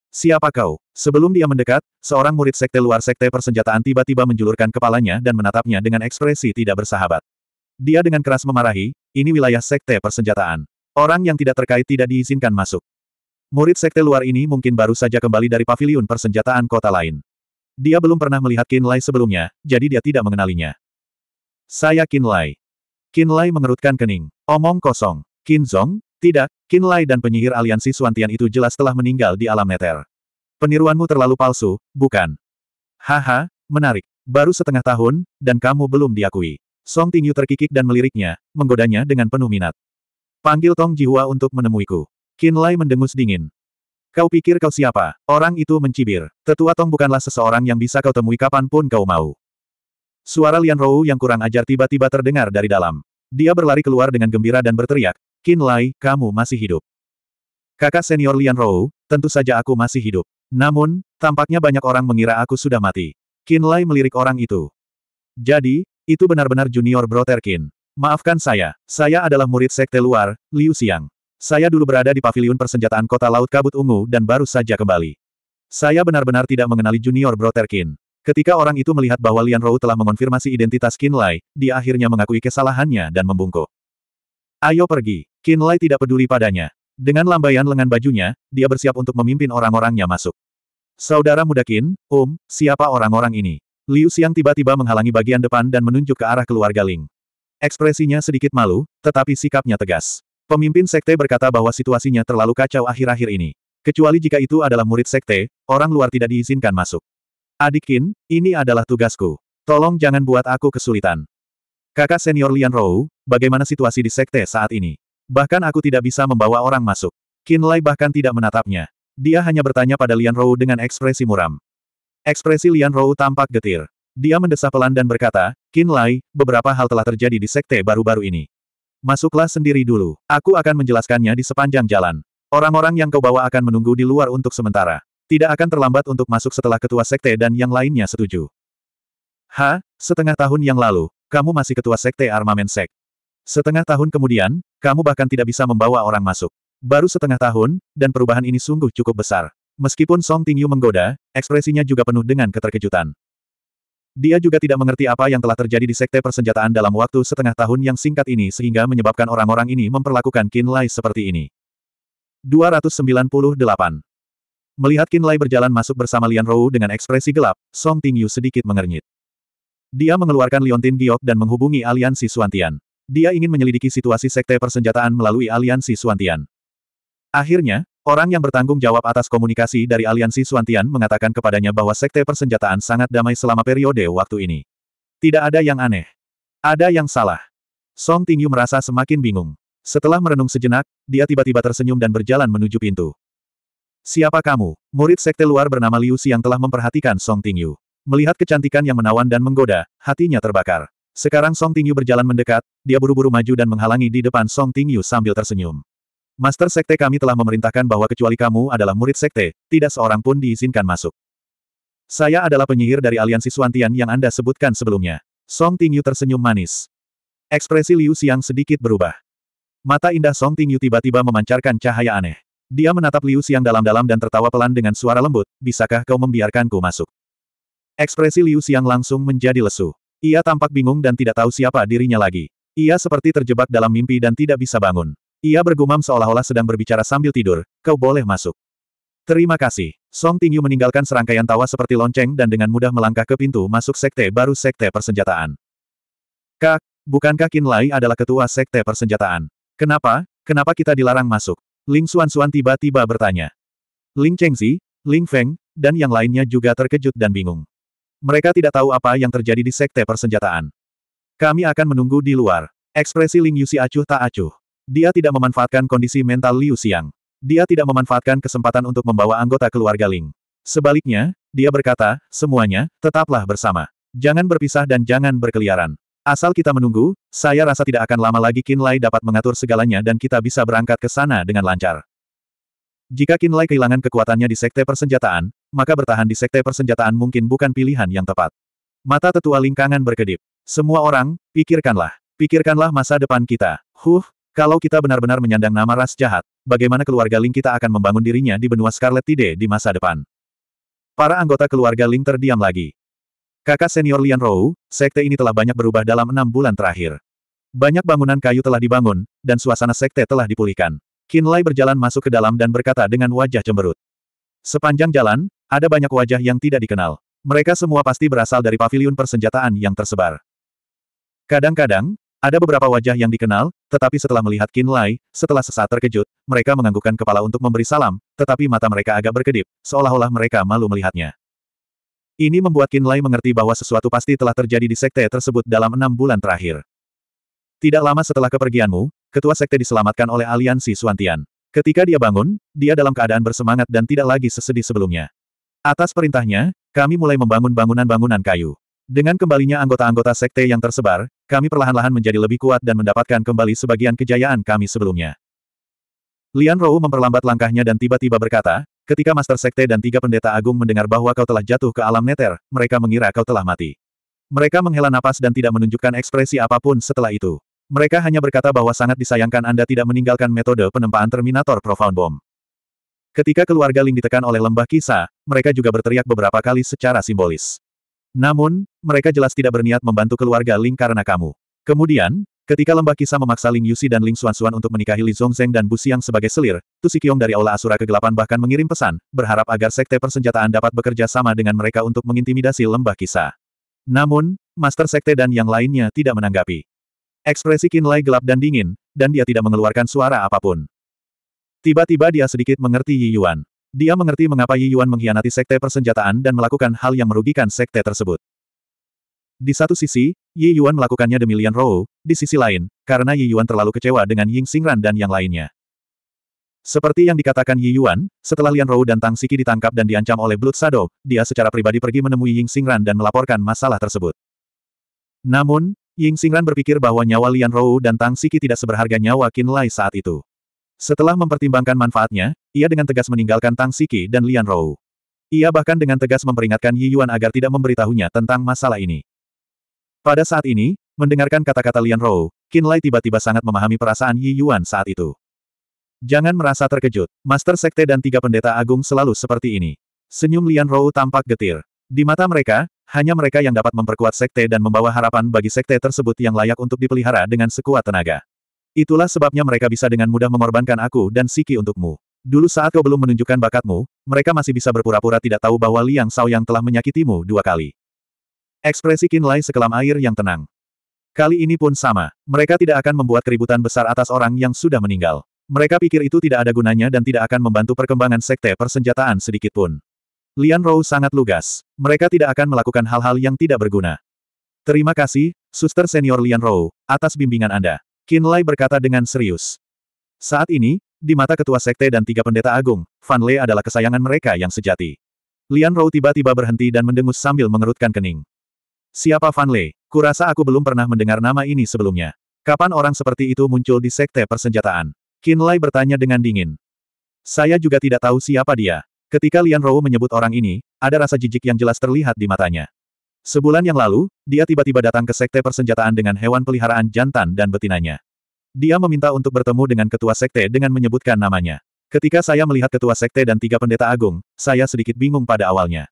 Siapa kau? Sebelum dia mendekat, seorang murid sekte luar sekte persenjataan tiba-tiba menjulurkan kepalanya dan menatapnya dengan ekspresi tidak bersahabat. Dia dengan keras memarahi, ini wilayah sekte persenjataan. Orang yang tidak terkait tidak diizinkan masuk. Murid sekte luar ini mungkin baru saja kembali dari paviliun persenjataan kota lain. Dia belum pernah melihat Kinlay sebelumnya, jadi dia tidak mengenalinya. Saya Kinlay. Qin Lai mengerutkan kening. Omong kosong. Qin Zong? Tidak, Qin Lai dan penyihir aliansi Suantian itu jelas telah meninggal di alam neter. Peniruanmu terlalu palsu, bukan? Haha, menarik. Baru setengah tahun, dan kamu belum diakui. Song Tingyu terkikik dan meliriknya, menggodanya dengan penuh minat. Panggil Tong Jihua untuk menemuiku. Qin Lai mendengus dingin. Kau pikir kau siapa? Orang itu mencibir. Tetua Tong bukanlah seseorang yang bisa kau temui kapanpun kau mau. Suara Lian Rou yang kurang ajar tiba-tiba terdengar dari dalam. Dia berlari keluar dengan gembira dan berteriak, Qin Lai, kamu masih hidup. Kakak senior Lian Rou, tentu saja aku masih hidup. Namun, tampaknya banyak orang mengira aku sudah mati. Qin Lai melirik orang itu. Jadi, itu benar-benar junior brother Qin. Maafkan saya, saya adalah murid sekte luar, Liu Xiang. Saya dulu berada di paviliun persenjataan kota Laut Kabut Ungu dan baru saja kembali. Saya benar-benar tidak mengenali junior brother Qin. Ketika orang itu melihat bahwa Lian Rou telah mengonfirmasi identitas Qin Lai, dia akhirnya mengakui kesalahannya dan membungkuk. Ayo pergi. Qin Lai tidak peduli padanya. Dengan lambaian lengan bajunya, dia bersiap untuk memimpin orang-orangnya masuk. Saudara muda Qin, Um, siapa orang-orang ini? Liu Xiang tiba-tiba menghalangi bagian depan dan menunjuk ke arah keluarga Ling. Ekspresinya sedikit malu, tetapi sikapnya tegas. Pemimpin sekte berkata bahwa situasinya terlalu kacau akhir-akhir ini. Kecuali jika itu adalah murid sekte, orang luar tidak diizinkan masuk. Adik Kin, ini adalah tugasku. Tolong jangan buat aku kesulitan. Kakak senior Lian Rou, bagaimana situasi di sekte saat ini? Bahkan aku tidak bisa membawa orang masuk. Kin Lai bahkan tidak menatapnya. Dia hanya bertanya pada Lian Rou dengan ekspresi muram. Ekspresi Lian Rou tampak getir. Dia mendesah pelan dan berkata, Kin Lai, beberapa hal telah terjadi di sekte baru-baru ini. Masuklah sendiri dulu. Aku akan menjelaskannya di sepanjang jalan. Orang-orang yang kau bawa akan menunggu di luar untuk sementara. Tidak akan terlambat untuk masuk setelah ketua sekte dan yang lainnya setuju. Ha, setengah tahun yang lalu, kamu masih ketua sekte armamen sek. Setengah tahun kemudian, kamu bahkan tidak bisa membawa orang masuk. Baru setengah tahun, dan perubahan ini sungguh cukup besar. Meskipun Song Tingyu menggoda, ekspresinya juga penuh dengan keterkejutan. Dia juga tidak mengerti apa yang telah terjadi di sekte persenjataan dalam waktu setengah tahun yang singkat ini sehingga menyebabkan orang-orang ini memperlakukan Qin Lai seperti ini. 298. Melihat Qin Lai berjalan masuk bersama Lian Rou dengan ekspresi gelap, Song Tingyu sedikit mengernyit. Dia mengeluarkan Liontin Giok dan menghubungi aliansi Suantian. Dia ingin menyelidiki situasi sekte persenjataan melalui aliansi Suantian. Akhirnya, orang yang bertanggung jawab atas komunikasi dari aliansi Suantian mengatakan kepadanya bahwa sekte persenjataan sangat damai selama periode waktu ini. Tidak ada yang aneh. Ada yang salah. Song Tingyu merasa semakin bingung. Setelah merenung sejenak, dia tiba-tiba tersenyum dan berjalan menuju pintu. Siapa kamu? Murid sekte luar bernama Liu yang telah memperhatikan Song Tingyu. Melihat kecantikan yang menawan dan menggoda, hatinya terbakar. Sekarang Song Tingyu berjalan mendekat, dia buru-buru maju dan menghalangi di depan Song Tingyu sambil tersenyum. Master sekte kami telah memerintahkan bahwa kecuali kamu adalah murid sekte, tidak seorang pun diizinkan masuk. Saya adalah penyihir dari aliansi Suantian yang Anda sebutkan sebelumnya. Song Tingyu tersenyum manis. Ekspresi Liu Xiang sedikit berubah. Mata indah Song Tingyu tiba-tiba memancarkan cahaya aneh. Dia menatap Liu Xiang dalam-dalam dan tertawa pelan dengan suara lembut, bisakah kau membiarkanku masuk? Ekspresi Liu Xiang langsung menjadi lesu. Ia tampak bingung dan tidak tahu siapa dirinya lagi. Ia seperti terjebak dalam mimpi dan tidak bisa bangun. Ia bergumam seolah-olah sedang berbicara sambil tidur, kau boleh masuk. Terima kasih. Song Tingyu meninggalkan serangkaian tawa seperti lonceng dan dengan mudah melangkah ke pintu masuk sekte baru sekte persenjataan. Kak, bukankah Kin Lai adalah ketua sekte persenjataan? Kenapa, kenapa kita dilarang masuk? Ling Xuan Xuan tiba-tiba bertanya. Ling Chengzi, Ling Feng, dan yang lainnya juga terkejut dan bingung. Mereka tidak tahu apa yang terjadi di sekte persenjataan. Kami akan menunggu di luar. Ekspresi Ling Yusi acuh tak acuh. Dia tidak memanfaatkan kondisi mental Liu Xiang. Dia tidak memanfaatkan kesempatan untuk membawa anggota keluarga Ling. Sebaliknya, dia berkata, semuanya, tetaplah bersama. Jangan berpisah dan jangan berkeliaran. Asal kita menunggu, saya rasa tidak akan lama lagi Kinlay dapat mengatur segalanya dan kita bisa berangkat ke sana dengan lancar. Jika Kinlay kehilangan kekuatannya di sekte persenjataan, maka bertahan di sekte persenjataan mungkin bukan pilihan yang tepat. Mata tetua lingkangan berkedip. Semua orang, pikirkanlah. Pikirkanlah masa depan kita. Huh, kalau kita benar-benar menyandang nama ras jahat, bagaimana keluarga Ling kita akan membangun dirinya di benua Scarlet Tide di masa depan? Para anggota keluarga Ling terdiam lagi. Kakak senior Lian Rou, sekte ini telah banyak berubah dalam enam bulan terakhir. Banyak bangunan kayu telah dibangun, dan suasana sekte telah dipulihkan. Lai berjalan masuk ke dalam dan berkata dengan wajah cemberut. Sepanjang jalan, ada banyak wajah yang tidak dikenal. Mereka semua pasti berasal dari paviliun persenjataan yang tersebar. Kadang-kadang, ada beberapa wajah yang dikenal, tetapi setelah melihat Lai, setelah sesaat terkejut, mereka menganggukkan kepala untuk memberi salam, tetapi mata mereka agak berkedip, seolah-olah mereka malu melihatnya. Ini membuat Qin mengerti bahwa sesuatu pasti telah terjadi di sekte tersebut dalam enam bulan terakhir. Tidak lama setelah kepergianmu, ketua sekte diselamatkan oleh aliansi Suantian. Ketika dia bangun, dia dalam keadaan bersemangat dan tidak lagi sesedih sebelumnya. Atas perintahnya, kami mulai membangun bangunan-bangunan kayu. Dengan kembalinya anggota-anggota sekte yang tersebar, kami perlahan-lahan menjadi lebih kuat dan mendapatkan kembali sebagian kejayaan kami sebelumnya. Lian Rou memperlambat langkahnya dan tiba-tiba berkata, Ketika Master Sekte dan tiga pendeta agung mendengar bahwa kau telah jatuh ke alam neter, mereka mengira kau telah mati. Mereka menghela napas dan tidak menunjukkan ekspresi apapun setelah itu. Mereka hanya berkata bahwa sangat disayangkan Anda tidak meninggalkan metode penempaan Terminator Profound Bomb. Ketika keluarga Ling ditekan oleh lembah kisah, mereka juga berteriak beberapa kali secara simbolis. Namun, mereka jelas tidak berniat membantu keluarga Ling karena kamu. Kemudian, Ketika lembah kisah memaksa Ling Yusi dan Ling Xuan Xuan untuk menikahi Li Zongzeng dan Bu Xiang sebagai selir, Tu Sikyong dari Aula Asura Kegelapan bahkan mengirim pesan, berharap agar Sekte Persenjataan dapat bekerja sama dengan mereka untuk mengintimidasi lembah kisah. Namun, Master Sekte dan yang lainnya tidak menanggapi. Ekspresi Kinlai gelap dan dingin, dan dia tidak mengeluarkan suara apapun. Tiba-tiba dia sedikit mengerti Yi Yuan. Dia mengerti mengapa Yi Yuan mengkhianati Sekte Persenjataan dan melakukan hal yang merugikan Sekte tersebut. Di satu sisi, Yi Yuan melakukannya demi Lian Rou, di sisi lain, karena Yi Yuan terlalu kecewa dengan Ying Xingran dan yang lainnya. Seperti yang dikatakan Yi Yuan, setelah Lian Rou dan Tang Siki ditangkap dan diancam oleh Blood Shadow, dia secara pribadi pergi menemui Ying Xingran dan melaporkan masalah tersebut. Namun, Ying Xingran berpikir bahwa nyawa Lian Rou dan Tang Siki tidak seberharga nyawa Qin Lai saat itu. Setelah mempertimbangkan manfaatnya, ia dengan tegas meninggalkan Tang Siki dan Lian Rou. Ia bahkan dengan tegas memperingatkan Yi Yuan agar tidak memberitahunya tentang masalah ini. Pada saat ini, mendengarkan kata-kata Lian Rou, Qin Lai tiba-tiba sangat memahami perasaan Yi Yuan saat itu. Jangan merasa terkejut, Master Sekte dan tiga pendeta agung selalu seperti ini. Senyum Lian Rou tampak getir. Di mata mereka, hanya mereka yang dapat memperkuat sekte dan membawa harapan bagi sekte tersebut yang layak untuk dipelihara dengan sekuat tenaga. Itulah sebabnya mereka bisa dengan mudah mengorbankan aku dan Siki untukmu. Dulu saat kau belum menunjukkan bakatmu, mereka masih bisa berpura-pura tidak tahu bahwa Liang Shao yang telah menyakitimu dua kali. Ekspresi Kinlay sekelam air yang tenang. Kali ini pun sama, mereka tidak akan membuat keributan besar atas orang yang sudah meninggal. Mereka pikir itu tidak ada gunanya dan tidak akan membantu perkembangan sekte persenjataan sedikitpun. Lian Rou sangat lugas. Mereka tidak akan melakukan hal-hal yang tidak berguna. Terima kasih, Suster Senior Lian Rou, atas bimbingan Anda. Lai berkata dengan serius. Saat ini, di mata ketua sekte dan tiga pendeta agung, Fan Lei adalah kesayangan mereka yang sejati. Lian Rou tiba-tiba berhenti dan mendengus sambil mengerutkan kening. Siapa Fan Lei? Kurasa aku belum pernah mendengar nama ini sebelumnya. Kapan orang seperti itu muncul di sekte persenjataan? Qin Lai bertanya dengan dingin. Saya juga tidak tahu siapa dia. Ketika Lian Rou menyebut orang ini, ada rasa jijik yang jelas terlihat di matanya. Sebulan yang lalu, dia tiba-tiba datang ke sekte persenjataan dengan hewan peliharaan jantan dan betinanya. Dia meminta untuk bertemu dengan ketua sekte dengan menyebutkan namanya. Ketika saya melihat ketua sekte dan tiga pendeta agung, saya sedikit bingung pada awalnya.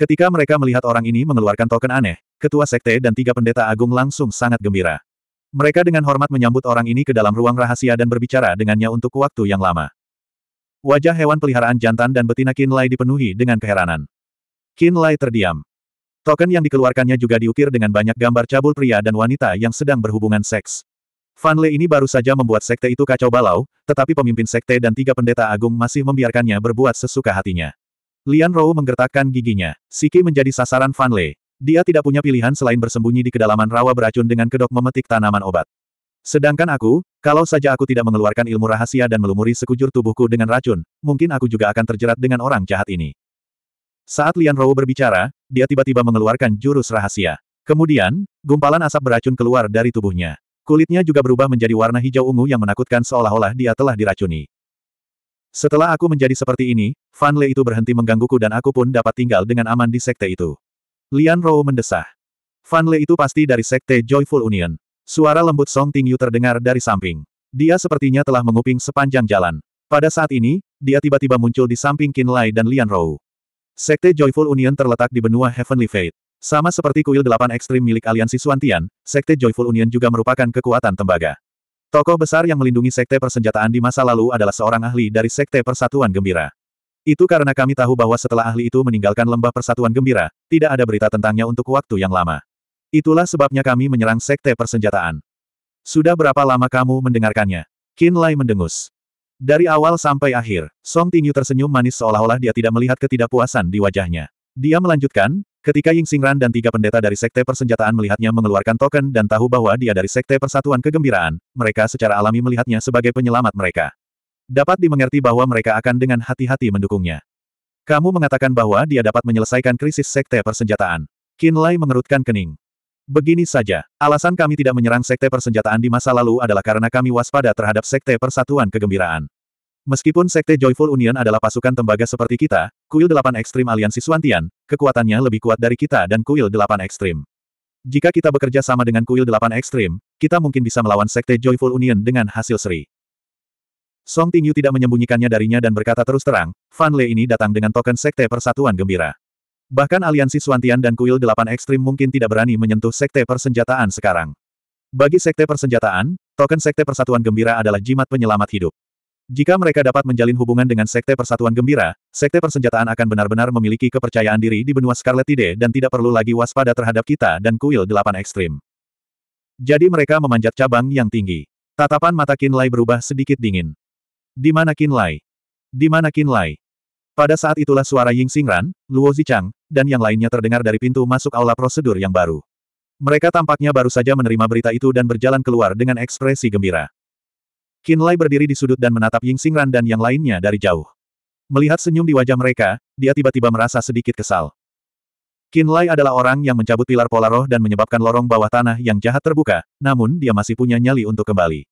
Ketika mereka melihat orang ini mengeluarkan token aneh, ketua sekte dan tiga pendeta agung langsung sangat gembira. Mereka dengan hormat menyambut orang ini ke dalam ruang rahasia dan berbicara dengannya untuk waktu yang lama. Wajah hewan peliharaan jantan dan betina Kinlay dipenuhi dengan keheranan. Kinlay terdiam. Token yang dikeluarkannya juga diukir dengan banyak gambar cabul pria dan wanita yang sedang berhubungan seks. Fanle ini baru saja membuat sekte itu kacau balau, tetapi pemimpin sekte dan tiga pendeta agung masih membiarkannya berbuat sesuka hatinya. Lian Rou menggertakkan giginya. Siki menjadi sasaran Fan Lei. Dia tidak punya pilihan selain bersembunyi di kedalaman rawa beracun dengan kedok memetik tanaman obat. Sedangkan aku, kalau saja aku tidak mengeluarkan ilmu rahasia dan melumuri sekujur tubuhku dengan racun, mungkin aku juga akan terjerat dengan orang jahat ini. Saat Lian Rou berbicara, dia tiba-tiba mengeluarkan jurus rahasia. Kemudian, gumpalan asap beracun keluar dari tubuhnya. Kulitnya juga berubah menjadi warna hijau ungu yang menakutkan seolah-olah dia telah diracuni. Setelah aku menjadi seperti ini, Fan Le itu berhenti menggangguku dan aku pun dapat tinggal dengan aman di sekte itu. Lian Rou mendesah. Fan Le itu pasti dari sekte Joyful Union. Suara lembut Song Tingyu terdengar dari samping. Dia sepertinya telah menguping sepanjang jalan. Pada saat ini, dia tiba-tiba muncul di samping Qin Lai dan Lian Rou. Sekte Joyful Union terletak di benua Heavenly Fate. Sama seperti kuil delapan ekstrim milik aliansi Suantian, Sekte Joyful Union juga merupakan kekuatan tembaga. Tokoh besar yang melindungi Sekte Persenjataan di masa lalu adalah seorang ahli dari Sekte Persatuan Gembira. Itu karena kami tahu bahwa setelah ahli itu meninggalkan lembah Persatuan Gembira, tidak ada berita tentangnya untuk waktu yang lama. Itulah sebabnya kami menyerang Sekte Persenjataan. Sudah berapa lama kamu mendengarkannya? Qin Lai mendengus. Dari awal sampai akhir, Song Tingyu tersenyum manis seolah-olah dia tidak melihat ketidakpuasan di wajahnya. Dia melanjutkan, Ketika Ying Xingran dan tiga pendeta dari Sekte Persenjataan melihatnya mengeluarkan token dan tahu bahwa dia dari Sekte Persatuan Kegembiraan, mereka secara alami melihatnya sebagai penyelamat mereka. Dapat dimengerti bahwa mereka akan dengan hati-hati mendukungnya. Kamu mengatakan bahwa dia dapat menyelesaikan krisis Sekte Persenjataan. Qin Lai mengerutkan kening. Begini saja, alasan kami tidak menyerang Sekte Persenjataan di masa lalu adalah karena kami waspada terhadap Sekte Persatuan Kegembiraan. Meskipun Sekte Joyful Union adalah pasukan tembaga seperti kita, kuil delapan ekstrim aliansi Suantian, kekuatannya lebih kuat dari kita dan kuil delapan ekstrim. Jika kita bekerja sama dengan kuil delapan ekstrim, kita mungkin bisa melawan Sekte Joyful Union dengan hasil seri. Song Tingyu tidak menyembunyikannya darinya dan berkata terus terang, Fan Lei ini datang dengan token Sekte Persatuan Gembira. Bahkan aliansi Suantian dan kuil delapan ekstrim mungkin tidak berani menyentuh Sekte Persenjataan sekarang. Bagi Sekte Persenjataan, token Sekte Persatuan Gembira adalah jimat penyelamat hidup. Jika mereka dapat menjalin hubungan dengan Sekte Persatuan Gembira, Sekte Persenjataan akan benar-benar memiliki kepercayaan diri di benua Scarlet Tide dan tidak perlu lagi waspada terhadap kita dan kuil delapan ekstrim. Jadi mereka memanjat cabang yang tinggi. Tatapan mata Kinlay berubah sedikit dingin. Di mana Kinlay? Di mana Kinlay? Pada saat itulah suara Ying Xingran, Luo Zichang, dan yang lainnya terdengar dari pintu masuk aula prosedur yang baru. Mereka tampaknya baru saja menerima berita itu dan berjalan keluar dengan ekspresi gembira. Qinlai berdiri di sudut dan menatap Ying Xingran dan yang lainnya dari jauh. Melihat senyum di wajah mereka, dia tiba-tiba merasa sedikit kesal. Qinlai adalah orang yang mencabut pilar pola roh dan menyebabkan lorong bawah tanah yang jahat terbuka, namun dia masih punya nyali untuk kembali.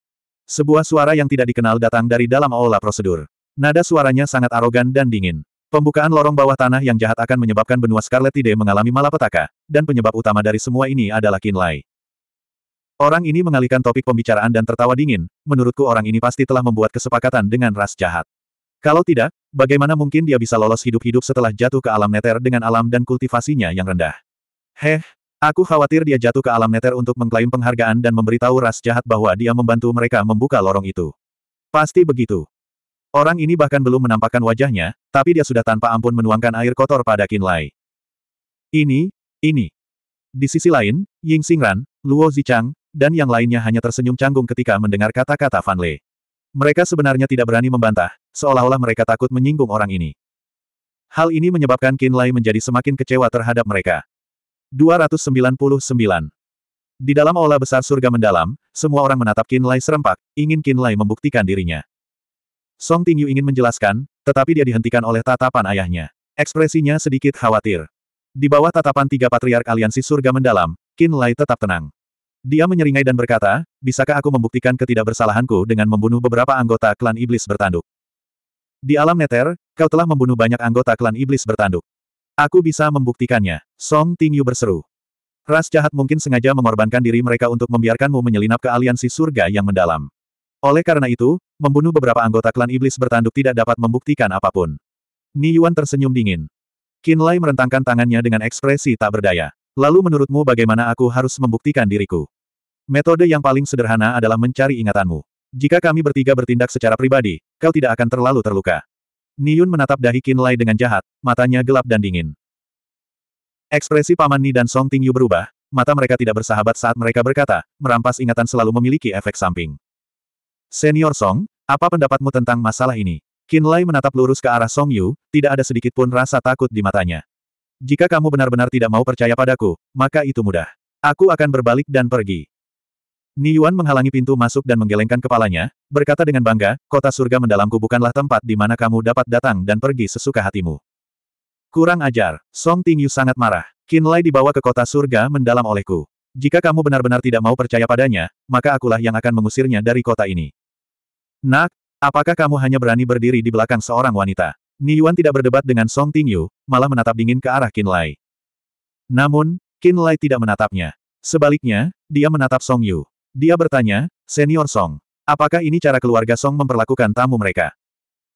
Sebuah suara yang tidak dikenal datang dari dalam aula prosedur. Nada suaranya sangat arogan dan dingin. Pembukaan lorong bawah tanah yang jahat akan menyebabkan benua Scarlet Tide mengalami malapetaka, dan penyebab utama dari semua ini adalah Qin Orang ini mengalihkan topik pembicaraan dan tertawa dingin, menurutku orang ini pasti telah membuat kesepakatan dengan ras jahat. Kalau tidak, bagaimana mungkin dia bisa lolos hidup-hidup setelah jatuh ke alam neter dengan alam dan kultivasinya yang rendah? Heh, aku khawatir dia jatuh ke alam neter untuk mengklaim penghargaan dan memberitahu ras jahat bahwa dia membantu mereka membuka lorong itu. Pasti begitu. Orang ini bahkan belum menampakkan wajahnya, tapi dia sudah tanpa ampun menuangkan air kotor pada Kinlay. Ini, ini. Di sisi lain, Ying Xingran, Luo Zichang, dan yang lainnya hanya tersenyum canggung ketika mendengar kata-kata Fan Lei. Mereka sebenarnya tidak berani membantah, seolah-olah mereka takut menyinggung orang ini. Hal ini menyebabkan Qin Lai menjadi semakin kecewa terhadap mereka. 299. Di dalam aula besar surga mendalam, semua orang menatap Qin Lai serempak, ingin Qin Lai membuktikan dirinya. Song Tingyu ingin menjelaskan, tetapi dia dihentikan oleh tatapan ayahnya. Ekspresinya sedikit khawatir. Di bawah tatapan tiga patriark aliansi surga mendalam, Qin Lai tetap tenang. Dia menyeringai dan berkata, bisakah aku membuktikan ketidakbersalahanku dengan membunuh beberapa anggota klan iblis bertanduk? Di alam neter, kau telah membunuh banyak anggota klan iblis bertanduk. Aku bisa membuktikannya. Song Tingyu berseru. Ras jahat mungkin sengaja mengorbankan diri mereka untuk membiarkanmu menyelinap ke aliansi surga yang mendalam. Oleh karena itu, membunuh beberapa anggota klan iblis bertanduk tidak dapat membuktikan apapun. Ni Yuan tersenyum dingin. Qin Lai merentangkan tangannya dengan ekspresi tak berdaya. Lalu menurutmu bagaimana aku harus membuktikan diriku? Metode yang paling sederhana adalah mencari ingatanmu. Jika kami bertiga bertindak secara pribadi, kau tidak akan terlalu terluka. Niyun menatap dahi Kinlay dengan jahat, matanya gelap dan dingin. Ekspresi Paman Ni dan Song Tingyu berubah, mata mereka tidak bersahabat saat mereka berkata, merampas ingatan selalu memiliki efek samping. Senior Song, apa pendapatmu tentang masalah ini? Kinlay menatap lurus ke arah Song Yu, tidak ada sedikit pun rasa takut di matanya. Jika kamu benar-benar tidak mau percaya padaku, maka itu mudah. Aku akan berbalik dan pergi. Ni Yuan menghalangi pintu masuk dan menggelengkan kepalanya, berkata dengan bangga, kota surga mendalamku bukanlah tempat di mana kamu dapat datang dan pergi sesuka hatimu. Kurang ajar, Song Ting Yu sangat marah. Qin Lai dibawa ke kota surga mendalam olehku. Jika kamu benar-benar tidak mau percaya padanya, maka akulah yang akan mengusirnya dari kota ini. Nak, apakah kamu hanya berani berdiri di belakang seorang wanita? Yuan tidak berdebat dengan Song Tingyu, malah menatap dingin ke arah Qin Lai. Namun, Qin Lai tidak menatapnya. Sebaliknya, dia menatap Song Yu. Dia bertanya, Senior Song, apakah ini cara keluarga Song memperlakukan tamu mereka?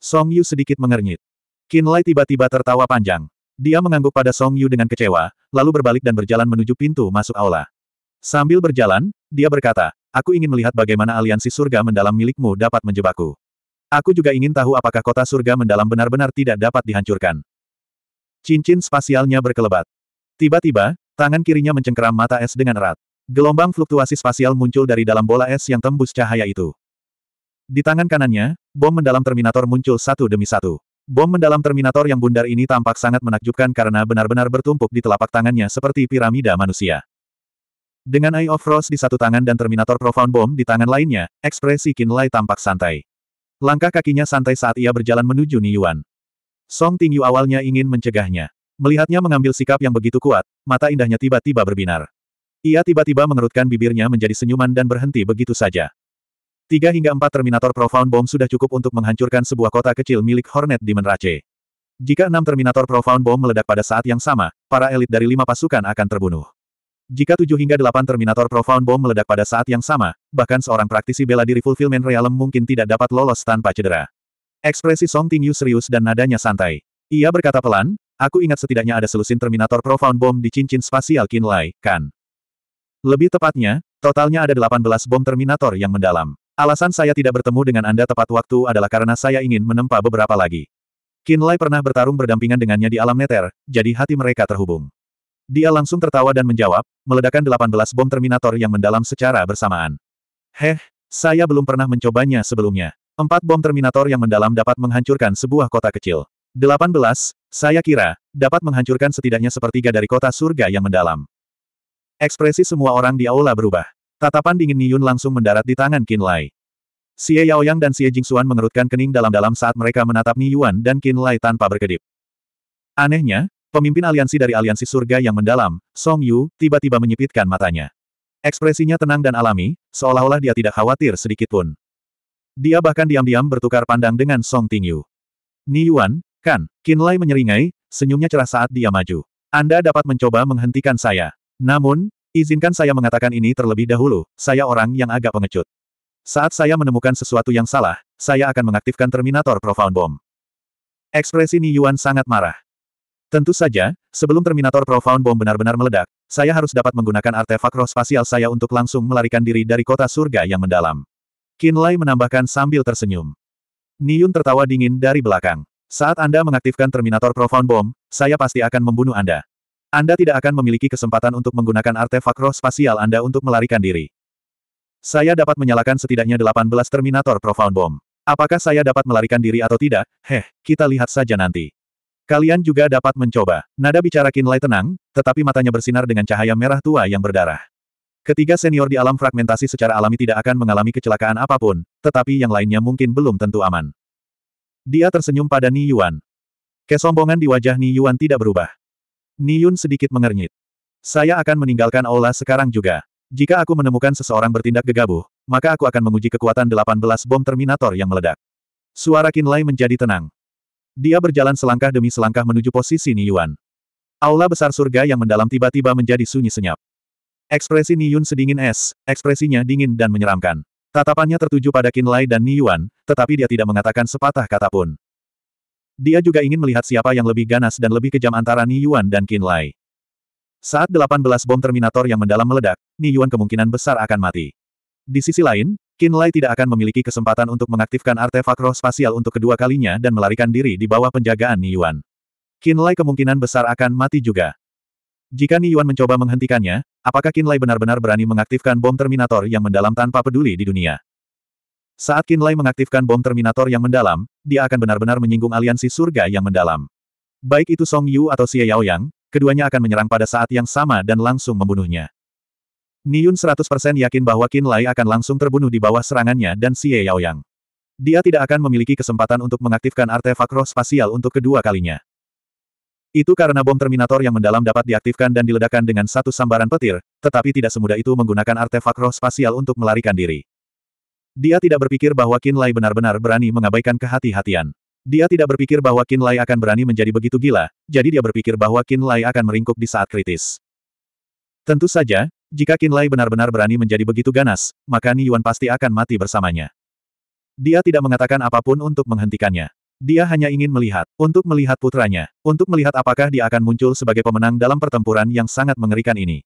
Song Yu sedikit mengernyit. Qin Lai tiba-tiba tertawa panjang. Dia mengangguk pada Song Yu dengan kecewa, lalu berbalik dan berjalan menuju pintu masuk aula. Sambil berjalan, dia berkata, Aku ingin melihat bagaimana aliansi surga mendalam milikmu dapat menjebakku. Aku juga ingin tahu apakah kota surga mendalam benar-benar tidak dapat dihancurkan. Cincin spasialnya berkelebat. Tiba-tiba, tangan kirinya mencengkeram mata es dengan erat. Gelombang fluktuasi spasial muncul dari dalam bola es yang tembus cahaya itu. Di tangan kanannya, bom mendalam Terminator muncul satu demi satu. Bom mendalam Terminator yang bundar ini tampak sangat menakjubkan karena benar-benar bertumpuk di telapak tangannya seperti piramida manusia. Dengan Eye of Frost di satu tangan dan Terminator Profound Bomb di tangan lainnya, ekspresi Kinlay tampak santai. Langkah kakinya santai saat ia berjalan menuju Niyuan. Song Tingyu awalnya ingin mencegahnya. Melihatnya mengambil sikap yang begitu kuat, mata indahnya tiba-tiba berbinar. Ia tiba-tiba mengerutkan bibirnya menjadi senyuman dan berhenti begitu saja. Tiga hingga empat Terminator Profound Bomb sudah cukup untuk menghancurkan sebuah kota kecil milik Hornet di Menrace. Jika enam Terminator Profound Bomb meledak pada saat yang sama, para elit dari lima pasukan akan terbunuh. Jika tujuh hingga delapan Terminator Profound Bomb meledak pada saat yang sama, bahkan seorang praktisi bela diri Fulfillment Realm mungkin tidak dapat lolos tanpa cedera. Ekspresi Song Ting Yu serius dan nadanya santai. Ia berkata pelan, aku ingat setidaknya ada selusin Terminator Profound Bomb di cincin spasial Kinlai, kan? Lebih tepatnya, totalnya ada delapan belas bom Terminator yang mendalam. Alasan saya tidak bertemu dengan Anda tepat waktu adalah karena saya ingin menempa beberapa lagi. Kinlai pernah bertarung berdampingan dengannya di alam neter, jadi hati mereka terhubung. Dia langsung tertawa dan menjawab, meledakan 18 bom Terminator yang mendalam secara bersamaan. Heh, saya belum pernah mencobanya sebelumnya. Empat bom Terminator yang mendalam dapat menghancurkan sebuah kota kecil. 18, saya kira, dapat menghancurkan setidaknya sepertiga dari kota surga yang mendalam. Ekspresi semua orang di aula berubah. Tatapan dingin Niyun langsung mendarat di tangan Qin Lai. Xie Yaoyang dan Xie Jingxuan mengerutkan kening dalam-dalam saat mereka menatap Niyuan dan Qin Lai tanpa berkedip. Anehnya, Pemimpin aliansi dari aliansi surga yang mendalam, Song Yu, tiba-tiba menyipitkan matanya. Ekspresinya tenang dan alami, seolah-olah dia tidak khawatir sedikit pun. Dia bahkan diam-diam bertukar pandang dengan Song Ting Yu. Ni Yuan, kan, Qin Lai menyeringai, senyumnya cerah saat dia maju. Anda dapat mencoba menghentikan saya. Namun, izinkan saya mengatakan ini terlebih dahulu, saya orang yang agak pengecut. Saat saya menemukan sesuatu yang salah, saya akan mengaktifkan Terminator Profound Bomb. Ekspresi Ni Yuan sangat marah. Tentu saja, sebelum Terminator Profound Bomb benar-benar meledak, saya harus dapat menggunakan artefak roh spasial saya untuk langsung melarikan diri dari kota surga yang mendalam. Kinlay menambahkan sambil tersenyum. Niyun tertawa dingin dari belakang. Saat Anda mengaktifkan Terminator Profound Bomb, saya pasti akan membunuh Anda. Anda tidak akan memiliki kesempatan untuk menggunakan artefak roh spasial Anda untuk melarikan diri. Saya dapat menyalakan setidaknya 18 Terminator Profound Bomb. Apakah saya dapat melarikan diri atau tidak? Heh, kita lihat saja nanti. Kalian juga dapat mencoba. Nada bicara Kinlay tenang, tetapi matanya bersinar dengan cahaya merah tua yang berdarah. Ketiga senior di alam fragmentasi secara alami tidak akan mengalami kecelakaan apapun, tetapi yang lainnya mungkin belum tentu aman. Dia tersenyum pada Ni Yuan. Kesombongan di wajah Ni Yuan tidak berubah. Ni Yun sedikit mengernyit. Saya akan meninggalkan aula sekarang juga. Jika aku menemukan seseorang bertindak gegabah, maka aku akan menguji kekuatan 18 bom Terminator yang meledak. Suara Kinlay menjadi tenang. Dia berjalan selangkah demi selangkah menuju posisi Niyuan. Aula besar surga yang mendalam tiba-tiba menjadi sunyi senyap. Ekspresi Niyun sedingin es, ekspresinya dingin dan menyeramkan. Tatapannya tertuju pada Qinlai dan Niyuan, tetapi dia tidak mengatakan sepatah kata pun. Dia juga ingin melihat siapa yang lebih ganas dan lebih kejam antara Niyuan dan Qinlai. Saat 18 bom Terminator yang mendalam meledak, Niyuan kemungkinan besar akan mati. Di sisi lain, Kinlay tidak akan memiliki kesempatan untuk mengaktifkan artefak roh spasial untuk kedua kalinya dan melarikan diri di bawah penjagaan Niyuan. Kinlay kemungkinan besar akan mati juga. Jika Niyuan mencoba menghentikannya, apakah Kinlay benar-benar berani mengaktifkan bom Terminator yang mendalam tanpa peduli di dunia? Saat Kinlay mengaktifkan bom Terminator yang mendalam, dia akan benar-benar menyinggung aliansi surga yang mendalam. Baik itu Song Yu atau Xie Yaoyang, keduanya akan menyerang pada saat yang sama dan langsung membunuhnya. Niyun 100% yakin bahwa Qin Lai akan langsung terbunuh di bawah serangannya dan Xie Yaoyang. Dia tidak akan memiliki kesempatan untuk mengaktifkan artefak roh spasial untuk kedua kalinya. Itu karena bom Terminator yang mendalam dapat diaktifkan dan diledakkan dengan satu sambaran petir, tetapi tidak semudah itu menggunakan artefak roh spasial untuk melarikan diri. Dia tidak berpikir bahwa Qin Lai benar-benar berani mengabaikan kehati-hatian. Dia tidak berpikir bahwa Qin Lai akan berani menjadi begitu gila, jadi dia berpikir bahwa Qin Lai akan meringkuk di saat kritis. Tentu saja, jika Qin Lai benar-benar berani menjadi begitu ganas, maka Ni Yuan pasti akan mati bersamanya. Dia tidak mengatakan apapun untuk menghentikannya. Dia hanya ingin melihat, untuk melihat putranya, untuk melihat apakah dia akan muncul sebagai pemenang dalam pertempuran yang sangat mengerikan ini.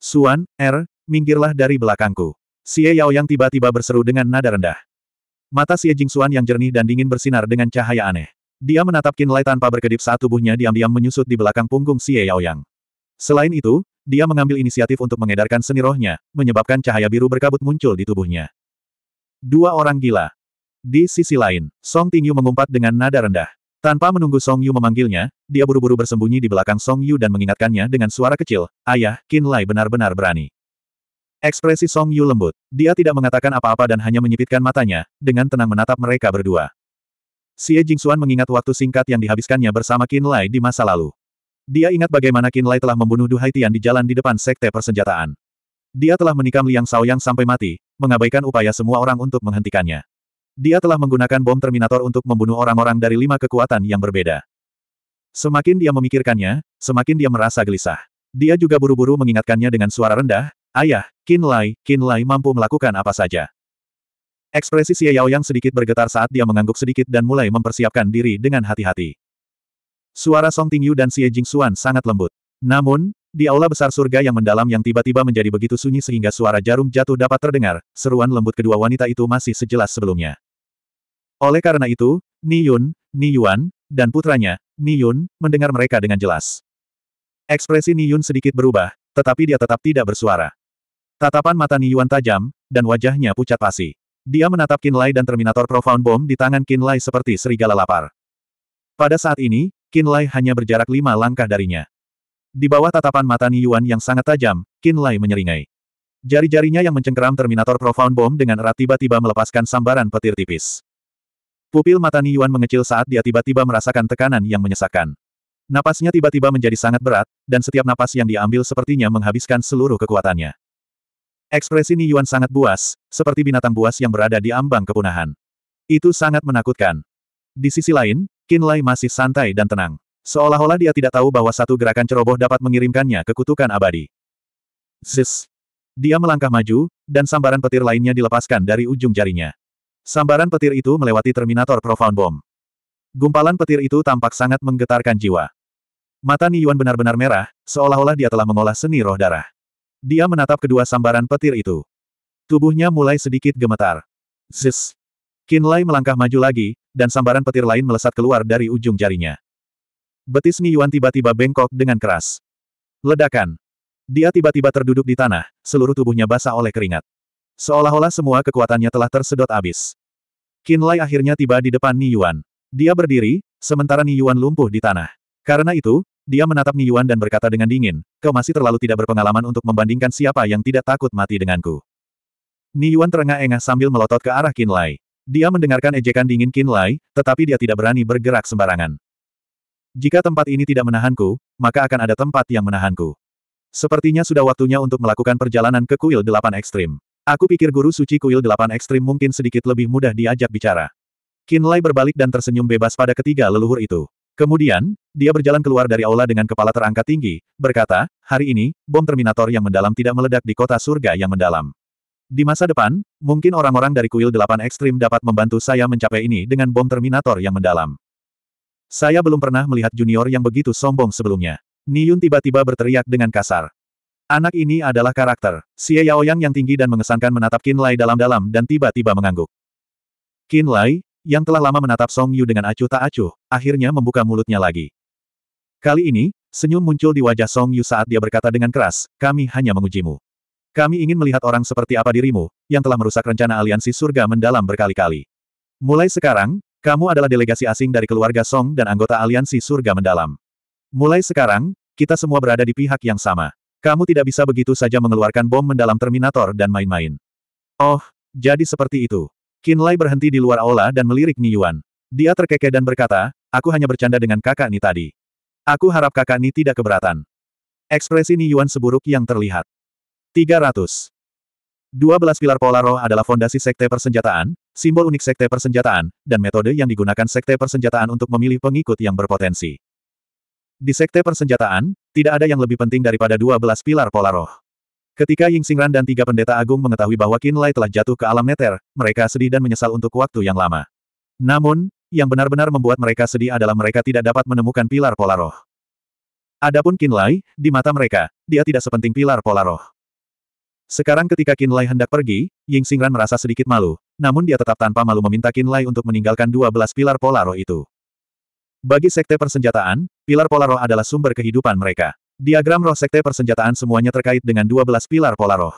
Suan, Er, minggirlah dari belakangku. Xie Yao yang tiba-tiba berseru dengan nada rendah. Mata Xie Jing Suan yang jernih dan dingin bersinar dengan cahaya aneh. Dia menatap Qin Lai tanpa berkedip saat tubuhnya diam-diam menyusut di belakang punggung Xie Yao Yang. Selain itu, dia mengambil inisiatif untuk mengedarkan seni rohnya, menyebabkan cahaya biru berkabut muncul di tubuhnya. Dua orang gila. Di sisi lain, Song Tingyu mengumpat dengan nada rendah. Tanpa menunggu Song Yu memanggilnya, dia buru-buru bersembunyi di belakang Song Yu dan mengingatkannya dengan suara kecil, Ayah, Qin Lai benar-benar berani. Ekspresi Song Yu lembut. Dia tidak mengatakan apa-apa dan hanya menyipitkan matanya, dengan tenang menatap mereka berdua. Xie Jingxuan mengingat waktu singkat yang dihabiskannya bersama Qin Lai di masa lalu. Dia ingat bagaimana Lai telah membunuh Du Haitian di jalan di depan sekte persenjataan. Dia telah menikam Liang Yang sampai mati, mengabaikan upaya semua orang untuk menghentikannya. Dia telah menggunakan bom Terminator untuk membunuh orang-orang dari lima kekuatan yang berbeda. Semakin dia memikirkannya, semakin dia merasa gelisah. Dia juga buru-buru mengingatkannya dengan suara rendah, Ayah, Qin Lai mampu melakukan apa saja. Ekspresi Xie Yao yang sedikit bergetar saat dia mengangguk sedikit dan mulai mempersiapkan diri dengan hati-hati. Suara Song Tingyu dan Xie Jingxuan sangat lembut. Namun, di aula besar surga yang mendalam yang tiba-tiba menjadi begitu sunyi sehingga suara jarum jatuh dapat terdengar, seruan lembut kedua wanita itu masih sejelas sebelumnya. Oleh karena itu, Ni Yun, Ni Yuan, dan putranya, Ni Yun, mendengar mereka dengan jelas. Ekspresi Ni Yun sedikit berubah, tetapi dia tetap tidak bersuara. Tatapan mata Ni Yuan tajam, dan wajahnya pucat pasi. Dia menatap Kin Lai dan Terminator Profound Bomb di tangan Kin Lai seperti serigala lapar. Pada saat ini, Qin Lai hanya berjarak lima langkah darinya. Di bawah tatapan mata Ni Yuan yang sangat tajam, Qin Lai menyeringai. Jari-jarinya yang mencengkeram Terminator Profound Bomb dengan erat tiba-tiba melepaskan sambaran petir tipis. Pupil mata Ni Yuan mengecil saat dia tiba-tiba merasakan tekanan yang menyesakkan. Napasnya tiba-tiba menjadi sangat berat, dan setiap napas yang diambil sepertinya menghabiskan seluruh kekuatannya. Ekspresi Ni Yuan sangat buas, seperti binatang buas yang berada di ambang kepunahan. Itu sangat menakutkan. Di sisi lain, Qin Lai masih santai dan tenang. Seolah-olah dia tidak tahu bahwa satu gerakan ceroboh dapat mengirimkannya ke kutukan abadi. Zis. Dia melangkah maju, dan sambaran petir lainnya dilepaskan dari ujung jarinya. Sambaran petir itu melewati Terminator Profound Bomb. Gumpalan petir itu tampak sangat menggetarkan jiwa. Mata Niyuan benar-benar merah, seolah-olah dia telah mengolah seni roh darah. Dia menatap kedua sambaran petir itu. Tubuhnya mulai sedikit gemetar. Zis. Qin Lai melangkah maju lagi, dan sambaran petir lain melesat keluar dari ujung jarinya. Betis Ni Yuan tiba-tiba bengkok dengan keras. Ledakan. Dia tiba-tiba terduduk di tanah, seluruh tubuhnya basah oleh keringat. Seolah-olah semua kekuatannya telah tersedot abis. Qin Lai akhirnya tiba di depan Ni Yuan. Dia berdiri, sementara Ni Yuan lumpuh di tanah. Karena itu, dia menatap Ni Yuan dan berkata dengan dingin, kau masih terlalu tidak berpengalaman untuk membandingkan siapa yang tidak takut mati denganku. Ni Yuan terengah-engah sambil melotot ke arah Qin Lai. Dia mendengarkan ejekan dingin Qin Lai, tetapi dia tidak berani bergerak sembarangan. Jika tempat ini tidak menahanku, maka akan ada tempat yang menahanku. Sepertinya sudah waktunya untuk melakukan perjalanan ke kuil delapan ekstrim. Aku pikir guru suci kuil delapan ekstrim mungkin sedikit lebih mudah diajak bicara. Qin Lai berbalik dan tersenyum bebas pada ketiga leluhur itu. Kemudian, dia berjalan keluar dari aula dengan kepala terangkat tinggi, berkata, hari ini, bom Terminator yang mendalam tidak meledak di kota surga yang mendalam. Di masa depan, mungkin orang-orang dari kuil delapan ekstrim dapat membantu saya mencapai ini dengan bom Terminator yang mendalam. Saya belum pernah melihat junior yang begitu sombong sebelumnya. Niyun tiba-tiba berteriak dengan kasar. Anak ini adalah karakter. Xie Yaoyang yang tinggi dan mengesankan menatap Qin Lai dalam-dalam dan tiba-tiba mengangguk. Qin Lai, yang telah lama menatap Song Yu dengan acuh tak acuh, akhirnya membuka mulutnya lagi. Kali ini, senyum muncul di wajah Song Yu saat dia berkata dengan keras, kami hanya mengujimu. Kami ingin melihat orang seperti apa dirimu, yang telah merusak rencana aliansi surga mendalam berkali-kali. Mulai sekarang, kamu adalah delegasi asing dari keluarga Song dan anggota aliansi surga mendalam. Mulai sekarang, kita semua berada di pihak yang sama. Kamu tidak bisa begitu saja mengeluarkan bom mendalam Terminator dan main-main. Oh, jadi seperti itu. Qin Lai berhenti di luar aula dan melirik Ni Yuan. Dia terkekeh dan berkata, aku hanya bercanda dengan kakak Ni tadi. Aku harap kakak Ni tidak keberatan. Ekspresi Ni Yuan seburuk yang terlihat. 300. 12 pilar pola roh adalah fondasi sekte persenjataan, simbol unik sekte persenjataan, dan metode yang digunakan sekte persenjataan untuk memilih pengikut yang berpotensi. Di sekte persenjataan, tidak ada yang lebih penting daripada 12 pilar pola roh. Ketika Ying Xingran dan tiga pendeta agung mengetahui bahwa Qin Lai telah jatuh ke alam neter, mereka sedih dan menyesal untuk waktu yang lama. Namun, yang benar-benar membuat mereka sedih adalah mereka tidak dapat menemukan pilar pola roh. Adapun Qin Lai, di mata mereka, dia tidak sepenting pilar pola roh. Sekarang ketika Qin Lai hendak pergi, Ying Xingran merasa sedikit malu, namun dia tetap tanpa malu meminta Qin Lai untuk meninggalkan 12 pilar pola roh itu. Bagi sekte persenjataan, pilar pola roh adalah sumber kehidupan mereka. Diagram roh sekte persenjataan semuanya terkait dengan 12 pilar pola roh.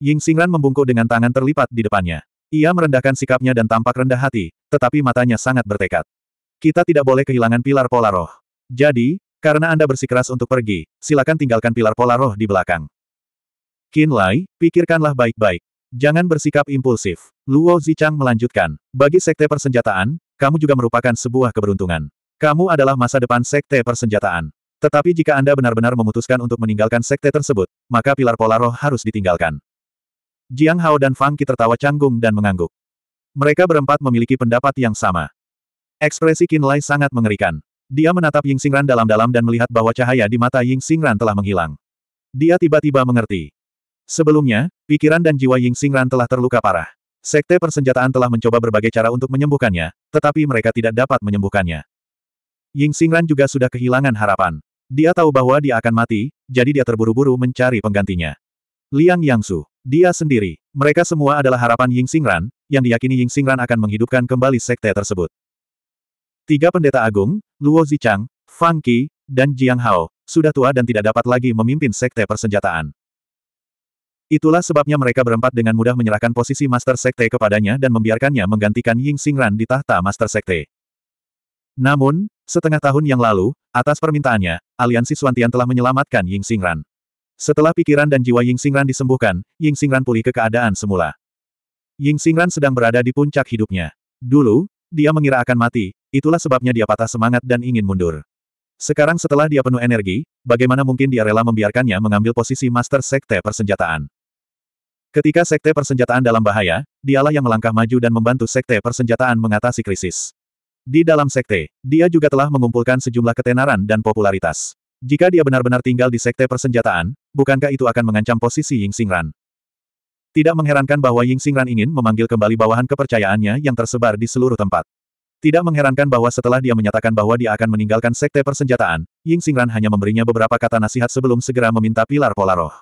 Ying Xingran membungkuk dengan tangan terlipat di depannya. Ia merendahkan sikapnya dan tampak rendah hati, tetapi matanya sangat bertekad. Kita tidak boleh kehilangan pilar pola roh. Jadi, karena Anda bersikeras untuk pergi, silakan tinggalkan pilar pola roh di belakang. Qin Lai, pikirkanlah baik-baik. Jangan bersikap impulsif. Luo Zichang melanjutkan, bagi sekte persenjataan, kamu juga merupakan sebuah keberuntungan. Kamu adalah masa depan sekte persenjataan. Tetapi jika Anda benar-benar memutuskan untuk meninggalkan sekte tersebut, maka pilar pola roh harus ditinggalkan. Jiang Hao dan Fang Qi tertawa canggung dan mengangguk. Mereka berempat memiliki pendapat yang sama. Ekspresi Qin Lai sangat mengerikan. Dia menatap Ying Xingran dalam-dalam dan melihat bahwa cahaya di mata Ying Xingran telah menghilang. Dia tiba-tiba mengerti. Sebelumnya, pikiran dan jiwa Ying Xingran telah terluka parah. Sekte persenjataan telah mencoba berbagai cara untuk menyembuhkannya, tetapi mereka tidak dapat menyembuhkannya. Ying Xingran juga sudah kehilangan harapan. Dia tahu bahwa dia akan mati, jadi dia terburu-buru mencari penggantinya. Liang Yangsu, dia sendiri, mereka semua adalah harapan Ying Xingran, yang diyakini Ying Xingran akan menghidupkan kembali sekte tersebut. Tiga pendeta agung, Luo Zichang, Fang Qi, dan Jiang Hao, sudah tua dan tidak dapat lagi memimpin sekte persenjataan. Itulah sebabnya mereka berempat dengan mudah menyerahkan posisi Master Sekte kepadanya dan membiarkannya menggantikan Ying Xingran di tahta Master Sekte. Namun, setengah tahun yang lalu, atas permintaannya, aliansi Suantian telah menyelamatkan Ying Xingran. Setelah pikiran dan jiwa Ying Xingran disembuhkan, Ying Xingran pulih ke keadaan semula. Ying Xingran sedang berada di puncak hidupnya. Dulu, dia mengira akan mati, itulah sebabnya dia patah semangat dan ingin mundur. Sekarang setelah dia penuh energi, bagaimana mungkin dia rela membiarkannya mengambil posisi Master Sekte Persenjataan. Ketika sekte persenjataan dalam bahaya, dialah yang melangkah maju dan membantu sekte persenjataan mengatasi krisis. Di dalam sekte, dia juga telah mengumpulkan sejumlah ketenaran dan popularitas. Jika dia benar-benar tinggal di sekte persenjataan, bukankah itu akan mengancam posisi Ying Xingran? Tidak mengherankan bahwa Ying Xingran ingin memanggil kembali bawahan kepercayaannya yang tersebar di seluruh tempat. Tidak mengherankan bahwa setelah dia menyatakan bahwa dia akan meninggalkan sekte persenjataan, Ying Xingran hanya memberinya beberapa kata nasihat sebelum segera meminta pilar pola roh.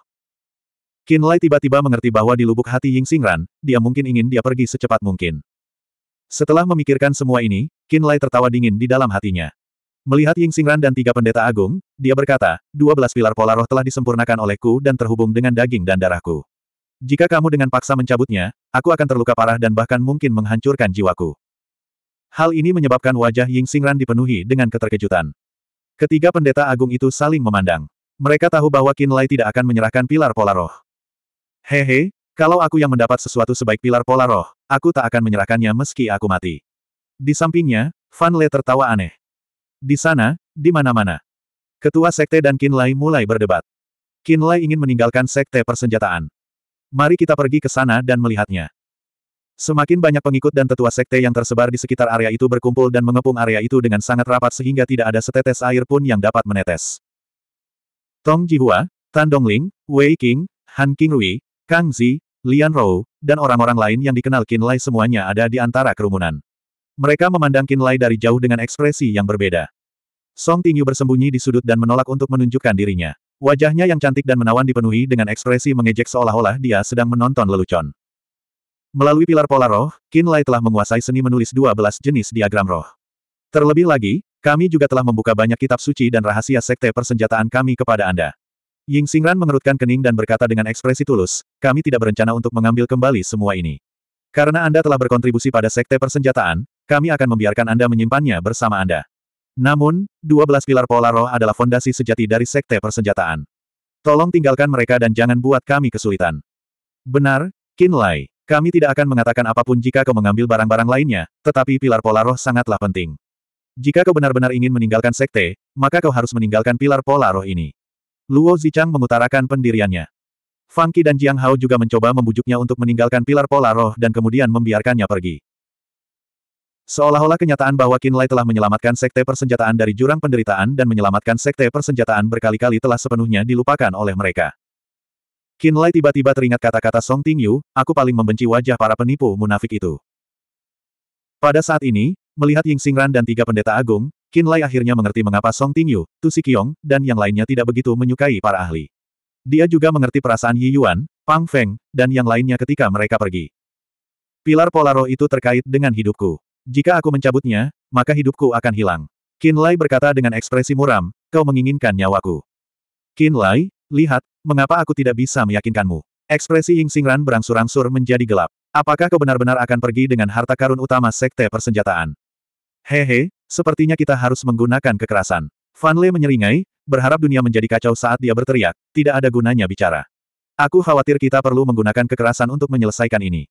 Qin Lai tiba-tiba mengerti bahwa di lubuk hati Ying Xingran, dia mungkin ingin dia pergi secepat mungkin. Setelah memikirkan semua ini, Qin Lai tertawa dingin di dalam hatinya. Melihat Ying Xingran dan tiga pendeta agung, dia berkata, dua belas pilar pola roh telah disempurnakan olehku dan terhubung dengan daging dan darahku. Jika kamu dengan paksa mencabutnya, aku akan terluka parah dan bahkan mungkin menghancurkan jiwaku. Hal ini menyebabkan wajah Ying Xingran dipenuhi dengan keterkejutan. Ketiga pendeta agung itu saling memandang. Mereka tahu bahwa Qin Lai tidak akan menyerahkan pilar pola roh. Hehe, kalau aku yang mendapat sesuatu sebaik pilar pola roh, aku tak akan menyerahkannya meski aku mati. Di sampingnya, Fan Le tertawa aneh. Di sana, di mana-mana. Ketua Sekte dan Qin Lai mulai berdebat. Qin Lai ingin meninggalkan Sekte Persenjataan. Mari kita pergi ke sana dan melihatnya. Semakin banyak pengikut dan tetua sekte yang tersebar di sekitar area itu berkumpul dan mengepung area itu dengan sangat rapat sehingga tidak ada setetes air pun yang dapat menetes. Tong Jihua, Tan Dongling, Wei King, Han Qingrui, Kang Zi, Lian Rou, dan orang-orang lain yang dikenal Qin Lai semuanya ada di antara kerumunan. Mereka memandang Qin Lai dari jauh dengan ekspresi yang berbeda. Song Tingyu bersembunyi di sudut dan menolak untuk menunjukkan dirinya. Wajahnya yang cantik dan menawan dipenuhi dengan ekspresi mengejek seolah-olah dia sedang menonton lelucon. Melalui pilar pola roh, Qin Lai telah menguasai seni menulis 12 jenis diagram roh. Terlebih lagi, kami juga telah membuka banyak kitab suci dan rahasia sekte persenjataan kami kepada Anda. Ying Xingran mengerutkan kening dan berkata dengan ekspresi tulus, kami tidak berencana untuk mengambil kembali semua ini. Karena Anda telah berkontribusi pada sekte persenjataan, kami akan membiarkan Anda menyimpannya bersama Anda. Namun, 12 pilar pola roh adalah fondasi sejati dari sekte persenjataan. Tolong tinggalkan mereka dan jangan buat kami kesulitan. Benar, Lai. Kami tidak akan mengatakan apapun jika kau mengambil barang-barang lainnya, tetapi pilar pola roh sangatlah penting. Jika kau benar-benar ingin meninggalkan sekte, maka kau harus meninggalkan pilar pola roh ini. Luo Zichang mengutarakan pendiriannya. Fang Qi dan Jiang Hao juga mencoba membujuknya untuk meninggalkan pilar pola roh dan kemudian membiarkannya pergi. Seolah-olah kenyataan bahwa Qin Lai telah menyelamatkan sekte persenjataan dari jurang penderitaan dan menyelamatkan sekte persenjataan berkali-kali telah sepenuhnya dilupakan oleh mereka. Qin Lai tiba-tiba teringat kata-kata Song Ting Yu, aku paling membenci wajah para penipu munafik itu. Pada saat ini, melihat Ying Xingran dan tiga pendeta agung, Qin Lai akhirnya mengerti mengapa Song Tingyu, Tu Sikyong, dan yang lainnya tidak begitu menyukai para ahli. Dia juga mengerti perasaan Yi Yuan, Pang Feng, dan yang lainnya ketika mereka pergi. Pilar Polaro itu terkait dengan hidupku. Jika aku mencabutnya, maka hidupku akan hilang. Qin Lai berkata dengan ekspresi muram, kau menginginkan nyawaku. Qin Lai, lihat, mengapa aku tidak bisa meyakinkanmu. Ekspresi Ying Xingran berangsur-angsur menjadi gelap. Apakah kau benar-benar akan pergi dengan harta karun utama Sekte Persenjataan? Hehe, Sepertinya kita harus menggunakan kekerasan. Fan Le menyeringai, berharap dunia menjadi kacau saat dia berteriak, tidak ada gunanya bicara. Aku khawatir kita perlu menggunakan kekerasan untuk menyelesaikan ini.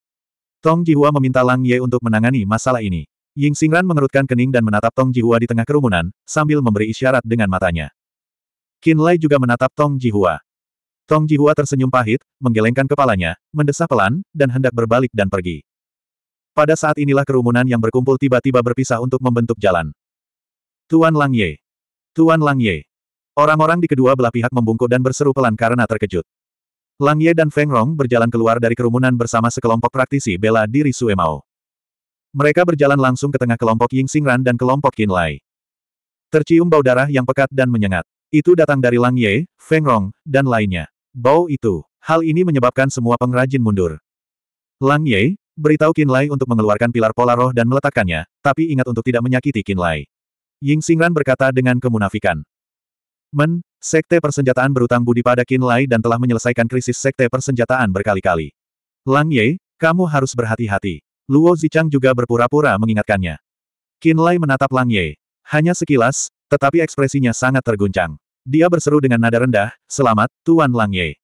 Tong Jihua meminta Lang Ye untuk menangani masalah ini. Ying Xingran mengerutkan kening dan menatap Tong Jihua di tengah kerumunan, sambil memberi isyarat dengan matanya. Qin Lai juga menatap Tong Jihua. Tong Jihua tersenyum pahit, menggelengkan kepalanya, mendesah pelan, dan hendak berbalik dan pergi. Pada saat inilah kerumunan yang berkumpul tiba-tiba berpisah untuk membentuk jalan. Tuan Lang Ye. Tuan Lang Ye. Orang-orang di kedua belah pihak membungkuk dan berseru pelan karena terkejut. Lang Ye dan Feng Rong berjalan keluar dari kerumunan bersama sekelompok praktisi bela diri Sue Mao. Mereka berjalan langsung ke tengah kelompok Ying Xing Ran dan kelompok Qin Lai. Tercium bau darah yang pekat dan menyengat. Itu datang dari Lang Ye, Feng Rong, dan lainnya. Bau itu. Hal ini menyebabkan semua pengrajin mundur. Lang Ye, Beritahu Qin Lai untuk mengeluarkan pilar pola roh dan meletakkannya, tapi ingat untuk tidak menyakiti Qin Lai. Ying Xingran berkata dengan kemunafikan. Men, sekte persenjataan berutang budi pada Qin Lai dan telah menyelesaikan krisis sekte persenjataan berkali-kali. Lang Ye, kamu harus berhati-hati. Luo Zichang juga berpura-pura mengingatkannya. Qin Lai menatap Lang Ye. Hanya sekilas, tetapi ekspresinya sangat terguncang. Dia berseru dengan nada rendah, selamat, Tuan Lang Ye.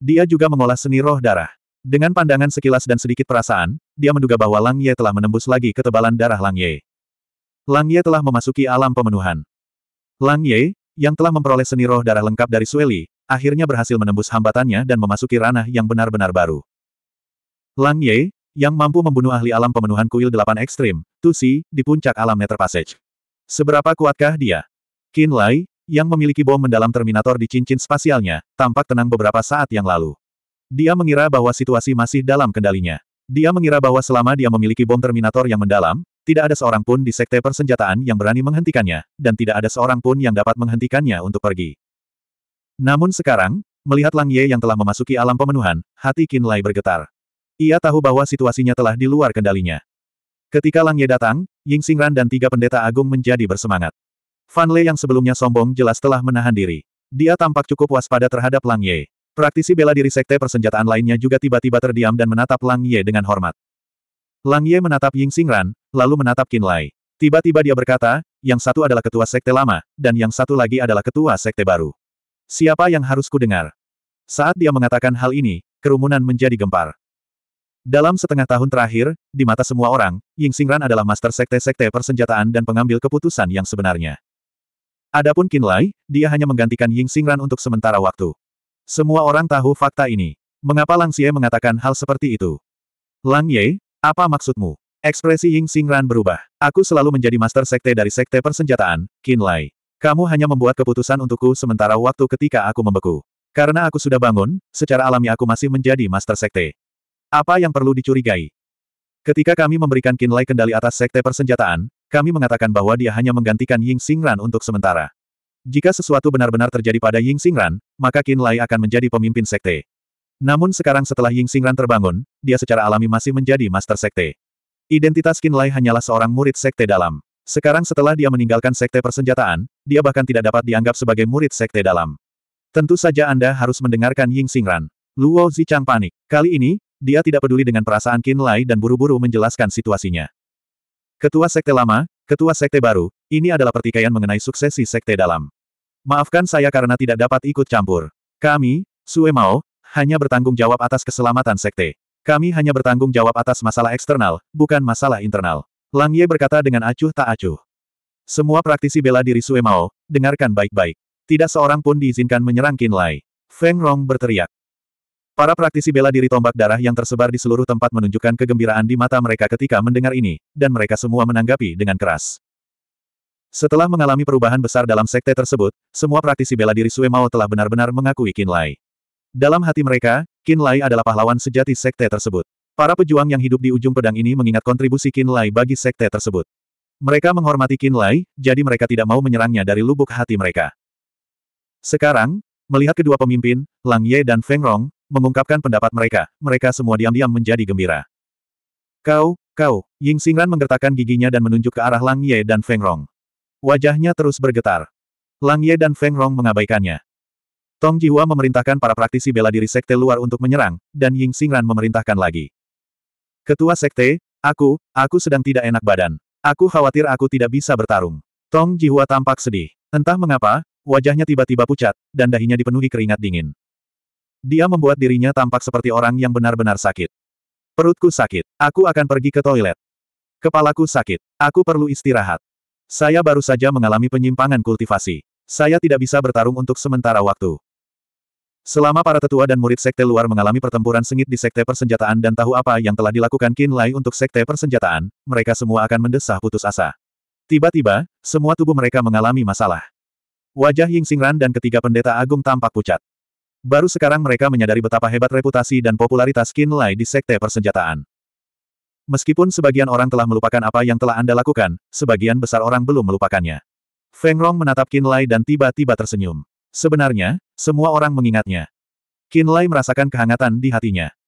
Dia juga mengolah seni roh darah. Dengan pandangan sekilas dan sedikit perasaan, dia menduga bahwa Lang Ye telah menembus lagi ketebalan darah Lang Ye. Lang Ye telah memasuki alam pemenuhan. Lang Ye, yang telah memperoleh seni roh darah lengkap dari Sueli, akhirnya berhasil menembus hambatannya dan memasuki ranah yang benar-benar baru. Lang Ye, yang mampu membunuh ahli alam pemenuhan kuil delapan ekstrim, Tusi, di puncak alam Nether Passage. Seberapa kuatkah dia? Qin Lai, yang memiliki bom mendalam Terminator di cincin spasialnya, tampak tenang beberapa saat yang lalu. Dia mengira bahwa situasi masih dalam kendalinya. Dia mengira bahwa selama dia memiliki bom Terminator yang mendalam, tidak ada seorang pun di sekte persenjataan yang berani menghentikannya, dan tidak ada seorang pun yang dapat menghentikannya untuk pergi. Namun sekarang, melihat Lang Ye yang telah memasuki alam pemenuhan, hati Qin Lai bergetar. Ia tahu bahwa situasinya telah di luar kendalinya. Ketika Lang Ye datang, Ying Xingran dan tiga pendeta agung menjadi bersemangat. Fan Lei yang sebelumnya sombong jelas telah menahan diri. Dia tampak cukup waspada terhadap Lang Ye. Praktisi bela diri sekte persenjataan lainnya juga tiba-tiba terdiam dan menatap Lang Ye dengan hormat. Lang Ye menatap Ying Xingran, lalu menatap Qin Lai. Tiba-tiba dia berkata, yang satu adalah ketua sekte lama, dan yang satu lagi adalah ketua sekte baru. Siapa yang harus ku dengar?" Saat dia mengatakan hal ini, kerumunan menjadi gempar. Dalam setengah tahun terakhir, di mata semua orang, Ying Xingran adalah master sekte-sekte persenjataan dan pengambil keputusan yang sebenarnya. Adapun Qin Lai, dia hanya menggantikan Ying Xingran untuk sementara waktu. Semua orang tahu fakta ini. Mengapa Lang Xie mengatakan hal seperti itu? Lang Ye, apa maksudmu? Ekspresi Ying Xingran berubah. Aku selalu menjadi master sekte dari sekte persenjataan, Qin Lai. Kamu hanya membuat keputusan untukku sementara waktu ketika aku membeku. Karena aku sudah bangun, secara alami aku masih menjadi master sekte. Apa yang perlu dicurigai? Ketika kami memberikan Qin Lai kendali atas sekte persenjataan, kami mengatakan bahwa dia hanya menggantikan Ying Xingran untuk sementara. Jika sesuatu benar-benar terjadi pada Ying Xingran, maka Qin Lai akan menjadi pemimpin sekte. Namun sekarang setelah Ying Xingran terbangun, dia secara alami masih menjadi master sekte. Identitas Qin Lai hanyalah seorang murid sekte dalam. Sekarang setelah dia meninggalkan sekte persenjataan, dia bahkan tidak dapat dianggap sebagai murid sekte dalam. Tentu saja Anda harus mendengarkan Ying Xingran. Luo Zichang panik. Kali ini, dia tidak peduli dengan perasaan Qin Lai dan buru-buru menjelaskan situasinya. Ketua sekte lama, ketua sekte baru, ini adalah pertikaian mengenai suksesi sekte dalam. Maafkan saya karena tidak dapat ikut campur. Kami, Sue Mao, hanya bertanggung jawab atas keselamatan sekte. Kami hanya bertanggung jawab atas masalah eksternal, bukan masalah internal. Lang Ye berkata dengan acuh tak acuh. Semua praktisi bela diri Sue Mao, dengarkan baik-baik. Tidak seorang pun diizinkan menyerang Qin Lai. Feng Rong berteriak. Para praktisi bela diri tombak darah yang tersebar di seluruh tempat menunjukkan kegembiraan di mata mereka ketika mendengar ini, dan mereka semua menanggapi dengan keras. Setelah mengalami perubahan besar dalam sekte tersebut, semua praktisi bela diri Sue Mao telah benar-benar mengakui Qin Lai. Dalam hati mereka, Qin Lai adalah pahlawan sejati sekte tersebut. Para pejuang yang hidup di ujung pedang ini mengingat kontribusi Qin Lai bagi sekte tersebut. Mereka menghormati Qin Lai, jadi mereka tidak mau menyerangnya dari lubuk hati mereka. Sekarang, melihat kedua pemimpin, Lang Ye dan Feng Rong, mengungkapkan pendapat mereka, mereka semua diam-diam menjadi gembira. Kau, kau, Ying Xingran menggertakkan giginya dan menunjuk ke arah Lang Ye dan Feng Rong. Wajahnya terus bergetar. Lang Ye dan Feng Rong mengabaikannya. Tong Jiwa memerintahkan para praktisi bela diri sekte luar untuk menyerang, dan Ying Xingran memerintahkan lagi. Ketua sekte, aku, aku sedang tidak enak badan. Aku khawatir aku tidak bisa bertarung. Tong Jiwa tampak sedih. Entah mengapa, wajahnya tiba-tiba pucat, dan dahinya dipenuhi keringat dingin. Dia membuat dirinya tampak seperti orang yang benar-benar sakit. Perutku sakit. Aku akan pergi ke toilet. Kepalaku sakit. Aku perlu istirahat. Saya baru saja mengalami penyimpangan kultivasi. Saya tidak bisa bertarung untuk sementara waktu. Selama para tetua dan murid sekte luar mengalami pertempuran sengit di sekte persenjataan dan tahu apa yang telah dilakukan Qin Lai untuk sekte persenjataan, mereka semua akan mendesah putus asa. Tiba-tiba, semua tubuh mereka mengalami masalah. Wajah Ying Xingran dan ketiga pendeta agung tampak pucat. Baru sekarang mereka menyadari betapa hebat reputasi dan popularitas Qin Lai di sekte persenjataan. Meskipun sebagian orang telah melupakan apa yang telah Anda lakukan, sebagian besar orang belum melupakannya. Feng Rong menatap Qin Lai dan tiba-tiba tersenyum. Sebenarnya, semua orang mengingatnya. Qin Lai merasakan kehangatan di hatinya.